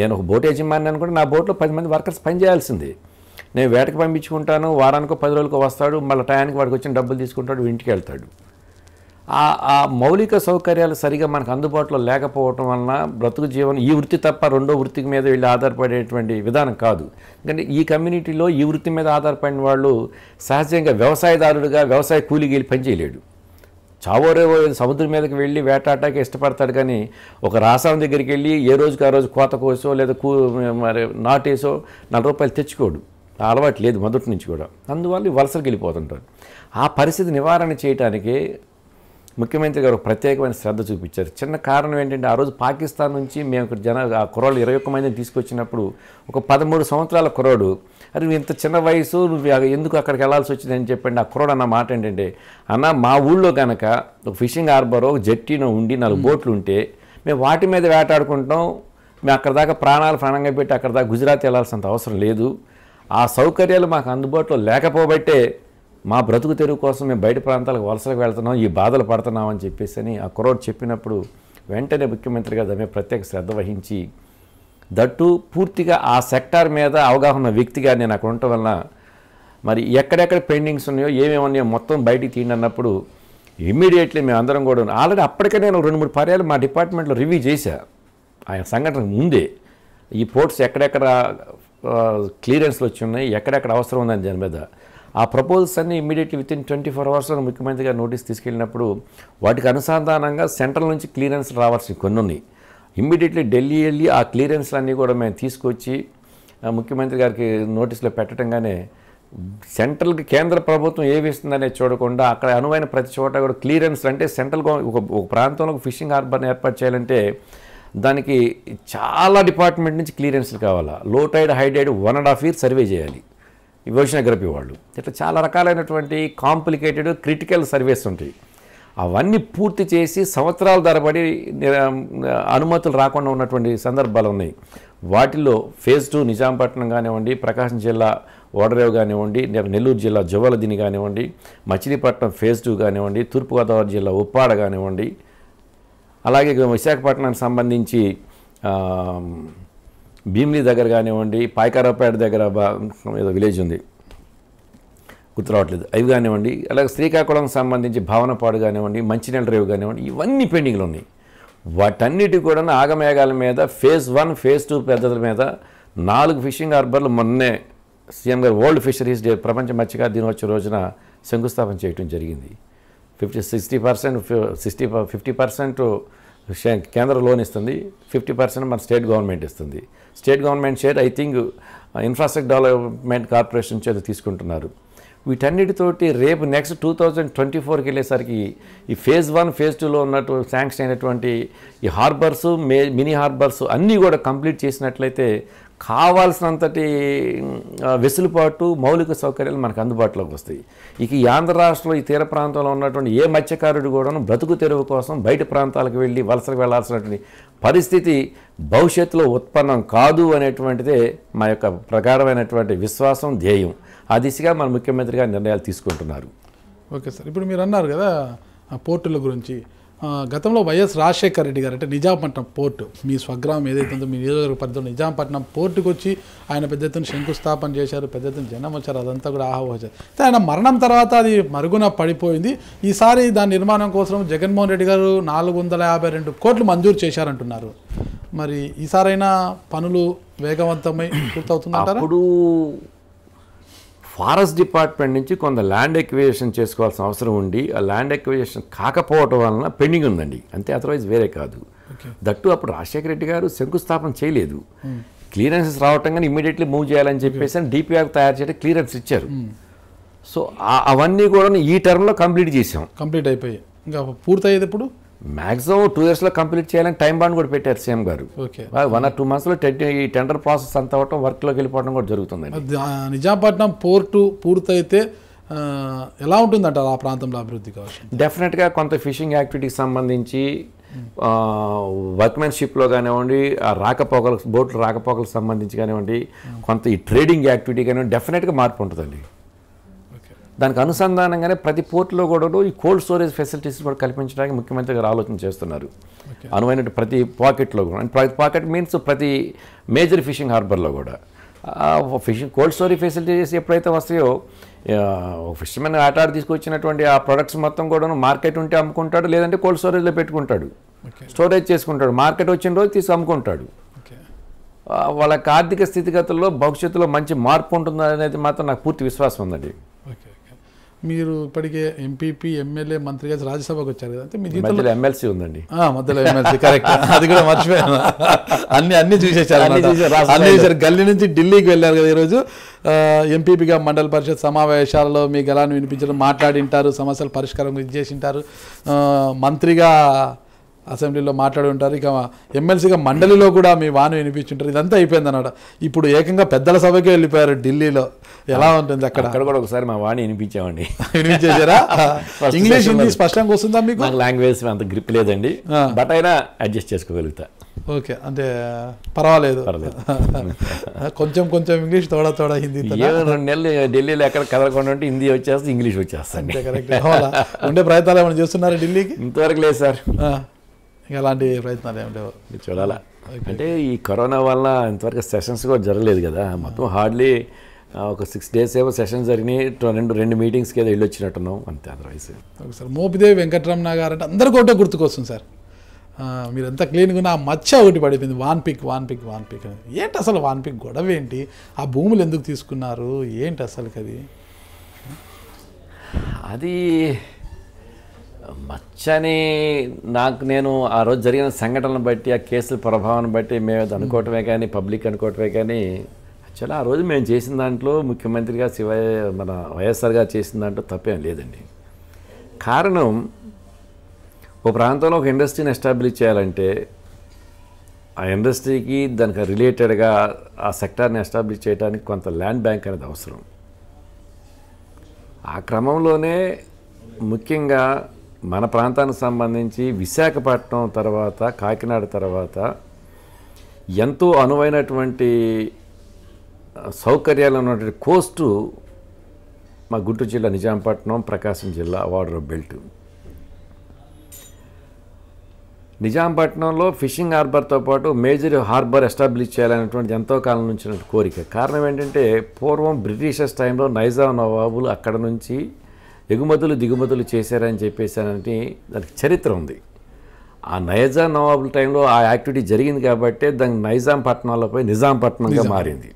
నేను ఒక బోట్ యజమాని అనుకుంటే నా బోట్లో పది మంది వర్కర్స్ పని చేయాల్సిందే నేను వేటకు పంపించుకుంటాను వారానికో పది రోజులకు వస్తాడు మళ్ళీ టయానికి వాడికి వచ్చిన డబ్బులు తీసుకుంటాడు ఇంటికి వెళ్తాడు ఆ మౌలిక సౌకర్యాలు సరిగా మనకు అందుబాటులో లేకపోవటం వలన బ్రతుకు జీవనం ఈ వృత్తి తప్ప రెండో వృత్తి మీద వీళ్ళు ఆధారపడేటువంటి విధానం కాదు ఎందుకంటే ఈ కమ్యూనిటీలో ఈ వృత్తి మీద ఆధారపడిన వాళ్ళు సహజంగా వ్యవసాయదారుడుగా వ్యవసాయ కూలీకి వెళ్ళి పనిచేయలేడు చావోరేవో సముద్రం మీదకి వెళ్ళి వేటాటాకి ఇష్టపడతాడు కానీ ఒక రాసాం దగ్గరికి వెళ్ళి ఏ రోజుకి ఆ రోజు కోత కోసో లేదా కూ మరి నాటేసో నలభై రూపాయలు తెచ్చుకోడు అలవాటు లేదు మొదటి నుంచి కూడా అందువల్ల వలసలు వెళ్ళిపోతుంటారు ఆ పరిస్థితి నివారణ చేయటానికి ముఖ్యమంత్రి గారు ప్రత్యేకమైన శ్రద్ధ చూపించారు చిన్న కారణం ఏంటంటే ఆ రోజు పాకిస్తాన్ నుంచి మేము ఇక్కడ జన ఆ కుర్రాళ్ళు ఇరవై ఒక్క మందిని తీసుకొచ్చినప్పుడు ఒక పదమూడు సంవత్సరాల కుర్రాడు అది ఇంత చిన్న వయసు నువ్వు ఎందుకు అక్కడికి వెళ్ళాల్సి వచ్చింది అని చెప్పండి ఆ కుర్రాడు అన్న మాట ఏంటంటే అన్న మా ఊళ్ళో కనుక ఒక ఫిషింగ్ హార్బర్ ఒక జట్టీనో ఉండి నాలుగు బోట్లు ఉంటే మేము వాటి మీద వేటాడుకుంటాం మేము అక్కడ దాకా ప్రాణాలు ప్రాణంగా పెట్టి అక్కడ దాకా గుజరాత్ వెళ్లాల్సినంత అవసరం లేదు ఆ సౌకర్యాలు మాకు అందుబాటులో లేకపోబట్టే మా బ్రతుకు తెరువు కోసం మేము బయట ప్రాంతాలకు వలసలకు వెళ్తున్నాం ఈ బాధలు పడుతున్నాం అని చెప్పేసి అని ఆ కుర్రోడు చెప్పినప్పుడు వెంటనే ముఖ్యమంత్రి గారు దాని ప్రత్యేక శ్రద్ధ వహించి దట్టు పూర్తిగా ఆ సెక్టార్ మీద అవగాహన వ్యక్తిగా నేను అక్కడ ఉండటం వలన మరి ఎక్కడెక్కడ పెండింగ్స్ ఉన్నాయో ఏమేమి ఉన్నాయో మొత్తం బయటికి తీయండి అన్నప్పుడు ఇమ్మీడియట్లీ మేము అందరం కూడా ఆల్రెడీ అప్పటికే నేను రెండు మూడు పర్యాలు మా డిపార్ట్మెంట్లో రివ్యూ చేశా ఆయన సంఘటన ముందే ఈ పోర్ట్స్ ఎక్కడెక్కడ క్లియరెన్స్లు వచ్చి ఉన్నాయి ఎక్కడెక్కడ అవసరం ఉందని దాని మీద ఆ ప్రపోజల్స్ అన్ని immediately within twenty four అవర్స్లో ముఖ్యమంత్రిగా నోటీస్ తీసుకెళ్ళినప్పుడు వాటికి అనుసంధానంగా సెంట్రల్ నుంచి క్లియరెన్స్ రావాల్సి కొన్ని ఉన్నాయి ఇమ్మీడియట్లీ ఢిల్లీ వెళ్ళి ఆ క్లియరెన్స్లన్నీ కూడా మేము తీసుకొచ్చి ముఖ్యమంత్రి గారికి నోటీసులో పెట్టడంగానే సెంట్రల్కి కేంద్ర ప్రభుత్వం ఏమి అనేది చూడకుండా అక్కడ అనువైన ప్రతి చోట కూడా క్లియరెన్స్ అంటే సెంట్రల్ ఒక ఒక ప్రాంతంలో ఫిషింగ్ హార్బర్ని ఏర్పాటు చేయాలంటే దానికి చాలా డిపార్ట్మెంట్ నుంచి క్లియరెన్స్లు కావాలా low tide high one and half year survey చేయాలి విమర్శనగ్రపి వాళ్ళు ఇట్లా చాలా రకాలైనటువంటి కాంప్లికేటెడ్ క్రిటికల్ సర్వీస్ ఉంటాయి అవన్నీ పూర్తి చేసి సంవత్సరాల ధరబడి అనుమతులు రాకుండా ఉన్నటువంటి సందర్భాలు ఉన్నాయి వాటిలో ఫేజ్ టూ నిజాంపట్నం కానివ్వండి ప్రకాశం జిల్లా ఓడరేవు కానివ్వండి నెల్లూరు జిల్లా జువలదిని కానివ్వండి మచిలీపట్నం ఫేజ్ టూ కానివ్వండి తూర్పుగోదావరి జిల్లా ఉప్పాడ కానివ్వండి అలాగే విశాఖపట్నానికి సంబంధించి భీమిలీ దగ్గర కానివ్వండి పాయకారావుపేట దగ్గర ఏదో విలేజ్ ఉంది గుర్తురావట్లేదు అవి కానివ్వండి అలాగే శ్రీకాకుళం సంబంధించి భావనపాడు కానివ్వండి మంచినీళ్ళ రేవు కానివ్వండి ఇవన్నీ పెండింగ్లు ఉన్నాయి వాటన్నిటి కూడా ఆగమేఘాల మీద ఫేజ్ వన్ ఫేజ్ టూ పెద్దల మీద నాలుగు ఫిషింగ్ హార్బర్లు మొన్నే సీఎం గారు వరల్డ్ ఫిషరీస్ డే ప్రపంచ మత్స్యకార దినోత్సవ రోజున శంకుస్థాపన చేయడం జరిగింది fifty sixty percent sixty fifty percent కేంద్ర లోన్ ఇస్తుంది ఫిఫ్టీ పర్సెంట్ మన స్టేట్ గవర్నమెంట్ ఇస్తుంది state government share I think infrastructure development corporation చేత తీసుకుంటున్నారు వీటన్నిటితోటి రేపు నెక్స్ట్ టూ థౌజండ్ ట్వంటీ ఫోర్కి వెళ్ళేసరికి ఈ ఫేజ్ వన్ ఫేజ్ టూలో ఉన్నట్టు శాంక్షన్ అయినటువంటి ఈ హార్బర్స్ మే మినీ హార్బర్స్ అన్నీ కూడా కంప్లీట్ చేసినట్లయితే కావాల్సినంతటి వెసులుబాటు మౌలిక సౌకర్యాలు మనకు అందుబాటులోకి వస్తాయి ఇక ఈ ఆంధ్ర రాష్ట్రంలో ఈ తీర ప్రాంతంలో ఉన్నటువంటి ఏ మత్స్యకారుడు కూడాను బ్రతుకు తెరువు కోసం బయట ప్రాంతాలకు వెళ్ళి వలసలకు వెళ్లాల్సినటువంటి పరిస్థితి భవిష్యత్తులో ఉత్పన్నం కాదు అనేటువంటిదే మా యొక్క ప్రగాఢమైనటువంటి విశ్వాసం ధ్యేయం ఆ దిశగా మన ముఖ్యమంత్రి గారు నిర్ణయాలు తీసుకుంటున్నారు ఓకే సార్ ఇప్పుడు మీరు అన్నారు కదా పోర్టుల గురించి గతంలో వైఎస్ రాజశేఖర్ రెడ్డి గారు అంటే నిజాంపట్నం పోర్టు మీ స్వగ్రామం ఏదైతే ఉందో మీ నియోజకవర్గ పరిధిలో నిజాంపట్నం పోర్టుకు వచ్చి ఆయన పెద్ద ఎత్తున శంకుస్థాపన చేశారు పెద్ద ఎత్తున జనం వచ్చారు అదంతా కూడా ఆహ్వాచారు అయితే ఆయన మరణం తర్వాత అది మరుగున పడిపోయింది ఈసారి దాని నిర్మాణం కోసం జగన్మోహన్ రెడ్డి గారు నాలుగు వందల యాభై రెండు కోట్లు మంజూరు చేశారంటున్నారు మరి ఈసారైనా పనులు వేగవంతమై పూర్తవుతున్నారు ఫారెస్ట్ డిపార్ట్మెంట్ నుంచి కొంత ల్యాండ్ ఎక్విజేషన్ చేసుకోవాల్సిన అవసరం ఉండి ఆ ల్యాండ్ ఎక్విజేషన్ కాకపోవటం వలన పెండింగ్ ఉందండి అంతే అదర్వైజ్ వేరే కాదు దట్టు అప్పుడు రాజశేఖర రెడ్డి గారు శంకుస్థాపన చేయలేదు hmm. క్లియరెన్సెస్ రావటం కానీ ఇమీడియట్లీ మూవ్ చేయాలని చెప్పేసి అని డిపిఆర్ తయారు చేయడం క్లియరెన్స్ ఇచ్చారు hmm. సో అవన్నీ కూడా ఈ టర్మ్లో కంప్లీట్ చేసాం కంప్లీట్ అయిపోయాయి ఇంకా పూర్తయ్యేది ఇప్పుడు మ్యాక్సిమం టూ ఇయర్స్లో కంప్లీట్ చేయాలని టైం బాండ్ కూడా పెట్టారు సీఎం గారు వన్ ఆర్ టూ మంత్స్లో ఈ టెండర్ ప్రాసెస్ అంత అవ్వటం వర్క్లోకి వెళ్ళిపోవడం కూడా జరుగుతుంది నిజాంపట్నం పోర్టు పూర్తయితే ఎలా ఉంటుందంట ఆ ప్రాంతంలో అభివృద్ధి డెఫినెట్గా కొంత ఫిషింగ్ యాక్టివిటీకి సంబంధించి వర్క్మెన్షిప్లో కానివ్వండి ఆ రాకపోకలకు బోట్లు రాకపోకలకు సంబంధించి కానివ్వండి hmm. కొంత ఈ ట్రేడింగ్ యాక్టివిటీ కానివ్వండి డెఫినెట్గా మార్పు ఉంటుందండి దానికి అనుసంధానంగానే ప్రతి పోర్టులో కూడా ఈ కోల్డ్ స్టోరేజ్ ఫెసిలిటీస్ కూడా కల్పించడానికి ముఖ్యమంత్రి గారు ఆలోచన చేస్తున్నారు అనువైన ప్రతి పాకెట్లో కూడా అండ్ ప్రతి పాకెట్ మీన్స్ ప్రతి మేజర్ ఫిషింగ్ హార్బర్లో కూడా ఫిషింగ్ కోల్డ్ స్టోరేజ్ ఫెసిలిటీస్ ఎప్పుడైతే వస్తాయో ఫిష్మెన్ ఆటాడు తీసుకొచ్చినటువంటి ఆ ప్రొడక్ట్స్ మొత్తం కూడా మార్కెట్ ఉంటే అమ్ముకుంటాడు లేదంటే కోల్డ్ స్టోరేజ్లో పెట్టుకుంటాడు స్టోరేజ్ చేసుకుంటాడు మార్కెట్ వచ్చిన రోజు తీసి అమ్ముకుంటాడు వాళ్ళకి ఆర్థిక స్థితిగతుల్లో భవిష్యత్తులో మంచి మార్పు ఉంటుందనేది మాత్రం నాకు పూర్తి విశ్వాసం ఉందండి మీరు ఇప్పటికే ఎంపీపీ ఎమ్మెల్యే మంత్రిగా రాజ్యసభకు వచ్చారు కదా మీ జీవితంలో ఎమ్మెల్సీ ఉందండి మధ్యలో ఎమ్మెల్సీ కరెక్ట్ అది కూడా మర్చిపోయాను అన్ని అన్ని చూసేసారు అన్ని చూసారు గల్లీ నుంచి ఢిల్లీకి వెళ్ళారు కదా ఈరోజు ఎంపీపీగా మండల పరిషత్ సమావేశాలలో మీ గలాన్ని వినిపించడం మాట్లాడింటారు సమస్యల పరిష్కారం గురించి చేసింటారు మంత్రిగా అసెంబ్లీలో మాట్లాడి ఉంటారు ఇక ఎమ్మెల్సీగా మండలిలో కూడా మీ వాను వినిపించుంటారు ఇదంతా అయిపోయింది అనమాట ఇప్పుడు ఏకంగా పెద్దల సభకే వెళ్ళిపోయారు ఢిల్లీలో ఎలా ఉంటుంది అక్కడ అక్కడ కూడా ఒకసారి మా వాణి వినిపించామండి వినిపించేసారా ఇంగ్లీష్ హిందీ స్పష్టంగా వస్తుందా మీకు లాంగ్వేజ్ అంత గ్రిప్ లేదండి బట్ అయినా అడ్జస్ట్ చేసుకోగలుగుతా ఓకే అంటే పర్వాలేదు కొంచెం కొంచెం ఇంగ్లీష్ తోడ తోడ హిందీ రెండు నెలలు ఢిల్లీలో ఎక్కడ కదలకుండా ఉంటే హిందీ వచ్చేస్తే ఇంగ్లీష్ వచ్చేస్తాను ఉండే ప్రయత్నాలు ఏమైనా చేస్తున్నారా ఢిల్లీకి ఇంతవరకు లేదు సార్ ఎలాంటి ప్రయత్నాలు ఏం లేవు చూడాలా అంటే ఈ కరోనా వల్ల ఇంతవరకు సెషన్స్ కూడా జరగలేదు కదా మొత్తం హార్డ్లీ ఒక సిక్స్ డేస్ ఏవో సెషన్స్ జరిగినాయి రెండు రెండు మీటింగ్స్కి ఏదో వెళ్ళి వచ్చినట్టున్నాం అంతే అదర్వైజ్ సార్ మోపిదేవి వెంకటరమణ గారు అంటే అందరికీ ఒకటే గుర్తుకొస్తుంది సార్ మీరు ఎంత క్లీన్గా నా మచ్చ ఒకటి పడిపోయింది Vanpic Vanpic Vanpic ఏంటి అసలు వాన్ పిక్ గొడవ ఏంటి ఆ భూములు ఎందుకు తీసుకున్నారు ఏంటి అసలు అది అది మచ్చని నాకు నేను ఆ రోజు జరిగిన సంఘటనను బట్టి ఆ కేసుల ప్రభావాన్ని బట్టి మేము అనుకోవటమే కానీ పబ్లిక్ అనుకోవటమే కానీ యాక్చువల్లీ ఆ రోజు మేము చేసిన దాంట్లో ముఖ్యమంత్రిగా శివ మన వైఎస్ఆర్గా చేసిన దాంట్లో తప్పేం లేదండి కారణం ఓ ప్రాంతంలో ఒక ఇండస్ట్రీని ఎస్టాబ్లిష్ చేయాలంటే ఆ ఇండస్ట్రీకి దానికి రిలేటెడ్గా ఆ సెక్టార్ని ఎస్టాబ్లిష్ చేయడానికి కొంత ల్యాండ్ బ్యాంక్ అనేది అవసరం ఆ క్రమంలోనే ముఖ్యంగా మన ప్రాంతానికి సంబంధించి విశాఖపట్నం తర్వాత కాకినాడ తర్వాత ఎంతో అనువైనటువంటి సౌకర్యాలు ఉన్నటువంటి కోస్టు మా గుంటూరు జిల్లా నిజాంపట్నం ప్రకాశం జిల్లా వాటర్ బెల్ట్ నిజాంపట్నంలో ఫిషింగ్ హార్బర్తో పాటు మేజర్ హార్బర్ ఎస్టాబ్లిష్ చేయాలనేటువంటి ఎంతో కాలం నుంచి కోరిక కారణం ఏంటంటే పూర్వం బ్రిటిషర్స్ టైంలో నైజాం నవాబులు అక్కడ నుంచి ఎగుమతులు దిగుమతులు చేశారని అంటే దానికి చరిత్ర ఉంది ఆ నైజాం నవాబుల టైంలో ఆ యాక్టివిటీ జరిగింది కాబట్టి దానికి నైజాంపట్నంలోపై నిజాంపట్నంగా మారింది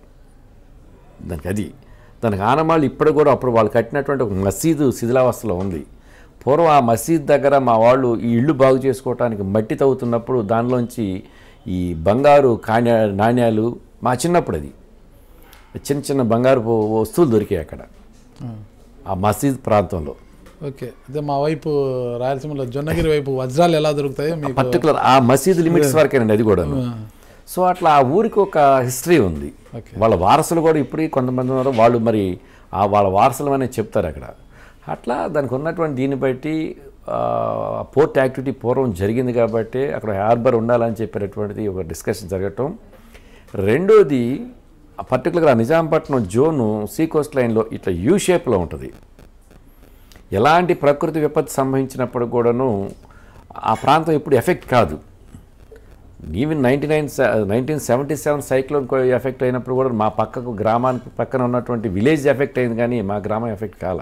దానికి అది దానికి ఆనమాళ్ళు ఇప్పుడు కూడా అప్పుడు వాళ్ళు కట్టినటువంటి ఒక మసీదు శిథిలావస్థలో ఉంది పూర్వం ఆ మసీద్ దగ్గర మా వాళ్ళు ఈ ఇళ్ళు బాగు చేసుకోవడానికి మట్టి తవ్వుతున్నప్పుడు దానిలోంచి ఈ బంగారు కాణ్యా నాణ్యాలు మా చిన్నప్పుడు అది చిన్న చిన్న బంగారు వస్తువులు దొరికాయి అక్కడ ఆ మసీద్ ప్రాంతంలో ఓకే అదే మా వైపు రాయలసీమలో జొన్నగిరి వైపు వజ్రాలు ఎలా దొరుకుతాయో పర్టికులర్ ఆ మసీద్ లిమిట్స్ వరకేనండి అది కూడా సో అట్లా ఆ ఊరికి ఒక హిస్టరీ ఉంది వాళ్ళ వారసులు కూడా ఇప్పుడు కొంతమంది ఉన్నారు వాళ్ళు మరి ఆ వాళ్ళ వారసులు అనేది చెప్తారు అక్కడ అట్లా దానికి ఉన్నటువంటి దీన్ని బట్టి పోర్ట్ యాక్టివిటీ పూర్వం జరిగింది కాబట్టి అక్కడ హార్బర్ ఉండాలని చెప్పినటువంటిది ఒక డిస్కషన్ జరగటం రెండోది పర్టికులర్గా నిజాంపట్నం జోను సీ కోస్ట్ లైన్లో ఇట్లా యూ షేప్లో ఉంటుంది ఎలాంటి ప్రకృతి విపత్తు సంభవించినప్పుడు కూడాను ఆ ప్రాంతం ఇప్పుడు ఎఫెక్ట్ కాదు even ninety nine nineteen seventy seven cyclone effect అయినప్పుడు కూడా మా పక్కకు గ్రామానికి పక్కన ఉన్నటువంటి విలేజ్ ఎఫెక్ట్ అయింది కానీ మా గ్రామం ఎఫెక్ట్ కాల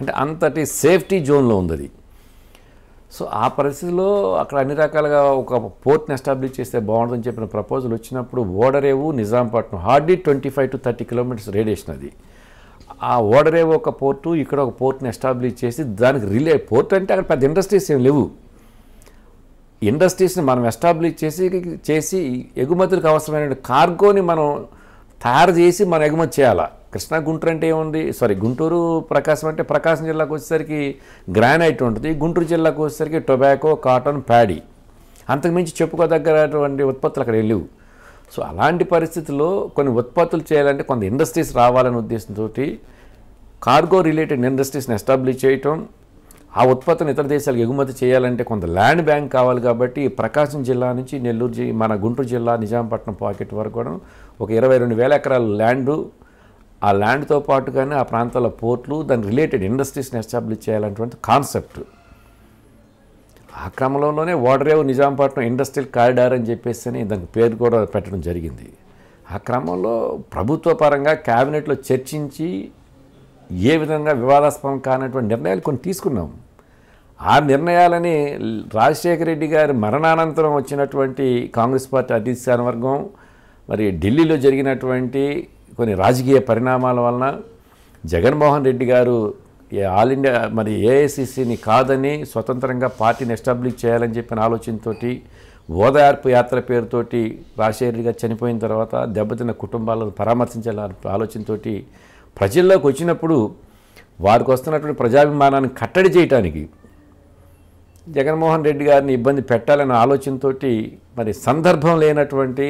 అంటే అంతటి సేఫ్టీ జోన్లో ఉంది అది సో ఆ పరిస్థితిలో అక్కడ అన్ని రకాలుగా ఒక పోర్ట్ని ఎస్టాబ్లిష్ చేస్తే బాగుంటుందని చెప్పిన ప్రపోజల్ వచ్చినప్పుడు ఓడరేవు Nizampatnam hardly twenty five to thirty kilometres radiation అది ఆ ఓడరేవు ఒక పోర్టు ఇక్కడ ఒక పోర్ట్ని ఎస్టాబ్లిష్ చేసి దానికి రిలే పోర్ట్ అంటే అక్కడ పెద్ద ఇండస్ట్రీస్ ఏం లేవు ఇండస్ట్రీస్ని మనం ఎస్టాబ్లిష్ చేసి చేసి ఎగుమతులకు అవసరమైన కార్గోని మనం తయారు చేసి మనం ఎగుమతి చేయాలా కృష్ణా గుంటూరు అంటే ఏముంది సారీ గుంటూరు ప్రకాశం అంటే ప్రకాశం జిల్లాకు వచ్చేసరికి గ్రానైట్ ఉంటుంది గుంటూరు జిల్లాకు వచ్చేసరికి టొబాకో కాటన్ ప్యాడీ అంతకుమించి చెప్పుకోదగ్గరటువంటి ఉత్పత్తులు అక్కడ లేవు సో అలాంటి పరిస్థితుల్లో కొన్ని ఉత్పత్తులు చేయాలంటే కొంత ఇండస్ట్రీస్ రావాలనే ఉద్దేశంతో కార్గో రిలేటెడ్ ఇండస్ట్రీస్ని ఎస్టాబ్లిష్ చేయటం ఆ ఉత్పత్తిని ఇతర దేశాలకు ఎగుమతి చేయాలంటే కొంత ల్యాండ్ బ్యాంక్ కావాలి కాబట్టి ప్రకాశం జిల్లా నుంచి నెల్లూరు మన గుంటూరు జిల్లా నిజాంపట్నం పాకెట్ వరకు కూడా ఒక ఇరవై రెండు వేల ఎకరాల ల్యాండు ఆ ల్యాండ్తో పాటుగానే ఆ ప్రాంతాల పోర్ట్లు దాని రిలేటెడ్ ఇండస్ట్రీస్ని ఎస్టాబ్లిష్ చేయాలనేటువంటి కాన్సెప్ట్ ఆ క్రమంలోనే ఓడరేవు నిజాంపట్నం ఇండస్ట్రియల్ కారిడార్ అని చెప్పేసి అని దానికి పేరు కూడా పెట్టడం జరిగింది ఆ క్రమంలో ప్రభుత్వ పరంగా క్యాబినెట్లో చర్చించి ఏ విధంగా వివాదాస్పదం కానటువంటి నిర్ణయాలు కొన్ని తీసుకున్నాం ఆ నిర్ణయాలని రాజశేఖర రెడ్డి గారి మరణానంతరం వచ్చినటువంటి కాంగ్రెస్ పార్టీ అధిష్టాన వర్గం మరి ఢిల్లీలో జరిగినటువంటి కొన్ని రాజకీయ పరిణామాల వలన జగన్మోహన్ రెడ్డి గారు ఆల్ ఇండియా మరి ఏఐసిసిని కాదని స్వతంత్రంగా పార్టీని ఎస్టాబ్లిష్ చేయాలని చెప్పిన ఆలోచనతో ఓదార్పు యాత్ర పేరుతోటి రాజశేఖర్ గారు చనిపోయిన తర్వాత దెబ్బతిన్న కుటుంబాలను పరామర్శించాలని ఆలోచనతో ప్రజల్లోకి వచ్చినప్పుడు వారికి వస్తున్నటువంటి ప్రజాభిమానాన్ని కట్టడి చేయటానికి జగన్మోహన్ రెడ్డి గారిని ఇబ్బంది పెట్టాలనే ఆలోచనతో మరి సందర్భం లేనటువంటి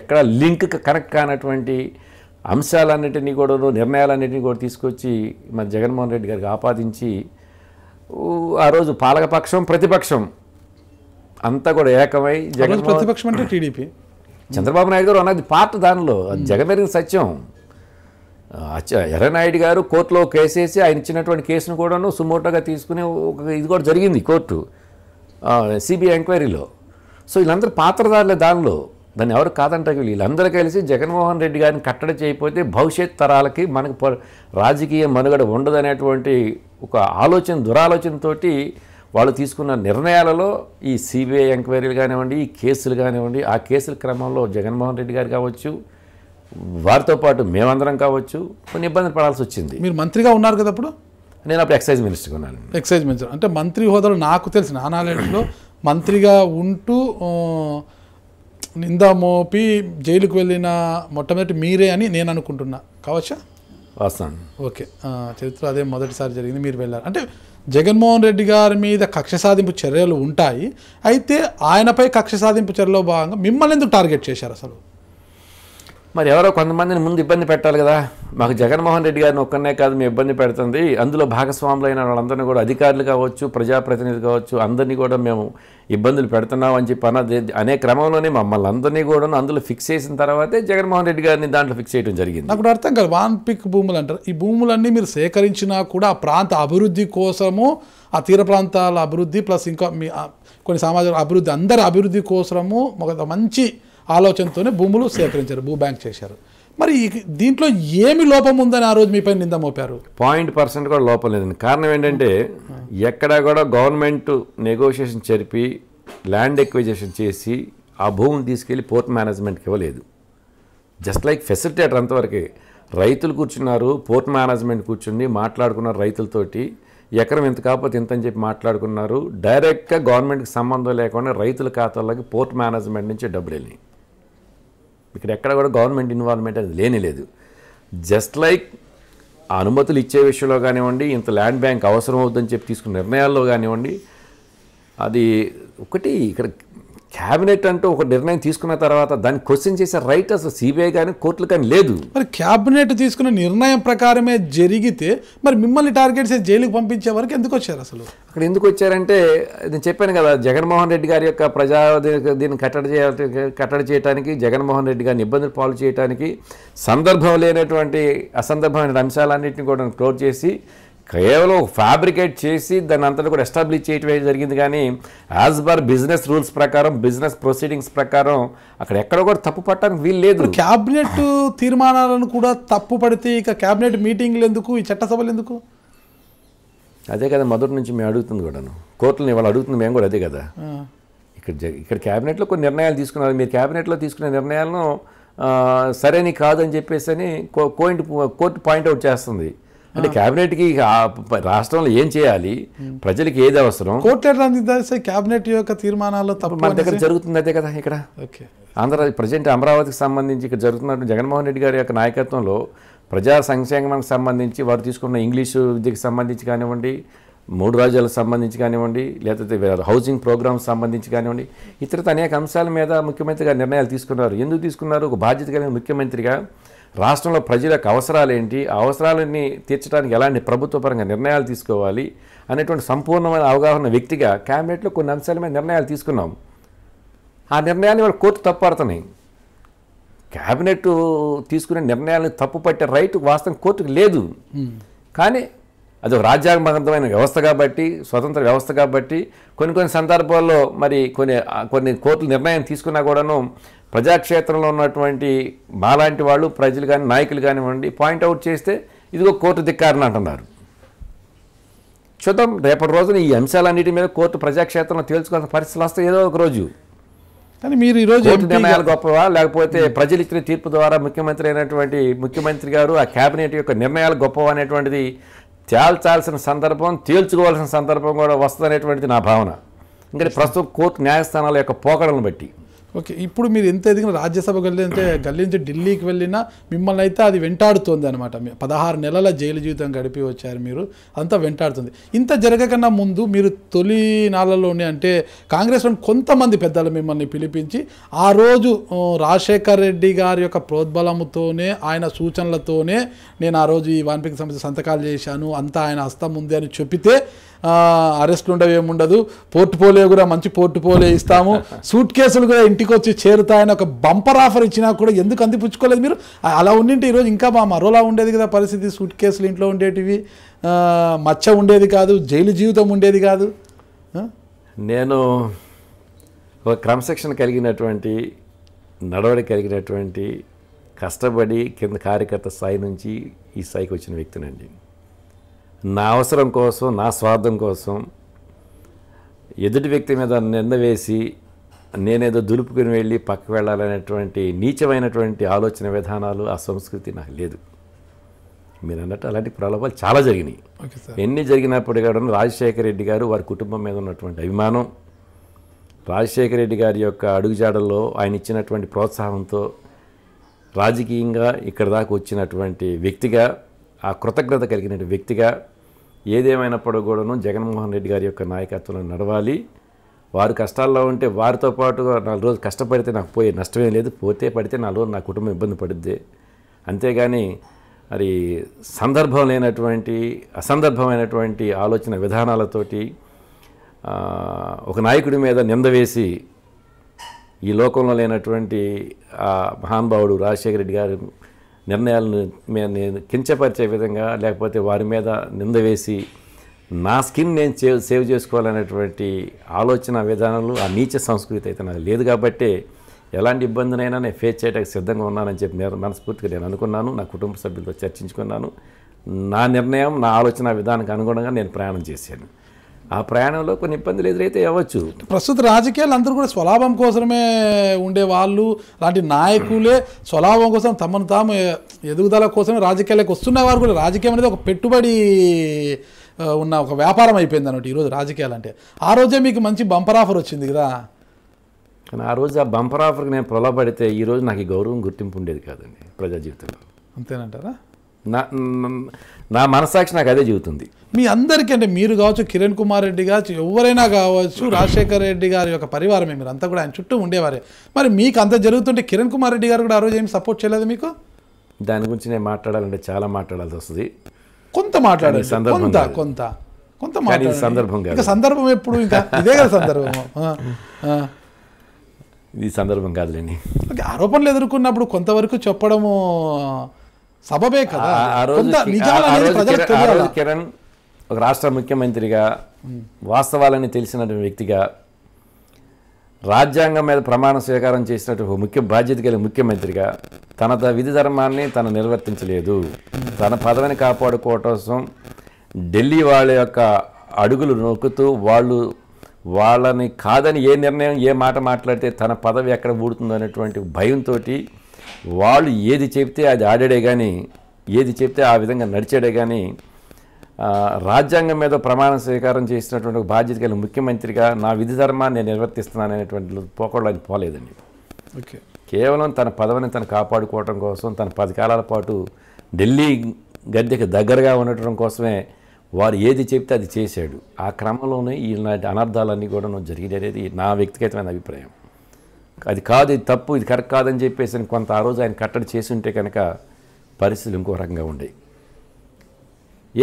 ఎక్కడ లింక్ కనెక్ట్ కానటువంటి అంశాలన్నింటినీ కూడా నిర్ణయాలన్నింటినీ కూడా తీసుకొచ్చి మన జగన్మోహన్ రెడ్డి గారికి ఆపాదించి ఆ రోజు పాలకపక్షం ప్రతిపక్షం అంతా కూడా ఏకమై జగన్ ప్రతిపక్షం అంటే టీడీపీ చంద్రబాబు నాయుడు గారు అన్నది పార్ట్ దానిలో జగన్ పెరిగిన సత్యం ఎర్రనాయుడు గారు కోర్టులో కేసేసి ఆయన ఇచ్చినటువంటి కేసును కూడాను సుమోటోగా తీసుకుని ఒక ఇది కూడా జరిగింది కోర్టు సిబిఐ ఎంక్వైరీలో సో వీళ్ళందరూ పాత్రదారులే దానిలో దాన్ని ఎవరు కాదంటే వీళ్ళందరూ కలిసి జగన్మోహన్ రెడ్డి గారిని కట్టడి చేయకపోతే భవిష్యత్ తరాలకి మనకు రాజకీయ మనుగడ ఉండదనేటువంటి ఒక ఆలోచన దురాలోచనతో వాళ్ళు తీసుకున్న నిర్ణయాలలో ఈ సిబిఐ ఎంక్వైరీలు కానివ్వండి ఈ కేసులు కానివ్వండి ఆ కేసుల క్రమంలో జగన్మోహన్ రెడ్డి గారు కావచ్చు వారితో పాటు మేమందరం కావచ్చు కొన్ని ఇబ్బందులు పడాల్సి వచ్చింది మీరు మంత్రిగా ఉన్నారు కదా అప్పుడు నేను అప్పుడు ఎక్సైజ్ మినిస్టర్గా ఉన్నాను ఎక్సైజ్ మినిస్టర్ అంటే మంత్రి హోదాలో నాకు తెలిసిన ఆ మంత్రిగా ఉంటూ నిందా మోపి జైలుకు వెళ్ళిన మొట్టమొదటి మీరే అని నేను అనుకుంటున్నా కావచ్చా వాస్తవం ఓకే చరిత్ర అదే మొదటిసారి జరిగింది మీరు వెళ్ళారు అంటే జగన్మోహన్ రెడ్డి గారి మీద కక్ష సాధింపు చర్యలు ఉంటాయి అయితే ఆయనపై కక్ష సాధింపు చర్యలో భాగంగా మిమ్మల్ని ఎందుకు టార్గెట్ చేశారు అసలు మరి ఎవరో కొంతమందిని ముందు ఇబ్బంది పెట్టాలి కదా మాకు జగన్మోహన్ రెడ్డి గారిని ఒక్కనే కాదు మీ ఇబ్బంది పెడుతుంది అందులో భాగస్వాములైన వాళ్ళందరినీ కూడా అధికారులు కావచ్చు ప్రజాప్రతినిధులు కావచ్చు అందరినీ కూడా మేము ఇబ్బందులు పెడుతున్నాం అని చెప్పి అనే క్రమంలోనే మమ్మల్ని అందరినీ కూడా అందులో ఫిక్స్ చేసిన తర్వాతే జగన్మోహన్ రెడ్డి గారిని దాంట్లో ఫిక్స్ చేయడం జరిగింది అప్పుడు అర్థం కాదు వాన్ పిక్ భూములు అంటారు ఈ భూములన్నీ మీరు సేకరించినా కూడా ఆ ప్రాంత అభివృద్ధి కోసము ఆ తీర ప్రాంతాల అభివృద్ధి ప్లస్ ఇంకా మీ కొన్ని సామాజిక అభివృద్ధి అందరి అభివృద్ధి కోసము ఒక మంచి ఆలోచనతోనే భూములు సేకరించారు భూ బ్యాంక్ చేశారు మరి దీంట్లో ఏమి లోపం ఉందని ఆ రోజు మీపై నింద మోపారు పాయింట్ పర్సెంట్ కూడా లోపం లేదండి కారణం ఏంటంటే ఎక్కడ కూడా గవర్నమెంట్ నెగోషియేషన్ జరిపి ల్యాండ్ ఎక్విజేషన్ చేసి ఆ భూమిని తీసుకెళ్ళి పోర్ట్ మేనేజ్మెంట్కి ఇవ్వలేదు జస్ట్ లైక్ ఫెసిలిటేటర్ అంతవరకే రైతులు కూర్చున్నారు పోర్ట్ మేనేజ్మెంట్ కూర్చుని మాట్లాడుకున్నారు రైతులతోటి ఎకరం ఇంత కాకపోతే ఇంత అని చెప్పి మాట్లాడుకున్నారు డైరెక్ట్గా గవర్నమెంట్కి సంబంధం లేకుండా రైతుల ఖాతాలోకి పోర్ట్ మేనేజ్మెంట్ నుంచి డబ్బులు వెళ్ళినాయి ఇక్కడ ఎక్కడ కూడా గవర్నమెంట్ ఇన్వాల్వ్మెంట్ అనేది లేనే లేదు జస్ట్ లైక్ అనుమతులు ఇచ్చే విషయంలో కానివ్వండి ఇంత ల్యాండ్ బ్యాంక్ అవసరం అవుతుందని చెప్పి తీసుకున్న నిర్ణయాల్లో కానివ్వండి అది ఒకటి ఇక్కడ క్యాబినెట్ అంటూ ఒక నిర్ణయం తీసుకున్న తర్వాత దాన్ని క్వశ్చన్ చేసే రైట్ అసలు సిబిఐ కానీ కోర్టులు కానీ లేదు మరి క్యాబినెట్ తీసుకున్న నిర్ణయం ప్రకారమే జరిగితే మరి మిమ్మల్ని టార్గెట్ చేసి జైలుకి పంపించే వరకు ఎందుకు వచ్చారు అసలు అక్కడ ఎందుకు వచ్చారంటే నేను చెప్పాను కదా జగన్మోహన్ రెడ్డి గారి యొక్క ప్రజా దీన్ని కట్టడి చేయ కట్టడి చేయడానికి జగన్మోహన్ రెడ్డి గారిని ఇబ్బందులు పాలు చేయడానికి సందర్భం లేనటువంటి అసందర్భమైన అంశాలన్నింటినీ కూడా క్లోజ్ చేసి కేవలం ఫ్యాబ్రికేట్ చేసి దాని అంతా కూడా ఎస్టాబ్లిష్ చేయటమే జరిగింది కానీ యాజ్ పర్ బిజినెస్ రూల్స్ ప్రకారం బిజినెస్ ప్రొసీడింగ్స్ ప్రకారం అక్కడ ఎక్కడ కూడా తప్పు పట్టడానికి వీలు లేదు క్యాబినెట్ తీర్మానాలను కూడా తప్పు పడితే ఇక క్యాబినెట్ మీటింగ్లు ఎందుకు ఈ చట్టసభలు ఎందుకు అదే కదా మొదటి నుంచి మేము అడుగుతుంది కూడాను కోర్టులను ఇవాళ అడుగుతుంది మేము కూడా అదే కదా ఇక్కడ ఇక్కడ క్యాబినెట్లో కొన్ని నిర్ణయాలు తీసుకున్నారు మీరు క్యాబినెట్లో తీసుకునే నిర్ణయాలను సరైన కాదని చెప్పేసి అని కోయింట్ కోర్టు పాయింట్అవుట్ చేస్తుంది అంటే క్యాబినెట్కి రాష్ట్రంలో ఏం చేయాలి ప్రజలకి ఏది అవసరం కోట్ల క్యాబినెట్ యొక్క తీర్మానాలు తప్ప మన దగ్గర జరుగుతుంది అదే కదా ఇక్కడ ఓకే ఆంధ్ర ప్రజెంట్ అమరావతికి సంబంధించి ఇక్కడ జరుగుతున్నట్టు జగన్మోహన్ రెడ్డి గారి యొక్క నాయకత్వంలో ప్రజా సంక్షేమానికి సంబంధించి వారు తీసుకున్న ఇంగ్లీషు విద్యకి సంబంధించి కానివ్వండి మూడు రాజ్యాలకు సంబంధించి కానివ్వండి లేకపోతే హౌసింగ్ ప్రోగ్రామ్ సంబంధించి కానివ్వండి ఇతరత అనేక అంశాల మీద ముఖ్యమంత్రి గారు నిర్ణయాలు తీసుకున్నారు ఎందుకు తీసుకున్నారు ఒక బాధ్యత కలిగిన ముఖ్యమంత్రిగా రాష్ట్రంలో ప్రజలకు అవసరాలు ఏంటి ఆ అవసరాలని తీర్చడానికి ఎలాంటి ప్రభుత్వపరంగా నిర్ణయాలు తీసుకోవాలి అనేటువంటి సంపూర్ణమైన అవగాహన వ్యక్తిగా క్యాబినెట్లో కొన్ని అంశాలమైన నిర్ణయాలు తీసుకున్నాం ఆ నిర్ణయాన్ని వాళ్ళు కోర్టు తప్పుపడుతున్నాయి క్యాబినెట్ తీసుకునే నిర్ణయాలను తప్పు పట్టే రైట్ వాస్తవం కోర్టుకు లేదు కానీ అది ఒక రాజ్యాంగబద్ధమైన వ్యవస్థ కాబట్టి స్వతంత్ర వ్యవస్థ కాబట్టి కొన్ని కొన్ని సందర్భాల్లో మరి కొన్ని కొన్ని కోర్టులు నిర్ణయం తీసుకున్నా కూడాను ప్రజాక్షేత్రంలో ఉన్నటువంటి మాలాంటి వాళ్ళు ప్రజలు కానీ నాయకులు కానివ్వండి పాయింట్అవుట్ చేస్తే ఇదిగో కోర్టు ధిక్కారని అంటున్నారు చూద్దాం రేపటి రోజున ఈ అంశాలన్నిటి మీద కోర్టు ప్రజాక్షేత్రంలో తేల్చుకోవాల్సిన పరిస్థితులు వస్తాయి ఏదో ఒక రోజు కానీ మీరు ఈరోజు నిర్ణయాలు గొప్పవా లేకపోతే hmm. ప్రజలు ఇచ్చిన తీర్పు ద్వారా ముఖ్యమంత్రి అయినటువంటి ముఖ్యమంత్రి గారు ఆ కేబినెట్ యొక్క నిర్ణయాలు గొప్పవా అనేటువంటిది తేల్చాల్సిన సందర్భం తేల్చుకోవాల్సిన సందర్భం కూడా వస్తుంది నా భావన ఇంకా ప్రస్తుతం కోర్టు న్యాయస్థానాల యొక్క పోకడలను బట్టి ఓకే ఇప్పుడు మీరు ఎంత ఎదిగిన రాజ్యసభకు వెళ్ళితే గల్లీ నుంచి ఢిల్లీకి వెళ్ళినా మిమ్మల్ని అయితే అది వెంటాడుతుంది అనమాట పదహారు నెలల జైలు జీవితం గడిపి వచ్చారు మీరు అంతా వెంటాడుతుంది ఇంత జరగకన్నా ముందు మీరు తొలి నాళ్ళలోనే అంటే కాంగ్రెస్లో కొంతమంది పెద్దలు మిమ్మల్ని పిలిపించి ఆ రోజు రాజశేఖర్ రెడ్డి గారి యొక్క ప్రోద్బలముతోనే ఆయన సూచనలతోనే నేను ఆ రోజు ఈ వాన్పిక సంస్థ సంతకాలు చేశాను అంతా ఆయన హస్తం ఉంది అని చెప్పితే అరెస్ట్లు ఉండవు ఏముండదు పోలియో కూడా మంచి పోలియో ఇస్తాము సూట్ కేసులు కూడా ఇంటి ఇంటికి వచ్చి చేరుతాయని ఒక బంపర్ ఆఫర్ ఇచ్చినా కూడా ఎందుకు అందిపుచ్చుకోలేదు మీరు అలా ఉండింటే ఈరోజు ఇంకా మా మరోలా ఉండేది కదా పరిస్థితి సూట్ కేసులు ఇంట్లో ఉండేటివి మచ్చ ఉండేది కాదు జైలు జీవితం ఉండేది కాదు నేను ఒక క్రమశిక్షణ కలిగినటువంటి నడవడి కలిగినటువంటి కష్టపడి కింద కార్యకర్త స్థాయి నుంచి ఈ స్థాయికి వచ్చిన వ్యక్తినండి నా అవసరం కోసం నా స్వార్థం కోసం ఎదుటి వ్యక్తి మీద నింద వేసి నేనేదో దులుపుకుని వెళ్ళి పక్క వెళ్ళాలనేటువంటి నీచమైనటువంటి ఆలోచన విధానాలు ఆ సంస్కృతి నాకు లేదు మీరు అన్నట్టు అలాంటి ప్రలోభాలు చాలా జరిగినాయి ఎన్ని జరిగినప్పుడు కూడా రాజశేఖర రెడ్డి గారు వారి కుటుంబం మీద ఉన్నటువంటి అభిమానం రాజశేఖర రెడ్డి గారి యొక్క అడుగుజాడల్లో ఆయన ఇచ్చినటువంటి ప్రోత్సాహంతో రాజకీయంగా ఇక్కడ దాకా వచ్చినటువంటి వ్యక్తిగా ఆ కృతజ్ఞత కలిగిన వ్యక్తిగా ఏదేమైనప్పుడు కూడాను జగన్మోహన్ రెడ్డి గారి యొక్క నాయకత్వంలో నడవాలి వారు కష్టాల్లో ఉంటే వారితో పాటు నాలుగు రోజులు కష్టపడితే నాకు పోయే నష్టమేం లేదు పోతే పడితే నాలుగు రోజులు నా కుటుంబం ఇబ్బంది పడుద్ది అంతేగాని మరి సందర్భం లేనటువంటి అసందర్భమైనటువంటి ఆలోచన విధానాలతోటి ఒక నాయకుడి మీద నింద వేసి ఈ లోకంలో లేనటువంటి ఆ మహానుభావుడు రాజశేఖర రెడ్డి గారి నిర్ణయాలను కించపరిచే విధంగా లేకపోతే వారి మీద నింద వేసి నా స్కిన్ నేను సేవ్ సేవ్ చేసుకోవాలనేటువంటి ఆలోచన విధానాలు ఆ నీచ సంస్కృతి అయితే నాకు లేదు కాబట్టి ఎలాంటి ఇబ్బందినైనా నేను ఫేస్ చేయడానికి సిద్ధంగా ఉన్నానని చెప్పి నేను మనస్ఫూర్తిగా నేను అనుకున్నాను నా కుటుంబ సభ్యులతో చర్చించుకున్నాను నా నిర్ణయం నా ఆలోచన విధానానికి అనుగుణంగా నేను ప్రయాణం చేశాను ఆ ప్రయాణంలో కొన్ని ఇబ్బందులు ఎదురైతే అవ్వచ్చు ప్రస్తుత రాజకీయాలు అందరూ కూడా స్వలాభం కోసమే ఉండే వాళ్ళు లాంటి నాయకులే స్వలాభం కోసం తమను తాము ఎదుగుదల కోసమే రాజకీయాలకు వస్తున్న వారు కూడా రాజకీయం అనేది ఒక పెట్టుబడి ఉన్న ఒక వ్యాపారం అయిపోయింది అన్నట్టు ఈరోజు రాజకీయాలు అంటే ఆ రోజే మీకు మంచి బంపర్ ఆఫర్ వచ్చింది కదా కానీ ఆ రోజు ఆ బంపర్ ఆఫర్కి నేను ప్రొలబడితే ఈరోజు నాకు ఈ గౌరవం గుర్తింపు ఉండేది కాదండి ప్రజా జీవితంలో అంతేనంటారా నా నా మనసాక్షి నాకు అదే చెబుతుంది మీ అందరికీ అంటే మీరు కావచ్చు కిరణ్ కుమార్ రెడ్డి కావచ్చు ఎవరైనా కావచ్చు రాజశేఖర రెడ్డి గారి యొక్క పరివారమే మీరు అంతా కూడా ఆయన చుట్టూ ఉండేవారే మరి మీకు అంత జరుగుతుంటే కిరణ్ కుమార్ రెడ్డి గారు కూడా ఆ రోజు ఏం సపోర్ట్ చేయలేదు మీకు దాని గురించి నేను మాట్లాడాలంటే చాలా మాట్లాడాల్సి వస్తుంది కొంత మాట్లాడాడు కొంత కొంత కొంత మాట్లాడాడు సందర్భం ఇంకా సందర్భం ఎప్పుడు ఇంకా ఇదే కదా సందర్భం ఇది సందర్భం కాదులేండి ఆరోపణలు ఎదుర్కొన్నప్పుడు కొంతవరకు చెప్పడము సబబే కదా కిరణ్ ఒక రాష్ట్ర ముఖ్యమంత్రిగా వాస్తవాలని తెలిసినటువంటి వ్యక్తిగా రాజ్యాంగం మీద ప్రమాణ స్వీకారం చేసినట్టు ముఖ్య బాధ్యత కలిగిన ముఖ్యమంత్రిగా తన విధి ధర్మాన్ని తను నిర్వర్తించలేదు తన పదవిని కాపాడుకోవటం కోసం ఢిల్లీ వాళ్ళ యొక్క అడుగులు నొక్కుతూ వాళ్ళు వాళ్ళని కాదని ఏ నిర్ణయం ఏ మాట మాట్లాడితే తన పదవి ఎక్కడ ఊడుతుందో అనేటువంటి భయంతో వాళ్ళు ఏది చెప్తే అది ఆడాడే కానీ ఏది చెప్తే ఆ విధంగా నడిచాడే కానీ రాజ్యాంగం మీద ప్రమాణ స్వీకారం చేసినటువంటి బాధ్యత కలిగిన ముఖ్యమంత్రిగా నా విధి ధర్మాన్ని నేను నిర్వర్తిస్తున్నాను అనేటువంటి పోకళ్ళు ఆయన పోలేదండి ఓకే కేవలం తన పదవిని తను కాపాడుకోవడం కోసం తన పది కాలాల పాటు ఢిల్లీ గద్దెకి దగ్గరగా ఉండటం కోసమే వారు ఏది చెప్తే అది చేశాడు ఆ క్రమంలోనే ఈనాటి అనర్థాలన్నీ కూడా జరిగినది అనేది నా వ్యక్తిగతమైన అభిప్రాయం అది కాదు ఇది తప్పు ఇది కరెక్ట్ కాదని చెప్పేసి కొంత ఆ రోజు ఆయన కట్టడి చేసి ఉంటే కనుక పరిస్థితులు ఇంకో రకంగా ఉండేవి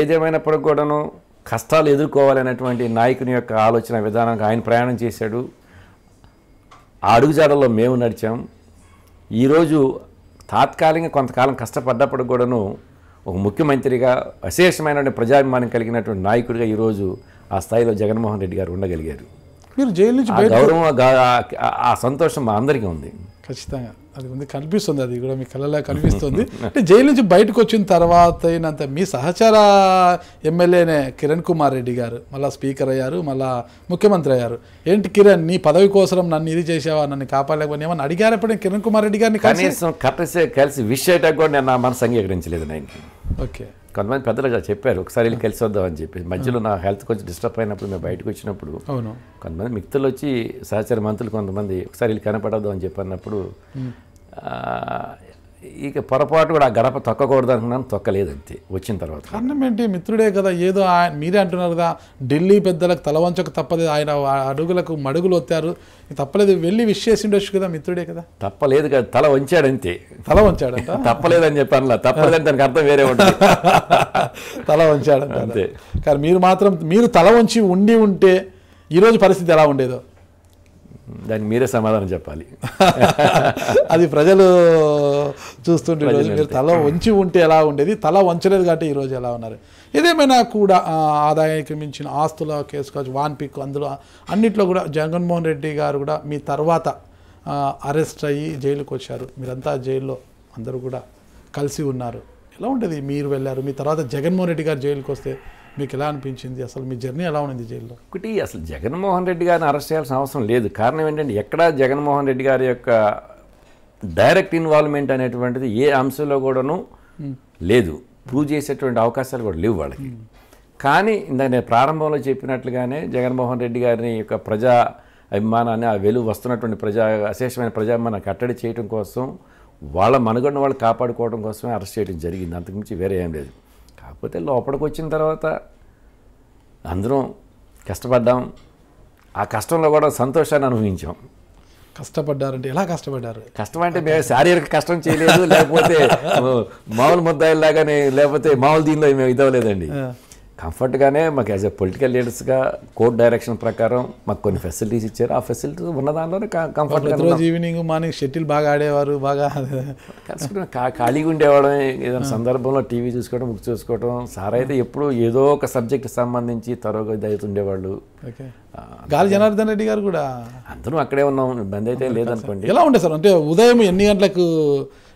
ఏదేమైనప్పటికి కూడాను కష్టాలు ఎదుర్కోవాలనేటువంటి నాయకుని యొక్క ఆలోచన విధానానికి ఆయన ప్రయాణం చేశాడు ఆ అడుగుజాడల్లో మేము నడిచాం ఈరోజు తాత్కాలికంగా కొంతకాలం కష్టపడ్డప్పుడు కూడాను ఒక ముఖ్యమంత్రిగా అశేషమైనటువంటి ప్రజాభిమానం కలిగినటువంటి నాయకుడిగా ఈరోజు ఆ స్థాయిలో జగన్మోహన్ రెడ్డి గారు ఉండగలిగారు మీరు జైలు నుంచి గౌరవం ఆ సంతోషం మా అందరికీ ఉంది ఖచ్చితంగా అది ఉంది కనిపిస్తుంది అది కూడా మీ కళలా కనిపిస్తుంది అంటే జైలు నుంచి బయటకు వచ్చిన తర్వాత అయినంత మీ సహచర ఎమ్మెల్యేనే కిరణ్ కుమార్ రెడ్డి గారు మళ్ళీ స్పీకర్ అయ్యారు మళ్ళీ ముఖ్యమంత్రి అయ్యారు ఏంటి కిరణ్ నీ పదవి కోసం నన్ను ఇది చేసావా నన్ను కాపాడలేకపోయినా ఏమన్నా అడిగారు ఎప్పుడైనా కిరణ్ కుమార్ రెడ్డి గారిని కనీసం కలిసి కలిసి విష్ కూడా నేను నా మనసు అంగీకరించలేదు నేను ఓకే కొంతమంది పెద్దలుగా చెప్పారు ఒకసారి వెళ్ళి కలిసి వద్దాం అని చెప్పి మధ్యలో నా హెల్త్ కొంచెం డిస్టర్బ్ అయినప్పుడు మేము బయటకు వచ్చినప్పుడు కొంతమంది మిక్తులు వచ్చి సహచర మంత్రులు కొంతమంది ఒకసారి వెళ్ళి కనపడద్దు అని చెప్పి అన్నప్పుడు ఇక పొరపాటు కూడా ఆ గడప తొక్కకూడదు అనుకున్నాను తొక్కలేదు అంతే వచ్చిన తర్వాత కారణం ఏంటి మిత్రుడే కదా ఏదో మీరే అంటున్నారు కదా ఢిల్లీ పెద్దలకు తలవంచక తప్పదు ఆయన అడుగులకు మడుగులు వత్తారు తప్పలేదు వెళ్ళి విష్ ఉండొచ్చు కదా మిత్రుడే కదా తప్పలేదు కదా తల వంచాడు అంతే తల వంచాడు తప్పలేదని చెప్పాను తప్పలేదని దానికి అర్థం వేరే ఉంటుంది తల వంచాడు అంతే కానీ మీరు మాత్రం మీరు తల వంచి ఉండి ఉంటే ఈరోజు పరిస్థితి ఎలా ఉండేదో దానికి మీరే సమాధానం చెప్పాలి అది ప్రజలు చూస్తుంటే ఈరోజు మీరు తల వంచి ఉంటే ఎలా ఉండేది తల వంచలేదు కాబట్టి ఈరోజు ఎలా ఉన్నారు ఏదేమైనా కూడా ఆదాయానికి మించిన ఆస్తుల కేసు కావచ్చు వాన్ పిక్ అందులో అన్నిట్లో కూడా జగన్మోహన్ రెడ్డి గారు కూడా మీ తర్వాత అరెస్ట్ అయ్యి జైలుకు వచ్చారు మీరంతా జైల్లో అందరూ కూడా కలిసి ఉన్నారు ఎలా ఉంటుంది మీరు వెళ్ళారు మీ తర్వాత జగన్మోహన్ రెడ్డి గారు జైలుకి వస్తే మీకు ఎలా అనిపించింది అసలు మీ జర్నీ ఎలా ఉంది జైల్లో ఒకటి అసలు జగన్మోహన్ రెడ్డి గారిని అరెస్ట్ చేయాల్సిన అవసరం లేదు కారణం ఏంటంటే ఎక్కడ జగన్మోహన్ రెడ్డి గారి యొక్క డైరెక్ట్ ఇన్వాల్వ్మెంట్ అనేటువంటిది ఏ అంశంలో కూడాను లేదు ప్రూవ్ చేసేటువంటి అవకాశాలు కూడా లేవు వాళ్ళకి కానీ నేను ప్రారంభంలో చెప్పినట్లుగానే జగన్మోహన్ రెడ్డి గారిని యొక్క ప్రజా అభిమానాన్ని ఆ వెలుగు వస్తున్నటువంటి ప్రజా అశేషమైన ప్రజాభిమానాన్ని కట్టడి చేయడం కోసం వాళ్ళ మనుగడను వాళ్ళు కాపాడుకోవడం కోసమే అరెస్ట్ చేయడం జరిగింది అంతకుమించి వేరే ఏం లేదు కాకపోతే లోపలికి వచ్చిన తర్వాత అందరం కష్టపడ్డాం ఆ కష్టంలో కూడా సంతోషాన్ని అనుభవించాం కష్టపడ్డారంటే ఎలా కష్టపడ్డారు కష్టం అంటే మేము శారీరక కష్టం చేయలేదు లేకపోతే మామూలు ముద్దాయిలాగానే లేకపోతే మామూలు దీనిలో మేము ఇదవలేదండి కంఫర్ట్గానే మాకు యాజ్ ఎ పొలిటికల్ లీడర్స్గా కోర్ట్ డైరెక్షన్ ప్రకారం మాకు కొన్ని ఫెసిలిటీస్ ఇచ్చారు ఆ ఫెసిలిటీస్ ఉన్న దానిలోనే కంఫర్ట్గా రోజు ఈవినింగ్ మార్నింగ్ షటిల్ బాగా ఆడేవారు బాగా ఖాళీగా ఉండేవాడు ఏదైనా సందర్భంలో టీవీ చూసుకోవడం బుక్ చూసుకోవడం సార్ అయితే ఎప్పుడు ఏదో ఒక సబ్జెక్ట్ సంబంధించి తరోగతి అయితే ఉండేవాళ్ళు గాలి జనార్దన్ రెడ్డి గారు కూడా అందరూ అక్కడే ఉన్నాం ఇబ్బంది అయితే లేదనుకోండి ఎలా ఉండే సార్ అంటే ఉదయం ఎన్ని గంటలకు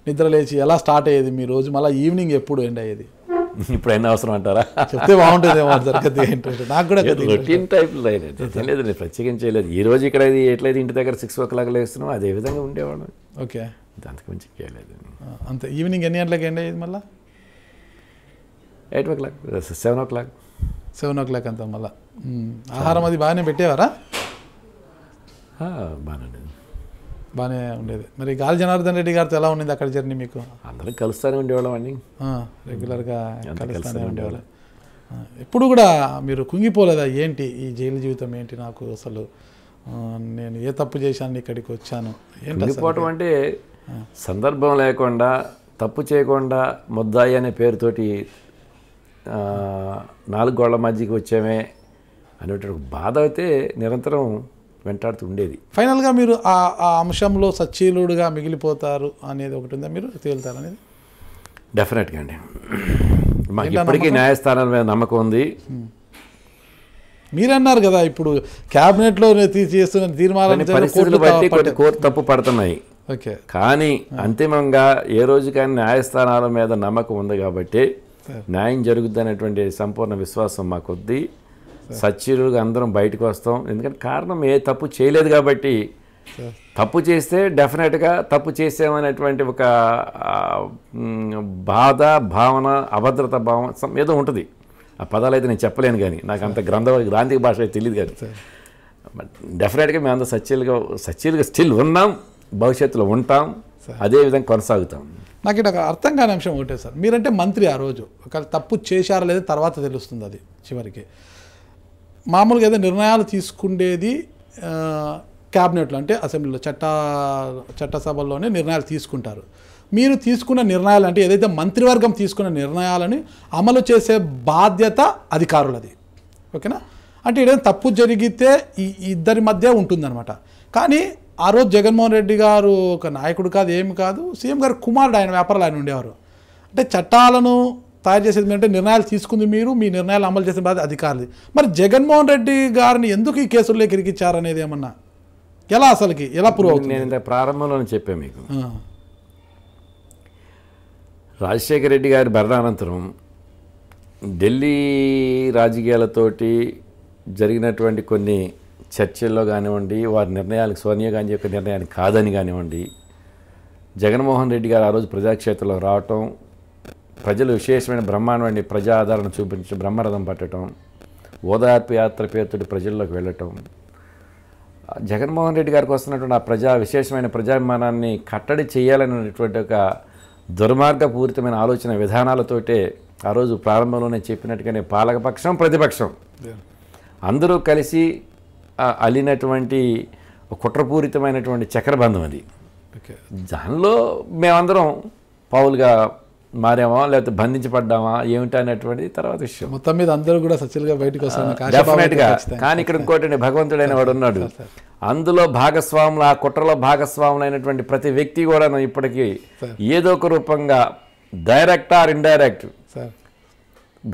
నిద్ర లేచి ఎలా స్టార్ట్ అయ్యేది మీ రోజు మళ్ళీ ఈవినింగ్ ఎప్పుడు ఎండ్ అయ్యేది ఇప్పుడు అయినా అవసరం అంటారా చెప్తే బాగుంటుంది దొరకదు ఏంటంటే నాకు కూడా రొటీన్ టైప్ లేదు ప్రత్యేకం చేయలేదు ఈ రోజు ఇక్కడ ఎట్లయితే ఇంటి దగ్గర సిక్స్ ఓ క్లాక్ లేస్తున్నాం అదే విధంగా ఉండేవాడు ఓకే అంతకు మించి చేయలేదు అంత ఈవినింగ్ ఎన్ని గంటలకు ఏంటి ఇది మళ్ళీ eight o'clock seven o'clock seven o'clock అంతా మళ్ళీ ఆహారం అది బాగానే పెట్టేవారా బాగానే బాగానే ఉండేది మరి గాలి జనార్దన్ రెడ్డి గారితో ఎలా ఉండింది అక్కడ జర్నీ మీకు అందరూ కలుస్తూనే ఉండేవాళ్ళం అండి రెగ్యులర్గా కలుస్తూనే ఉండేవాళ్ళం ఎప్పుడు కూడా మీరు కుంగిపోలేదా ఏంటి ఈ జైలు జీవితం ఏంటి నాకు అసలు నేను ఏ తప్పు చేశాను ఇక్కడికి వచ్చాను కుంగిపోవటం అంటే సందర్భం లేకుండా తప్పు చేయకుండా ముద్దాయి అనే పేరుతోటి నాలుగు గోళ్ల మధ్యకి వచ్చామే అనేటువంటి బాధ అయితే నిరంతరం వెంటాడుతూ ఉండేది ఫైనల్గా మీరు ఆ ఆ అంశంలో సచ్చీలుడుగా మిగిలిపోతారు అనేది ఒకటి ఉందా మీరు తేలుతారు అనేది డెఫినెట్గా అండి మాకు ఇప్పటికీ న్యాయస్థానాల మీద నమ్మకం ఉంది మీరన్నారు కదా ఇప్పుడు క్యాబినెట్లో చేస్తున్న తీర్మానాలు బట్టి కొన్ని కోర్టు తప్పు పడుతున్నాయి ఓకే కానీ అంతిమంగా ఏ రోజు కానీ న్యాయస్థానాల మీద నమ్మకం ఉంది కాబట్టి న్యాయం జరుగుద్ది సంపూర్ణ విశ్వాసం మాకొద్ది సచ్చీరులుగా అందరం బయటకు వస్తాం ఎందుకంటే కారణం ఏ తప్పు చేయలేదు కాబట్టి తప్పు చేస్తే డెఫినెట్గా తప్పు చేసామనేటువంటి ఒక బాధ భావన అభద్రత భావన ఏదో ఉంటుంది ఆ పదాలు అయితే నేను చెప్పలేను కానీ నాకు అంత గ్రంథ గ్రాంధిక భాష అయితే తెలియదు కానీ డెఫినెట్గా మేము అంత సచ్చీలుగా సచ్చీలుగా స్టిల్ ఉన్నాం భవిష్యత్తులో ఉంటాం అదే విధంగా కొనసాగుతాం నాకు ఇక్కడ ఒక అర్థం కాని అంశం ఒకటే సార్ మీరంటే మంత్రి ఆ రోజు ఒక తప్పు చేశారా లేదా తర్వాత తెలుస్తుంది అది చివరికి మామూలుగా ఏదో నిర్ణయాలు తీసుకుండేది క్యాబినెట్లో అంటే అసెంబ్లీలో చట్ట చట్టసభల్లోనే నిర్ణయాలు తీసుకుంటారు మీరు తీసుకున్న నిర్ణయాలు అంటే ఏదైతే మంత్రివర్గం తీసుకున్న నిర్ణయాలని అమలు చేసే బాధ్యత అధికారులది ఓకేనా అంటే ఇక్కడ తప్పు జరిగితే ఈ ఇద్దరి మధ్య ఉంటుందన్నమాట కానీ ఆ రోజు జగన్మోహన్ రెడ్డి గారు ఒక నాయకుడు కాదు ఏమి కాదు సీఎం గారు కుమారుడు ఆయన వ్యాపారాలు ఆయన ఉండేవారు అంటే చట్టాలను తయారు చేసేది ఏంటంటే నిర్ణయాలు తీసుకుంది మీరు మీ నిర్ణయాలు అమలు చేసిన బాధ్యత అధికారులు మరి జగన్మోహన్ రెడ్డి గారిని ఎందుకు ఈ కేసుల్లో కిరికిచ్చారనేది ఏమన్నా ఎలా అసలుకి ఎలా ప్రూవ్ నేను ప్రారంభంలో ప్రారంభంలోనే చెప్పాను మీకు రాజశేఖర రెడ్డి గారి మరణానంతరం ఢిల్లీ రాజకీయాలతోటి జరిగినటువంటి కొన్ని చర్చల్లో కానివ్వండి వారి నిర్ణయాలకు సోనియా గాంధీ యొక్క నిర్ణయానికి కాదని కానివ్వండి జగన్మోహన్ రెడ్డి గారు ఆ రోజు ప్రజాక్షేత్రంలో రావటం ప్రజలు విశేషమైన బ్రహ్మాండమైన ప్రజాదరణ చూపించడం బ్రహ్మరథం పట్టడం ఓదార్పు యాత్ర ప్రజల్లోకి వెళ్ళటం జగన్మోహన్ రెడ్డి గారికి వస్తున్నటువంటి ఆ ప్రజా విశేషమైన ప్రజాభిమానాన్ని కట్టడి చేయాలనేటువంటి ఒక దుర్మార్గపూరితమైన ఆలోచన విధానాలతోటే ఆ రోజు ప్రారంభంలోనే చెప్పినట్టుగానే పాలకపక్షం ప్రతిపక్షం అందరూ కలిసి అల్లినటువంటి కుట్రపూరితమైనటువంటి చక్రబంధం అది దానిలో మేమందరం పావులుగా మారేమా లేకపోతే బంధించబడ్డామా ఏమిటి అనేటువంటిది తర్వాత విషయం మొత్తం మీద అందరూ కూడా సచిల్గా బయటకు డెఫినెట్గా కానీ ఇక్కడ ఇంకోటి భగవంతుడైన వాడు ఉన్నాడు అందులో భాగస్వాములు ఆ కుట్రలో భాగస్వాములు అయినటువంటి ప్రతి వ్యక్తి కూడా ఇప్పటికీ ఏదో ఒక రూపంగా డైరెక్ట్ ఆర్ ఇండైరెక్ట్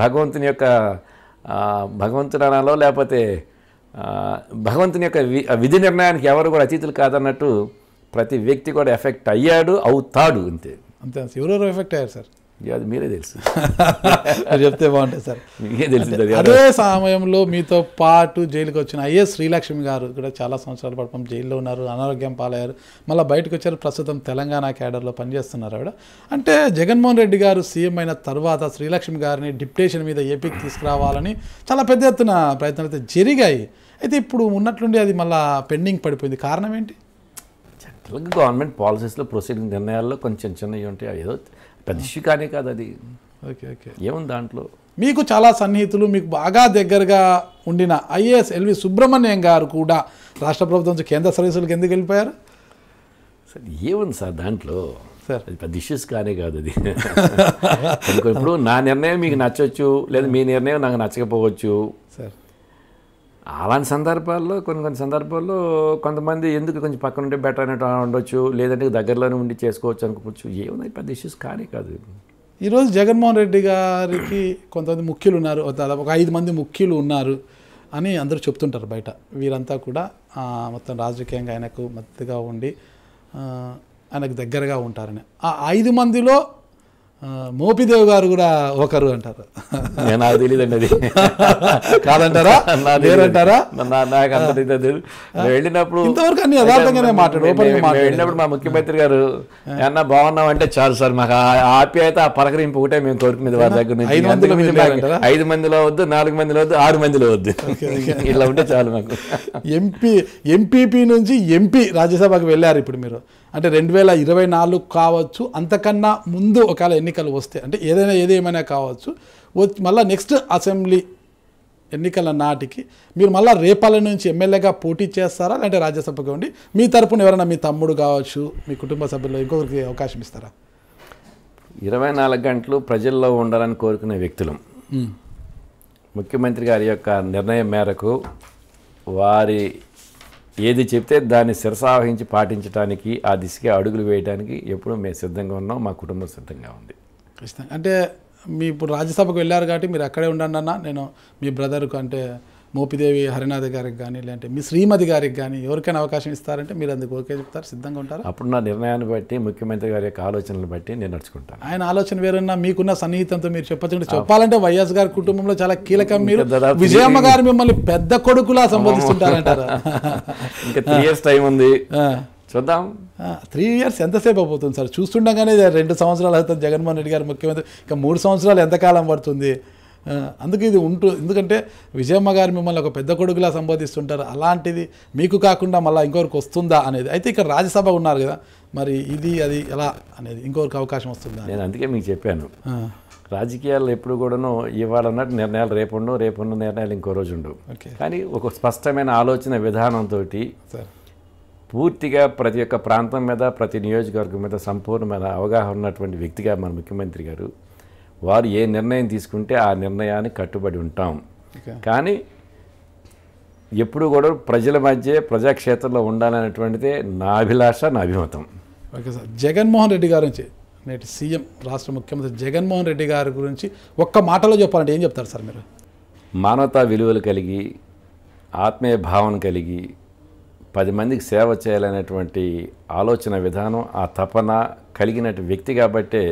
భగవంతుని యొక్క భగవంతుడనాలో లేకపోతే భగవంతుని యొక్క విధి నిర్ణయానికి ఎవరు కూడా అతీతులు కాదన్నట్టు ప్రతి వ్యక్తి కూడా ఎఫెక్ట్ అయ్యాడు అవుతాడు అంతే అంతే ఎవరెవరు ఎఫెక్ట్ అయ్యారు సార్ అది మీరే తెలుసు మీరు చెప్తే బాగుంటుంది సార్ మీకే తెలుసు అదే సమయంలో మీతో పాటు జైలుకి వచ్చిన ఐఎస్ శ్రీలక్ష్మి గారు కూడా చాలా సంవత్సరాల పాటు జైల్లో ఉన్నారు అనారోగ్యం పాలయ్యారు మళ్ళీ బయటకు వచ్చారు ప్రస్తుతం తెలంగాణ క్యాడర్లో పనిచేస్తున్నారు ఆవిడ అంటే జగన్మోహన్ రెడ్డి గారు సీఎం అయిన తర్వాత శ్రీలక్ష్మి గారిని డిప్టేషన్ మీద ఏపీకి తీసుకురావాలని చాలా పెద్ద ఎత్తున ప్రయత్నాలు అయితే జరిగాయి అయితే ఇప్పుడు ఉన్నట్లుండి అది మళ్ళీ పెండింగ్ పడిపోయింది కారణం ఏంటి యాక్చువల్గా గవర్నమెంట్ పాలసీస్లో ప్రొసీడింగ్ నిర్ణయాల్లో కొంచెం చిన్నవి ఉంటాయి ఏదో పెద్ద ఇష్యూ కానీ కాదు అది ఓకే ఓకే ఏముంది దాంట్లో మీకు చాలా సన్నిహితులు మీకు బాగా దగ్గరగా ఉండిన ఐఏఎస్ ఎల్వి సుబ్రహ్మణ్యం గారు కూడా రాష్ట్ర ప్రభుత్వం కేంద్ర సర్వీసులకు ఎందుకు వెళ్ళిపోయారు సార్ ఏముంది సార్ దాంట్లో సార్ అది పెద్ద ఇష్యూస్ కానీ కాదు అది ఇప్పుడు నా నిర్ణయం మీకు నచ్చవచ్చు లేదా మీ నిర్ణయం నాకు నచ్చకపోవచ్చు సార్ అలాంటి సందర్భాల్లో కొన్ని కొన్ని సందర్భాల్లో కొంతమంది ఎందుకు కొంచెం పక్కన ఉంటే బెటర్ అనేట ఉండొచ్చు లేదంటే దగ్గరలోనే ఉండి చేసుకోవచ్చు అనుకోవచ్చు ఏముంది పెద్ద ఇష్యూస్ కానీ కాదు ఈరోజు జగన్మోహన్ రెడ్డి గారికి కొంతమంది ముఖ్యులు ఉన్నారు దాదాపు ఒక ఐదు మంది ముఖ్యులు ఉన్నారు అని అందరూ చెప్తుంటారు బయట వీరంతా కూడా మొత్తం రాజకీయంగా ఆయనకు మద్దతుగా ఉండి ఆయనకు దగ్గరగా ఉంటారని ఆ ఐదు మందిలో మోపిదేవ్ గారు కూడా ఒకరు అంటారు నాకు తెలియదండి అది కాదంటారా నేనంటారా నాకు అంత తెలియదు వెళ్ళినప్పుడు ఇంతవరకు అన్ని యథార్థంగానే మాట్లాడు వెళ్ళినప్పుడు మా ముఖ్యమంత్రి గారు ఏమన్నా బాగున్నాం అంటే చాలు సార్ మాకు అయితే ఆ పలకరింపు ఒకటే మేము కోరుకునేది వారి దగ్గర నుంచి ఐదు మందిలో వద్దు నాలుగు మందిలో వద్దు ఆరు మందిలో వద్దు ఇలా ఉంటే చాలు మాకు ఎంపీ ఎంపీపీ నుంచి ఎంపీ రాజ్యసభకు వెళ్ళారు ఇప్పుడు మీరు అంటే రెండు వేల ఇరవై నాలుగు కావచ్చు అంతకన్నా ముందు ఒకవేళ ఎన్నికలు వస్తే అంటే ఏదైనా ఏదేమైనా కావచ్చు మళ్ళీ నెక్స్ట్ అసెంబ్లీ ఎన్నికల నాటికి మీరు మళ్ళీ రేపల నుంచి ఎమ్మెల్యేగా పోటీ చేస్తారా లేదంటే రాజ్యసభకు ఉండి మీ తరపున ఎవరైనా మీ తమ్ముడు కావచ్చు మీ కుటుంబ సభ్యులు ఇంకొకరికి అవకాశం ఇస్తారా ఇరవై నాలుగు గంటలు ప్రజల్లో ఉండాలని కోరుకునే వ్యక్తులు ముఖ్యమంత్రి గారి యొక్క నిర్ణయం మేరకు వారి ఏది చెప్తే దాన్ని శిరసావహించి పాటించడానికి ఆ దిశగా అడుగులు వేయడానికి ఎప్పుడు మేము సిద్ధంగా ఉన్నాం మా కుటుంబం సిద్ధంగా ఉంది ఖచ్చితంగా అంటే మీ ఇప్పుడు రాజ్యసభకు వెళ్ళారు కాబట్టి మీరు అక్కడే ఉండండి అన్న నేను మీ బ్రదర్కు అంటే మోపిదేవి హరినాథ్ గారికి కానీ లేదంటే మీ శ్రీమతి గారికి కానీ ఎవరికైనా అవకాశం ఇస్తారంటే మీరు అందుకు ఓకే చెప్తారు సిద్ధంగా ఉంటారు అప్పుడు నా నిర్ణయాన్ని బట్టి ముఖ్యమంత్రి గారి యొక్క ఆలోచనలు బట్టి నేను నడుచుకుంటాను ఆయన ఆలోచన వేరున్నా మీకున్న సన్నిహితంతో మీరు చెప్పచ్చు చెప్పాలంటే వైఎస్ గారి కుటుంబంలో చాలా కీలకం మీరు విజయమ్మ గారు మిమ్మల్ని పెద్ద కొడుకులా సంబోధిస్తుంటారంటారు ఇంకా ఇయర్స్ టైం ఉంది చూద్దాం త్రీ ఇయర్స్ ఎంతసేపు అయిపోతుంది సార్ చూస్తుండగానే రెండు సంవత్సరాలు అవుతుంది జగన్మోహన్ రెడ్డి గారు ముఖ్యమంత్రి ఇంకా మూడు సంవత్సరాలు ఎంతకాలం పడుతుంది అందుకే ఇది ఉంటూ ఎందుకంటే విజయమ్మ గారు మిమ్మల్ని ఒక పెద్ద కొడుకులా సంబోధిస్తుంటారు అలాంటిది మీకు కాకుండా మళ్ళీ ఇంకొకరికి వస్తుందా అనేది అయితే ఇక్కడ రాజ్యసభ ఉన్నారు కదా మరి ఇది అది ఎలా అనేది ఇంకొకరికి అవకాశం వస్తుందా నేను అందుకే మీకు చెప్పాను రాజకీయాల్లో ఎప్పుడు కూడాను ఇవ్వాలన్నట్టు నిర్ణయాలు రేపు రేపున్న నిర్ణయాలు ఇంకో రోజు ఉండవు కానీ ఒక స్పష్టమైన ఆలోచన విధానంతో పూర్తిగా ప్రతి ఒక్క ప్రాంతం మీద ప్రతి నియోజకవర్గం మీద సంపూర్ణమైన అవగాహన ఉన్నటువంటి వ్యక్తిగా మన ముఖ్యమంత్రి గారు వారు ఏ నిర్ణయం తీసుకుంటే ఆ నిర్ణయానికి కట్టుబడి ఉంటాం కానీ ఎప్పుడు కూడా ప్రజల మధ్య ప్రజాక్షేత్రంలో ఉండాలనేటువంటిదే నా అభిలాష నా అభిమతం ఓకే సార్ జగన్మోహన్ రెడ్డి గారి నుంచి నేటి సీఎం రాష్ట్ర ముఖ్యమంత్రి జగన్మోహన్ రెడ్డి గారి గురించి ఒక్క మాటలో చెప్పాలంటే ఏం చెప్తారు సార్ మీరు మానవతా విలువలు కలిగి ఆత్మీయ భావన కలిగి పది మందికి సేవ చేయాలనేటువంటి ఆలోచన విధానం ఆ తపన కలిగినటువంటి వ్యక్తి కాబట్టే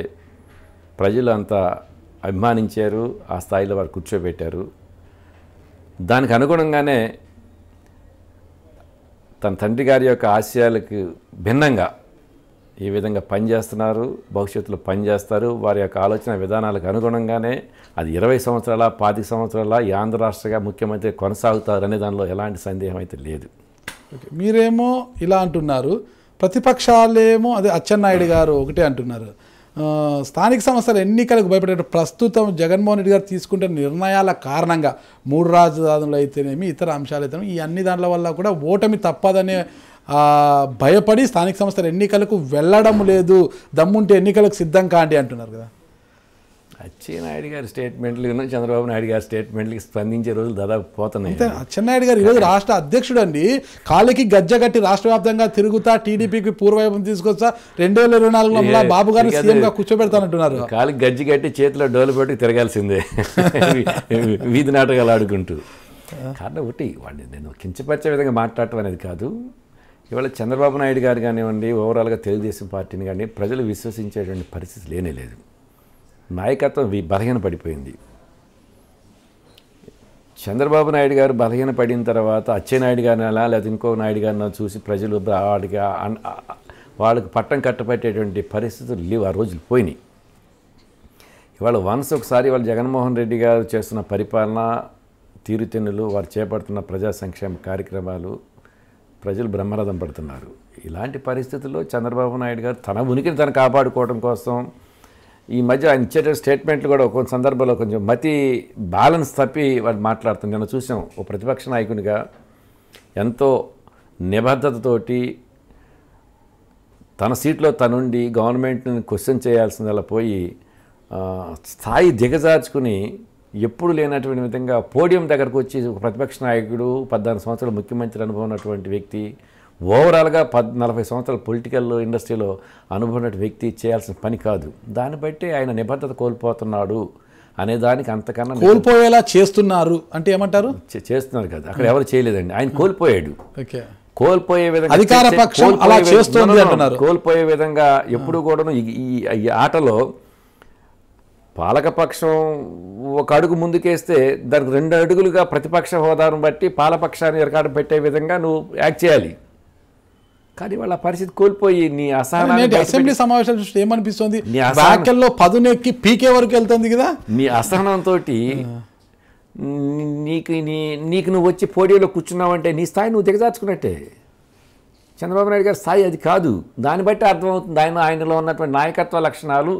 ప్రజలు అంత అభిమానించారు ఆ స్థాయిలో వారు కూర్చోబెట్టారు దానికి అనుగుణంగానే తన తండ్రి గారి యొక్క ఆశయాలకు భిన్నంగా ఈ విధంగా పనిచేస్తున్నారు భవిష్యత్తులో పనిచేస్తారు వారి యొక్క ఆలోచన విధానాలకు అనుగుణంగానే అది ఇరవై సంవత్సరాల పాతిక సంవత్సరాల ఈ ఆంధ్ర రాష్ట్రగా ముఖ్యమంత్రి కొనసాగుతారు అనే దానిలో ఎలాంటి సందేహం అయితే లేదు మీరేమో ఇలా అంటున్నారు ప్రతిపక్షాలేమో అదే అచ్చెన్నాయుడు గారు ఒకటే అంటున్నారు స్థానిక సంస్థల ఎన్నికలకు భయపడే ప్రస్తుతం జగన్మోహన్ రెడ్డి గారు తీసుకుంటున్న నిర్ణయాల కారణంగా మూడు రాజధానులు అయితేనేమి ఇతర అంశాలు అయితేనేమి ఈ అన్ని దాంట్ల వల్ల కూడా ఓటమి తప్పదనే భయపడి స్థానిక సంస్థల ఎన్నికలకు వెళ్ళడం లేదు దమ్ముంటే ఎన్నికలకు సిద్ధం కాండి అంటున్నారు కదా అచ్చెన్నాయుడు గారి స్టేట్మెంట్లు చంద్రబాబు నాయుడు గారి స్టేట్మెంట్లకి స్పందించే రోజులు దాదాపు పోతున్నాయి అచ్చెన్నాయుడు గారు ఈరోజు రాష్ట్ర అధ్యక్షుడు అండి కాలికి గజ్జ కట్టి రాష్ట్ర వ్యాప్తంగా తిరుగుతా టీడీపీకి పూర్వవైపు తీసుకొస్తా రెండు వేల ఇరవై వందల బాబు గారిని సీఎంగా కూర్చోబెడతానంటున్నారు కాలికి గజ్జి కట్టి చేతిలో డోలు పెట్టి తిరగాల్సిందే వీధి నాటకాలు ఆడుకుంటూ కారణం ఒకటి వాడిని నేను కించపరిచే విధంగా మాట్లాడటం అనేది కాదు ఇవాళ చంద్రబాబు నాయుడు గారు కానివ్వండి ఓవరాల్గా తెలుగుదేశం పార్టీని కానీ ప్రజలు విశ్వసించేటువంటి పరిస్థితి లేనే లేదు నాయకత్వం బలహీన పడిపోయింది చంద్రబాబు నాయుడు గారు బలహీన పడిన తర్వాత అచ్చెనాయుడు గారిని అలా లేకపోతే ఇంకో నాయుడు గారిని చూసి ప్రజలు వాడికి వాళ్ళకి పట్టం కట్టపెట్టేటువంటి పరిస్థితులు లేవు ఆ రోజులు పోయినాయి ఇవాళ వన్స్ ఒకసారి వాళ్ళు జగన్మోహన్ రెడ్డి గారు చేస్తున్న పరిపాలన తీరుతెన్నులు వారు చేపడుతున్న ప్రజా సంక్షేమ కార్యక్రమాలు ప్రజలు బ్రహ్మరథం పడుతున్నారు ఇలాంటి పరిస్థితుల్లో చంద్రబాబు నాయుడు గారు తన ఉనికిని తను కాపాడుకోవడం కోసం ఈ మధ్య ఆయన ఇచ్చేట స్టేట్మెంట్లు కూడా కొన్ని సందర్భంలో కొంచెం మతి బ్యాలెన్స్ తప్పి వాళ్ళు మాట్లాడుతుంది నేను చూసాం ఓ ప్రతిపక్ష నాయకునిగా ఎంతో నిబద్ధతతోటి తన సీట్లో తనుండి గవర్నమెంట్ని క్వశ్చన్ అలా పోయి స్థాయి దిగజార్చుకుని ఎప్పుడు లేనటువంటి విధంగా పోడియం దగ్గరకు వచ్చి ఒక ప్రతిపక్ష నాయకుడు పద్నాలుగు సంవత్సరాలు ముఖ్యమంత్రి అనుభవం ఉన్నటువంటి వ్యక్తి ఓవరాల్గా పద్ నలభై సంవత్సరాల పొలిటికల్ ఇండస్ట్రీలో అనుభవం వ్యక్తి చేయాల్సిన పని కాదు దాన్ని బట్టి ఆయన నిబద్ధత కోల్పోతున్నాడు అనే దానికి అంతకన్నా కోల్పోయేలా చేస్తున్నారు అంటే ఏమంటారు చేస్తున్నారు కదా అక్కడ ఎవరు చేయలేదండి ఆయన కోల్పోయాడు కోల్పోయే విధంగా అధికార పక్షం అలా కోల్పోయే విధంగా ఎప్పుడు కూడా ఈ ఆటలో పాలకపక్షం ఒక అడుగు ముందుకేస్తే దానికి రెండు అడుగులుగా ప్రతిపక్ష హోదాను బట్టి పాలపక్షాన్ని ఎరకాట పెట్టే విధంగా నువ్వు యాక్ట్ చేయాలి కానీ వాళ్ళ పరిస్థితి కోల్పోయి నీ అసహనాన్ని అసెంబ్లీ సమావేశాలు చూస్తే ఏమనిపిస్తుంది వాక్యంలో పదునెక్కి పీకే వరకు వెళ్తుంది కదా నీ అసహనంతో నీకు నీ నీకు నువ్వు వచ్చి పోడియోలో కూర్చున్నావంటే నీ స్థాయి నువ్వు దిగజార్చుకున్నట్టే చంద్రబాబు నాయుడు గారి స్థాయి అది కాదు దాన్ని బట్టి అర్థమవుతుంది ఆయన ఆయనలో ఉన్నటువంటి నాయకత్వ లక్షణాలు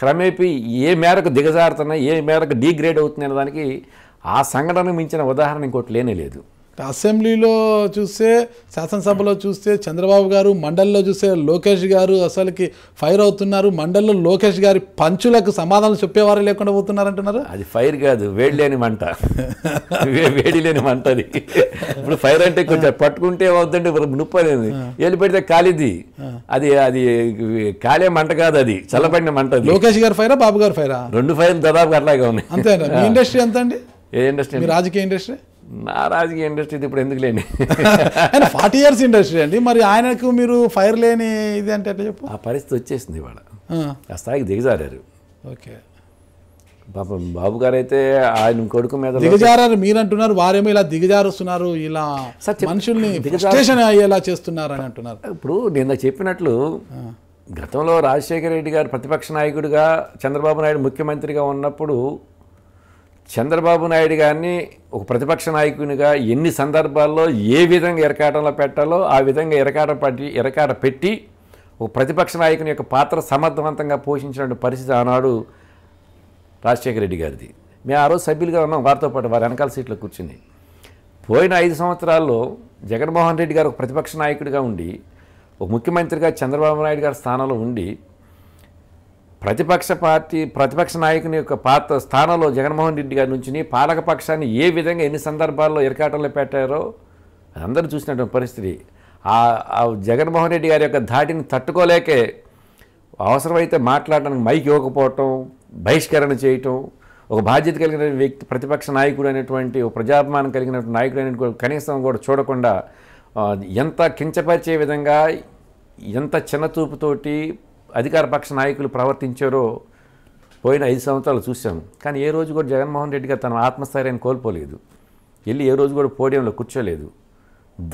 క్రమేపీ ఏ మేరకు దిగజారుతున్నాయి ఏ మేరకు డీగ్రేడ్ అవుతుంది దానికి ఆ సంఘటనకు మించిన ఉదాహరణ ఇంకోటి లేనే లేదు అసెంబ్లీలో చూస్తే శాసనసభలో చూస్తే చంద్రబాబు గారు మండలిలో చూస్తే లోకేష్ గారు అసలుకి ఫైర్ అవుతున్నారు మండలిలో లోకేష్ గారి పంచులకు సమాధానం చెప్పేవారు లేకుండా పోతున్నారు అంటున్నారు అది ఫైర్ కాదు వేడి లేని మంట వేడి లేని మంట అది ఇప్పుడు ఫైర్ అంటే కొంచెం పట్టుకుంటే వద్దంటే నొప్పి లేదు వెళ్ళి పెడితే కాలిది అది అది కాలే మంట కాదు అది చల్లబడిన మంట లోకేష్ గారు ఫైరా బాబు గారు ఫైరా రెండు ఫైర్లు దాదాపు అట్లాగే ఉన్నాయి అంతే ఇండస్ట్రీ ఎంత అండి ఏ ఇండస్ట్రీ రాజకీయ ఇండస్ట్రీ నా రాజకీయ ఇండస్ట్రీ ఇప్పుడు ఎందుకు లేని ఆయన ఫార్టీ ఇయర్స్ ఇండస్ట్రీ అండి మరి ఆయనకు మీరు ఫైర్ లేని ఇది అంటే చెప్పు ఆ పరిస్థితి వచ్చేసింది ఇవాళ ఆ స్థాయికి దిగజారారు ఓకే పాపం బాబు గారు అయితే ఆయన కొడుకు మీద దిగజారారు మీరు అంటున్నారు వారేమో ఇలా దిగజారుస్తున్నారు ఇలా మనుషుల్ని దిగజారేషన్ అయ్యేలా చేస్తున్నారు అని అంటున్నారు ఇప్పుడు నేను చెప్పినట్లు గతంలో రాజశేఖర రెడ్డి గారు ప్రతిపక్ష నాయకుడిగా చంద్రబాబు నాయుడు ముఖ్యమంత్రిగా ఉన్నప్పుడు చంద్రబాబు నాయుడు గారిని ఒక ప్రతిపక్ష నాయకునిగా ఎన్ని సందర్భాల్లో ఏ విధంగా ఎరకాటంలో పెట్టాలో ఆ విధంగా ఎరకాట పట్టి ఎరకాట పెట్టి ఒక ప్రతిపక్ష నాయకుని యొక్క పాత్ర సమర్థవంతంగా పోషించినటువంటి పరిస్థితి ఆనాడు రాజశేఖర రెడ్డి గారిది మేము ఆ రోజు సభ్యులుగా ఉన్నాం వారితో పాటు వారి వెనకాల సీట్లో కూర్చుని పోయిన ఐదు సంవత్సరాల్లో జగన్మోహన్ రెడ్డి గారు ఒక ప్రతిపక్ష నాయకుడిగా ఉండి ఒక ముఖ్యమంత్రిగా చంద్రబాబు నాయుడు గారి స్థానంలో ఉండి ప్రతిపక్ష పార్టీ ప్రతిపక్ష నాయకుని యొక్క పాత్ర స్థానంలో జగన్మోహన్ రెడ్డి గారి నుంచి పాలక పక్షాన్ని ఏ విధంగా ఎన్ని సందర్భాల్లో ఇరకాటంలో పెట్టారో అందరూ చూసినటువంటి పరిస్థితి ఆ జగన్మోహన్ రెడ్డి గారి యొక్క ధాటిని తట్టుకోలేకే అవసరమైతే మాట్లాడడానికి మైక్ ఇవ్వకపోవటం బహిష్కరణ చేయటం ఒక బాధ్యత కలిగిన వ్యక్తి ప్రతిపక్ష నాయకుడు అనేటువంటి ప్రజాభిమానం కలిగిన నాయకుడు అనేటువంటి కనీసం కూడా చూడకుండా ఎంత కించపరిచే విధంగా ఎంత చిన్నచూపుతోటి అధికార పక్ష నాయకులు ప్రవర్తించారో పోయిన ఐదు సంవత్సరాలు చూశాము కానీ ఏ రోజు కూడా జగన్మోహన్ రెడ్డి గారు తన ఆత్మస్థైర్యాన్ని కోల్పోలేదు వెళ్ళి ఏ రోజు కూడా పోడియంలో కూర్చోలేదు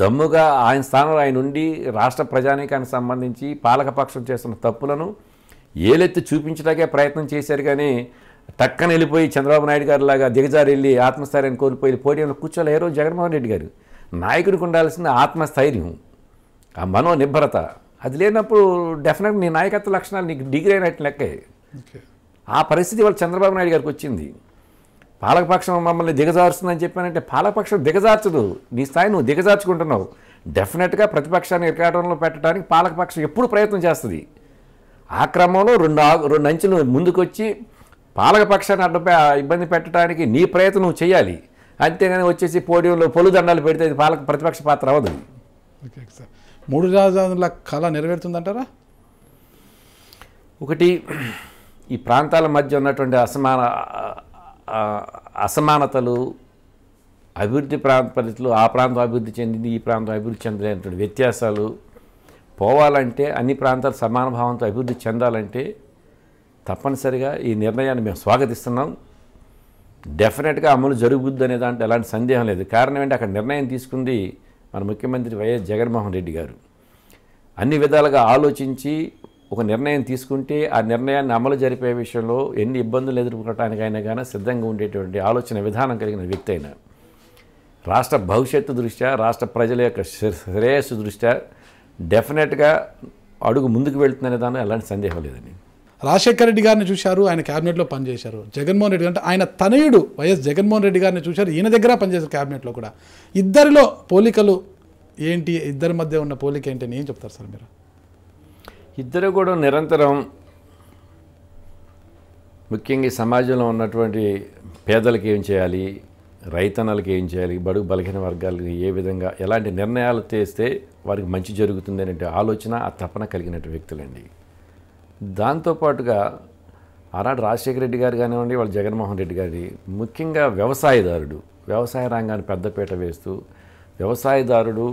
దమ్ముగా ఆయన స్థానంలో ఆయన ఉండి రాష్ట్ర ప్రజానీకానికి సంబంధించి పాలకపక్షం చేస్తున్న తప్పులను ఏలెత్తి చూపించడాకే ప్రయత్నం చేశారు కానీ టక్కన వెళ్ళిపోయి చంద్రబాబు నాయుడు గారు లాగా దిగజారి వెళ్ళి ఆత్మస్థైర్యాన్ని కోల్పోయి పోడియంలో కూర్చోలే ఏ రోజు జగన్మోహన్ రెడ్డి గారు నాయకుడికి ఉండాల్సిన ఆత్మస్థైర్యం ఆ మనోనిర్భరత అది లేనప్పుడు డెఫినెట్ నీ నాయకత్వ లక్షణాలు నీకు డిగ్రీ అయినట్టు లెక్కే ఆ పరిస్థితి వాళ్ళు చంద్రబాబు నాయుడు గారికి వచ్చింది పాలకపక్షం మమ్మల్ని దిగజార్చుందని చెప్పానంటే పాలకపక్షం దిగజార్చదు నీ స్థాయి నువ్వు దిగజార్చుకుంటున్నావు డెఫినెట్గా ప్రతిపక్షాన్ని ఇరకాటంలో పెట్టడానికి పాలకపక్షం ఎప్పుడు ప్రయత్నం చేస్తుంది ఆ క్రమంలో రెండు రెండు అంచులు ముందుకొచ్చి పాలకపక్షాన్ని అడ్డపై ఇబ్బంది పెట్టడానికి నీ ప్రయత్నం చేయాలి అంతేగాని వచ్చేసి పోడియంలో పొలుదండాలు పెడితే పాలక ప్రతిపక్ష పాత్ర అవదు ఓకే సార్ మూడు రాజధానుల కళ నెరవేరుతుందంటారా ఒకటి ఈ ప్రాంతాల మధ్య ఉన్నటువంటి అసమాన అసమానతలు అభివృద్ధి ప్రాంత పరిస్థితులు ఆ ప్రాంతం అభివృద్ధి చెందింది ఈ ప్రాంతం అభివృద్ధి చెందలేనటువంటి వ్యత్యాసాలు పోవాలంటే అన్ని ప్రాంతాలు సమాన భావంతో అభివృద్ధి చెందాలంటే తప్పనిసరిగా ఈ నిర్ణయాన్ని మేము స్వాగతిస్తున్నాం డెఫినెట్గా అమలు జరుగుద్ది అనే దాంట్లో ఎలాంటి సందేహం లేదు కారణం ఏంటి అక్కడ నిర్ణయం తీసుకుంది మన ముఖ్యమంత్రి వైఎస్ జగన్మోహన్ రెడ్డి గారు అన్ని విధాలుగా ఆలోచించి ఒక నిర్ణయం తీసుకుంటే ఆ నిర్ణయాన్ని అమలు జరిపే విషయంలో ఎన్ని ఇబ్బందులు ఎదుర్కొనటానికైనా కానీ సిద్ధంగా ఉండేటువంటి ఆలోచన విధానం కలిగిన వ్యక్తి అయినా రాష్ట్ర భవిష్యత్తు దృష్ట్యా రాష్ట్ర ప్రజల యొక్క శ్రేయస్సు దృష్ట్యా డెఫినెట్గా అడుగు ముందుకు వెళుతుందనే దాని ఎలాంటి సందేహం లేదండి రాజశేఖర రెడ్డి గారిని చూశారు ఆయన క్యాబినెట్లో పనిచేశారు జగన్మోహన్ రెడ్డి అంటే ఆయన తనయుడు వైఎస్ జగన్మోహన్ రెడ్డి గారిని చూశారు ఈయన దగ్గర పనిచేశారు క్యాబినెట్లో కూడా ఇద్దరిలో పోలికలు ఏంటి ఇద్దరి మధ్య ఉన్న పోలిక ఏంటి అని ఏం చెప్తారు సార్ మీరు ఇద్దరు కూడా నిరంతరం ముఖ్యంగా సమాజంలో ఉన్నటువంటి పేదలకు ఏం చేయాలి రైతనాలకు ఏం చేయాలి బడుగు బలహీన వర్గాలకి ఏ విధంగా ఎలాంటి నిర్ణయాలు చేస్తే వారికి మంచి జరుగుతుంది ఆలోచన ఆ తపన కలిగినటువంటి వ్యక్తులండి దాంతోపాటుగా ఆనాడు రాజశేఖర రెడ్డి గారు కానివ్వండి వాళ్ళు జగన్మోహన్ రెడ్డి గారి ముఖ్యంగా వ్యవసాయదారుడు వ్యవసాయ రంగాన్ని పెద్దపీట వేస్తూ వ్యవసాయదారుడు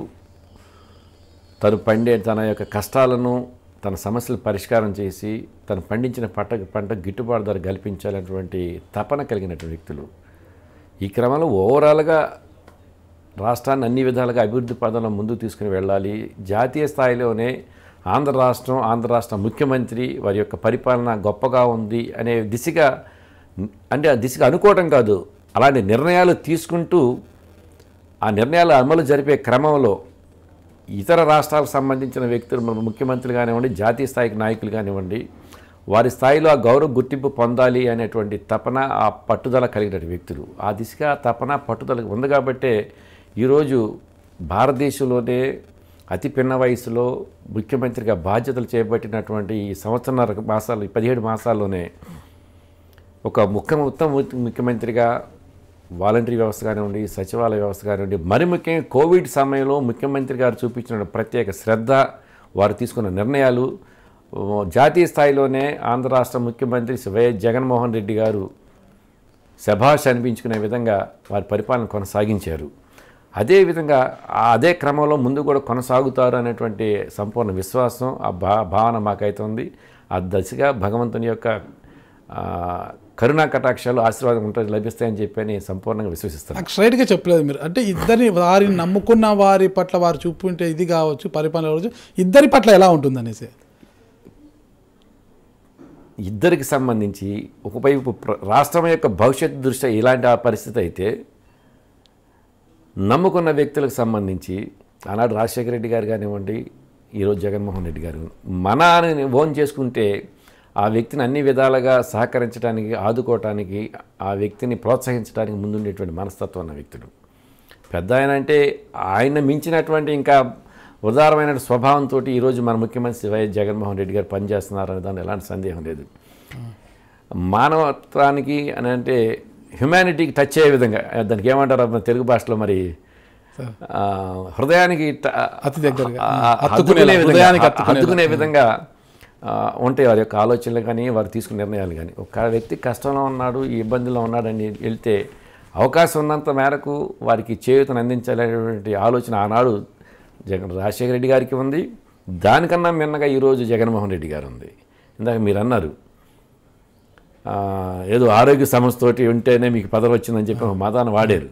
తను పండే తన యొక్క కష్టాలను తన సమస్యలు పరిష్కారం చేసి తను పండించిన పంట పంట గిట్టుబాటు ధర కల్పించాలనేటువంటి తపన కలిగినటువంటి వ్యక్తులు ఈ క్రమంలో ఓవరాల్గా రాష్ట్రాన్ని అన్ని విధాలుగా అభివృద్ధి పదంలో ముందుకు తీసుకుని వెళ్ళాలి జాతీయ స్థాయిలోనే ఆంధ్ర రాష్ట్రం ఆంధ్ర రాష్ట్ర ముఖ్యమంత్రి వారి యొక్క పరిపాలన గొప్పగా ఉంది అనే దిశగా అంటే ఆ దిశగా అనుకోవటం కాదు అలాంటి నిర్ణయాలు తీసుకుంటూ ఆ నిర్ణయాలు అమలు జరిపే క్రమంలో ఇతర రాష్ట్రాలకు సంబంధించిన వ్యక్తులు ముఖ్యమంత్రులు కానివ్వండి జాతీయ స్థాయికి నాయకులు కానివ్వండి వారి స్థాయిలో ఆ గౌరవ గుర్తింపు పొందాలి అనేటువంటి తపన ఆ పట్టుదల కలిగిన వ్యక్తులు ఆ దిశగా తపన పట్టుదల ఉంది కాబట్టే ఈరోజు భారతదేశంలోనే అతి పిన్న వయసులో ముఖ్యమంత్రిగా బాధ్యతలు చేపట్టినటువంటి ఈ సంవత్సరన్నర మాసాలు పదిహేడు మాసాల్లోనే ఒక ముఖ్య ఉత్తమ ముఖ్యమంత్రిగా వాలంటరీ వ్యవస్థ కానివ్వండి సచివాలయ వ్యవస్థ కానివ్వండి మరి ముఖ్యంగా కోవిడ్ సమయంలో ముఖ్యమంత్రి గారు చూపించిన ప్రత్యేక శ్రద్ధ వారు తీసుకున్న నిర్ణయాలు జాతీయ స్థాయిలోనే ఆంధ్ర రాష్ట్ర ముఖ్యమంత్రి వైఎస్ జగన్మోహన్ రెడ్డి గారు శభాష్ అనిపించుకునే విధంగా వారి పరిపాలన కొనసాగించారు అదేవిధంగా అదే క్రమంలో ముందు కూడా కొనసాగుతారు అనేటువంటి సంపూర్ణ విశ్వాసం ఆ భా భావన మాకైతే ఉంది ఆ దశగా భగవంతుని యొక్క కరుణా కటాక్షాలు ఆశీర్వాదం ఉంటుంది లభిస్తాయని చెప్పి అని సంపూర్ణంగా విశ్వసిస్తాను నాకు స్ట్రైట్గా చెప్పలేదు మీరు అంటే ఇద్దరిని వారిని నమ్ముకున్న వారి పట్ల వారు చూపుంటే ఇది కావచ్చు పరిపాలన కావచ్చు ఇద్దరి పట్ల ఎలా ఉంటుంది అనేసి ఇద్దరికి సంబంధించి ఒకవైపు రాష్ట్రం యొక్క భవిష్యత్తు దృష్ట్యా ఇలాంటి పరిస్థితి అయితే నమ్ముకున్న వ్యక్తులకు సంబంధించి ఆనాడు రాజశేఖర రెడ్డి గారు కానివ్వండి ఈరోజు జగన్మోహన్ రెడ్డి గారు మన ఓన్ చేసుకుంటే ఆ వ్యక్తిని అన్ని విధాలుగా సహకరించడానికి ఆదుకోవటానికి ఆ వ్యక్తిని ప్రోత్సహించడానికి ముందుండేటువంటి మనస్తత్వం ఉన్న వ్యక్తుడు పెద్ద ఆయన అంటే ఆయన మించినటువంటి ఇంకా ఉదారమైన స్వభావంతో ఈరోజు మన ముఖ్యమంత్రి వైఎస్ జగన్మోహన్ రెడ్డి గారు పనిచేస్తున్నారనే అనే ఎలాంటి సందేహం లేదు మానవత్వానికి అని అంటే హ్యుమానిటీకి టచ్ అయ్యే విధంగా దానికి ఏమంటారు తెలుగు భాషలో మరి హృదయానికి అతి విధంగా ఉంటాయి వారి యొక్క ఆలోచనలు కానీ వారు తీసుకునే నిర్ణయాలు కానీ ఒక వ్యక్తి కష్టంలో ఉన్నాడు ఈ ఉన్నాడు ఉన్నాడని వెళ్తే అవకాశం ఉన్నంత మేరకు వారికి చేయూతను అందించాలనేటువంటి ఆలోచన ఆనాడు జగన్ రాజశేఖర రెడ్డి గారికి ఉంది దానికన్నా మిన్నగా ఈరోజు జగన్మోహన్ రెడ్డి గారు ఉంది ఇందాక మీరు అన్నారు ఏదో ఆరోగ్య సమస్యతోటి ఉంటేనే మీకు పదవి వచ్చిందని చెప్పి ఒక మతాన్ని వాడారు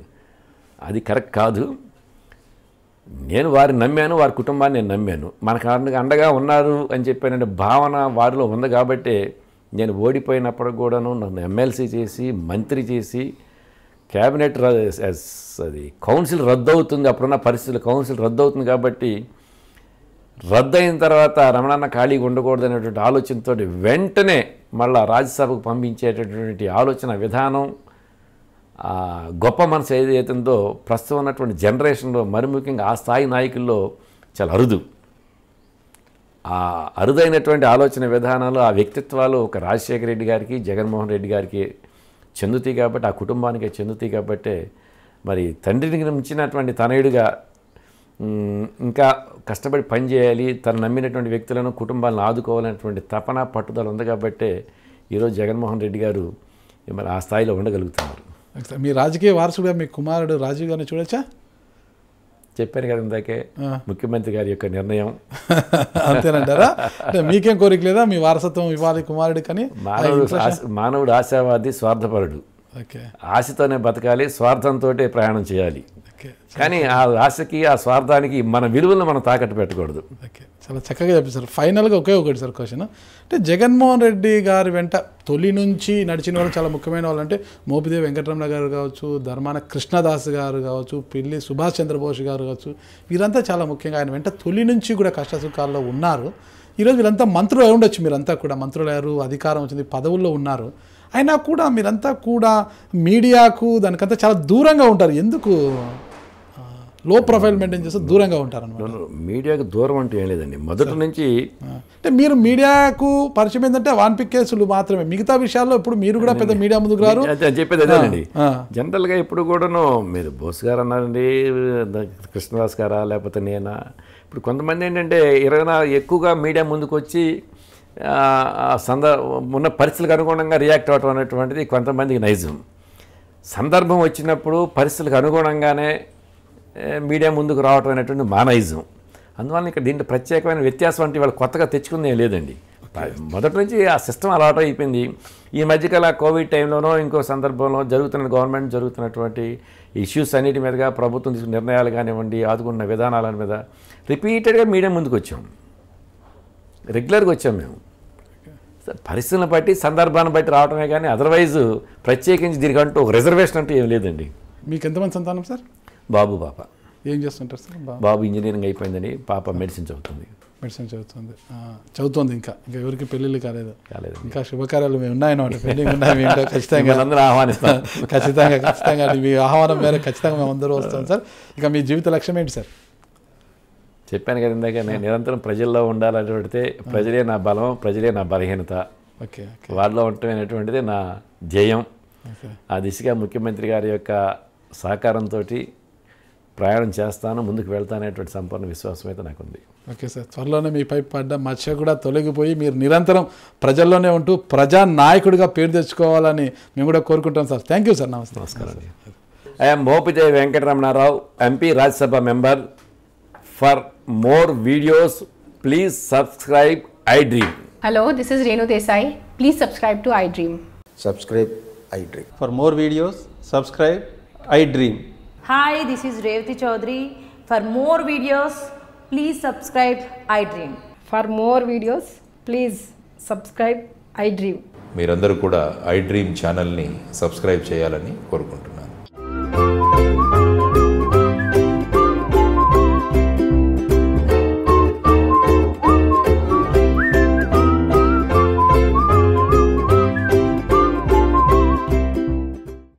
అది కరెక్ట్ కాదు నేను వారిని నమ్మాను వారి కుటుంబాన్ని నేను నమ్మాను మనకు అండగా ఉన్నారు అని చెప్పానంటే భావన వారిలో ఉంది కాబట్టి నేను ఓడిపోయినప్పుడు కూడాను నన్ను ఎమ్మెల్సీ చేసి మంత్రి చేసి క్యాబినెట్ అది కౌన్సిల్ రద్దు అవుతుంది అప్పుడున్న పరిస్థితులు కౌన్సిల్ రద్దు అవుతుంది కాబట్టి అయిన తర్వాత రమణన్న ఖాళీగా ఉండకూడదు అనేటువంటి ఆలోచనతో వెంటనే మళ్ళా రాజ్యసభకు పంపించేటటువంటి ఆలోచన విధానం గొప్ప మనసు ఏదైతుందో ప్రస్తుతం ఉన్నటువంటి జనరేషన్లో మరి ముఖ్యంగా ఆ స్థాయి నాయకుల్లో చాలా అరుదు ఆ అరుదైనటువంటి ఆలోచన విధానాలు ఆ వ్యక్తిత్వాలు ఒక రాజశేఖర రెడ్డి గారికి జగన్మోహన్ రెడ్డి గారికి చెందుతాయి కాబట్టి ఆ కుటుంబానికే చెందుతాయి కాబట్టి మరి తండ్రిని మించినటువంటి తనయుడిగా ఇంకా కష్టపడి పని చేయాలి తను నమ్మినటువంటి వ్యక్తులను కుటుంబాలను ఆదుకోవాలనేటువంటి తపన పట్టుదల ఉంది కాబట్టి ఈరోజు జగన్మోహన్ రెడ్డి గారు మరి ఆ స్థాయిలో ఉండగలుగుతున్నారు మీ రాజకీయ వారసుడుగా మీ కుమారుడు రాజీవ్ గారిని చూడొచ్చా చెప్పాను కదా ఇందాకే ముఖ్యమంత్రి గారి యొక్క నిర్ణయం అంతేనంటారా మీకేం కోరిక లేదా మీ వారసత్వం ఇవ్వాలి కుమారుడు కానీ మానవుడు మానవుడు ఆశావాది స్వార్థపరుడు ఓకే ఆశతోనే బతకాలి స్వార్థంతో ప్రయాణం చేయాలి కానీ ఆ ఆశకి ఆ స్వార్థానికి మన విలువలను మనం తాకట్టు పెట్టకూడదు ఓకే చాలా చక్కగా చెప్పారు సార్ ఫైనల్గా ఒకే ఒకటి సార్ క్వశ్చన్ అంటే జగన్మోహన్ రెడ్డి గారి వెంట తొలి నుంచి నడిచిన వాళ్ళు చాలా ముఖ్యమైన వాళ్ళు అంటే మోపిదేవి వెంకటరమణ గారు కావచ్చు ధర్మాన కృష్ణదాస్ గారు కావచ్చు పిల్లి సుభాష్ చంద్రబోస్ గారు కావచ్చు వీరంతా చాలా ముఖ్యంగా ఆయన వెంట తొలి నుంచి కూడా కష్టసుఖాల్లో ఉన్నారు ఈరోజు వీరంతా మంత్రులు అయి ఉండొచ్చు మీరంతా కూడా మంత్రులు అయ్యారు అధికారం వచ్చింది పదవుల్లో ఉన్నారు అయినా కూడా మీరంతా కూడా మీడియాకు దానికంతా చాలా దూరంగా ఉంటారు ఎందుకు లో ప్రొఫైల్ మెయింటైన్ చేస్తే దూరంగా ఉంటారు మీడియాకు దూరం అంటే ఏం లేదండి మొదటి నుంచి అంటే మీరు మీడియాకు పరిచయం ఏంటంటే పిక్ కేసులు మాత్రమే మిగతా విషయాల్లో ఇప్పుడు మీరు కూడా పెద్ద మీడియా ముందుకు రారు అని చెప్పేది జనరల్గా ఇప్పుడు కూడాను మీరు బోస్ గారు అన్నారండి కృష్ణదాస్ గారా లేకపోతే నేనా ఇప్పుడు కొంతమంది ఏంటంటే ఇరవై ఎక్కువగా మీడియా ముందుకు వచ్చి సంద ఉన్న పరిస్థితులకు అనుగుణంగా రియాక్ట్ అవటం అనేటువంటిది కొంతమందికి నైజం సందర్భం వచ్చినప్పుడు పరిస్థితులకు అనుగుణంగానే మీడియా ముందుకు రావటం అనేటువంటి మానయిజం అందువల్ల ఇక్కడ దీంట్లో ప్రత్యేకమైన వ్యత్యాసం అంటే వాళ్ళు కొత్తగా తెచ్చుకుందే లేదండి మొదటి నుంచి ఆ సిస్టమ్ అలవాటు అయిపోయింది ఈ మధ్యకాల కోవిడ్ టైంలోనో ఇంకో సందర్భంలో జరుగుతున్న గవర్నమెంట్ జరుగుతున్నటువంటి ఇష్యూస్ అన్నిటి మీదగా ప్రభుత్వం తీసుకున్న నిర్ణయాలు కానివ్వండి ఆదుకున్న విధానాల మీద రిపీటెడ్గా మీడియా ముందుకు వచ్చాం రెగ్యులర్గా వచ్చాం మేము పరిస్థితులను బట్టి సందర్భాన్ని బట్టి రావటమే కానీ అదర్వైజ్ ప్రత్యేకించి దీనికంటూ ఒక రిజర్వేషన్ అంటూ ఏం లేదండి మీకు ఎంతమంది సంతానం సార్ బాబు పాప ఏం చేస్తుంటారు సార్ బాబు ఇంజనీరింగ్ అయిపోయిందని పాప మెడిసిన్ చదువుతుంది మెడిసిన్ చదువుతుంది చదువుతుంది ఇంకా ఇంకా ఎవరికి పెళ్ళిళ్ళు కాలేదు కాలేదు ఇంకా శుభకార్యాలు మేము ఉన్నాయన్నమాట పెళ్ళి ఉన్నాయి ఖచ్చితంగా అందరూ ఆహ్వానిస్తాం ఖచ్చితంగా ఖచ్చితంగా మీ ఆహ్వానం మేరకు ఖచ్చితంగా మేము అందరూ వస్తాం సార్ ఇంకా మీ జీవిత లక్ష్యం ఏంటి సార్ చెప్పాను కదా ఇందాక నేను నిరంతరం ప్రజల్లో ఉండాలని ప్రజలే నా బలం ప్రజలే నా బలహీనత ఓకే వాళ్ళలో ఉండటం అనేటువంటిది నా ధ్యేయం ఆ దిశగా ముఖ్యమంత్రి గారి యొక్క సహకారంతో ప్రయాణం చేస్తాను ముందుకు వెళ్తానేటువంటి సంపూర్ణ విశ్వాసం అయితే నాకుంది ఓకే సార్ త్వరలోనే మీ పై పడ్డ మత్స్య కూడా తొలగిపోయి మీరు నిరంతరం ప్రజల్లోనే ఉంటూ ప్రజా నాయకుడిగా పేరు తెచ్చుకోవాలని మేము కూడా కోరుకుంటాం సార్ థ్యాంక్ యూ సార్ నమస్తే నమస్కారం ఐఎమ్ మోపితే Venkataramanarao MP Rajya Sabha member for more videos please subscribe iDream hello this is Renu Desai please subscribe to iDream subscribe iDream for more videos subscribe iDream hi this is Revathi Chowdary for more videos please subscribe iDream for more videos please subscribe iDream మీరందరూ కూడా I dream ఛానల్ని subscribe చేయాలని కోరుకుంటున్నారు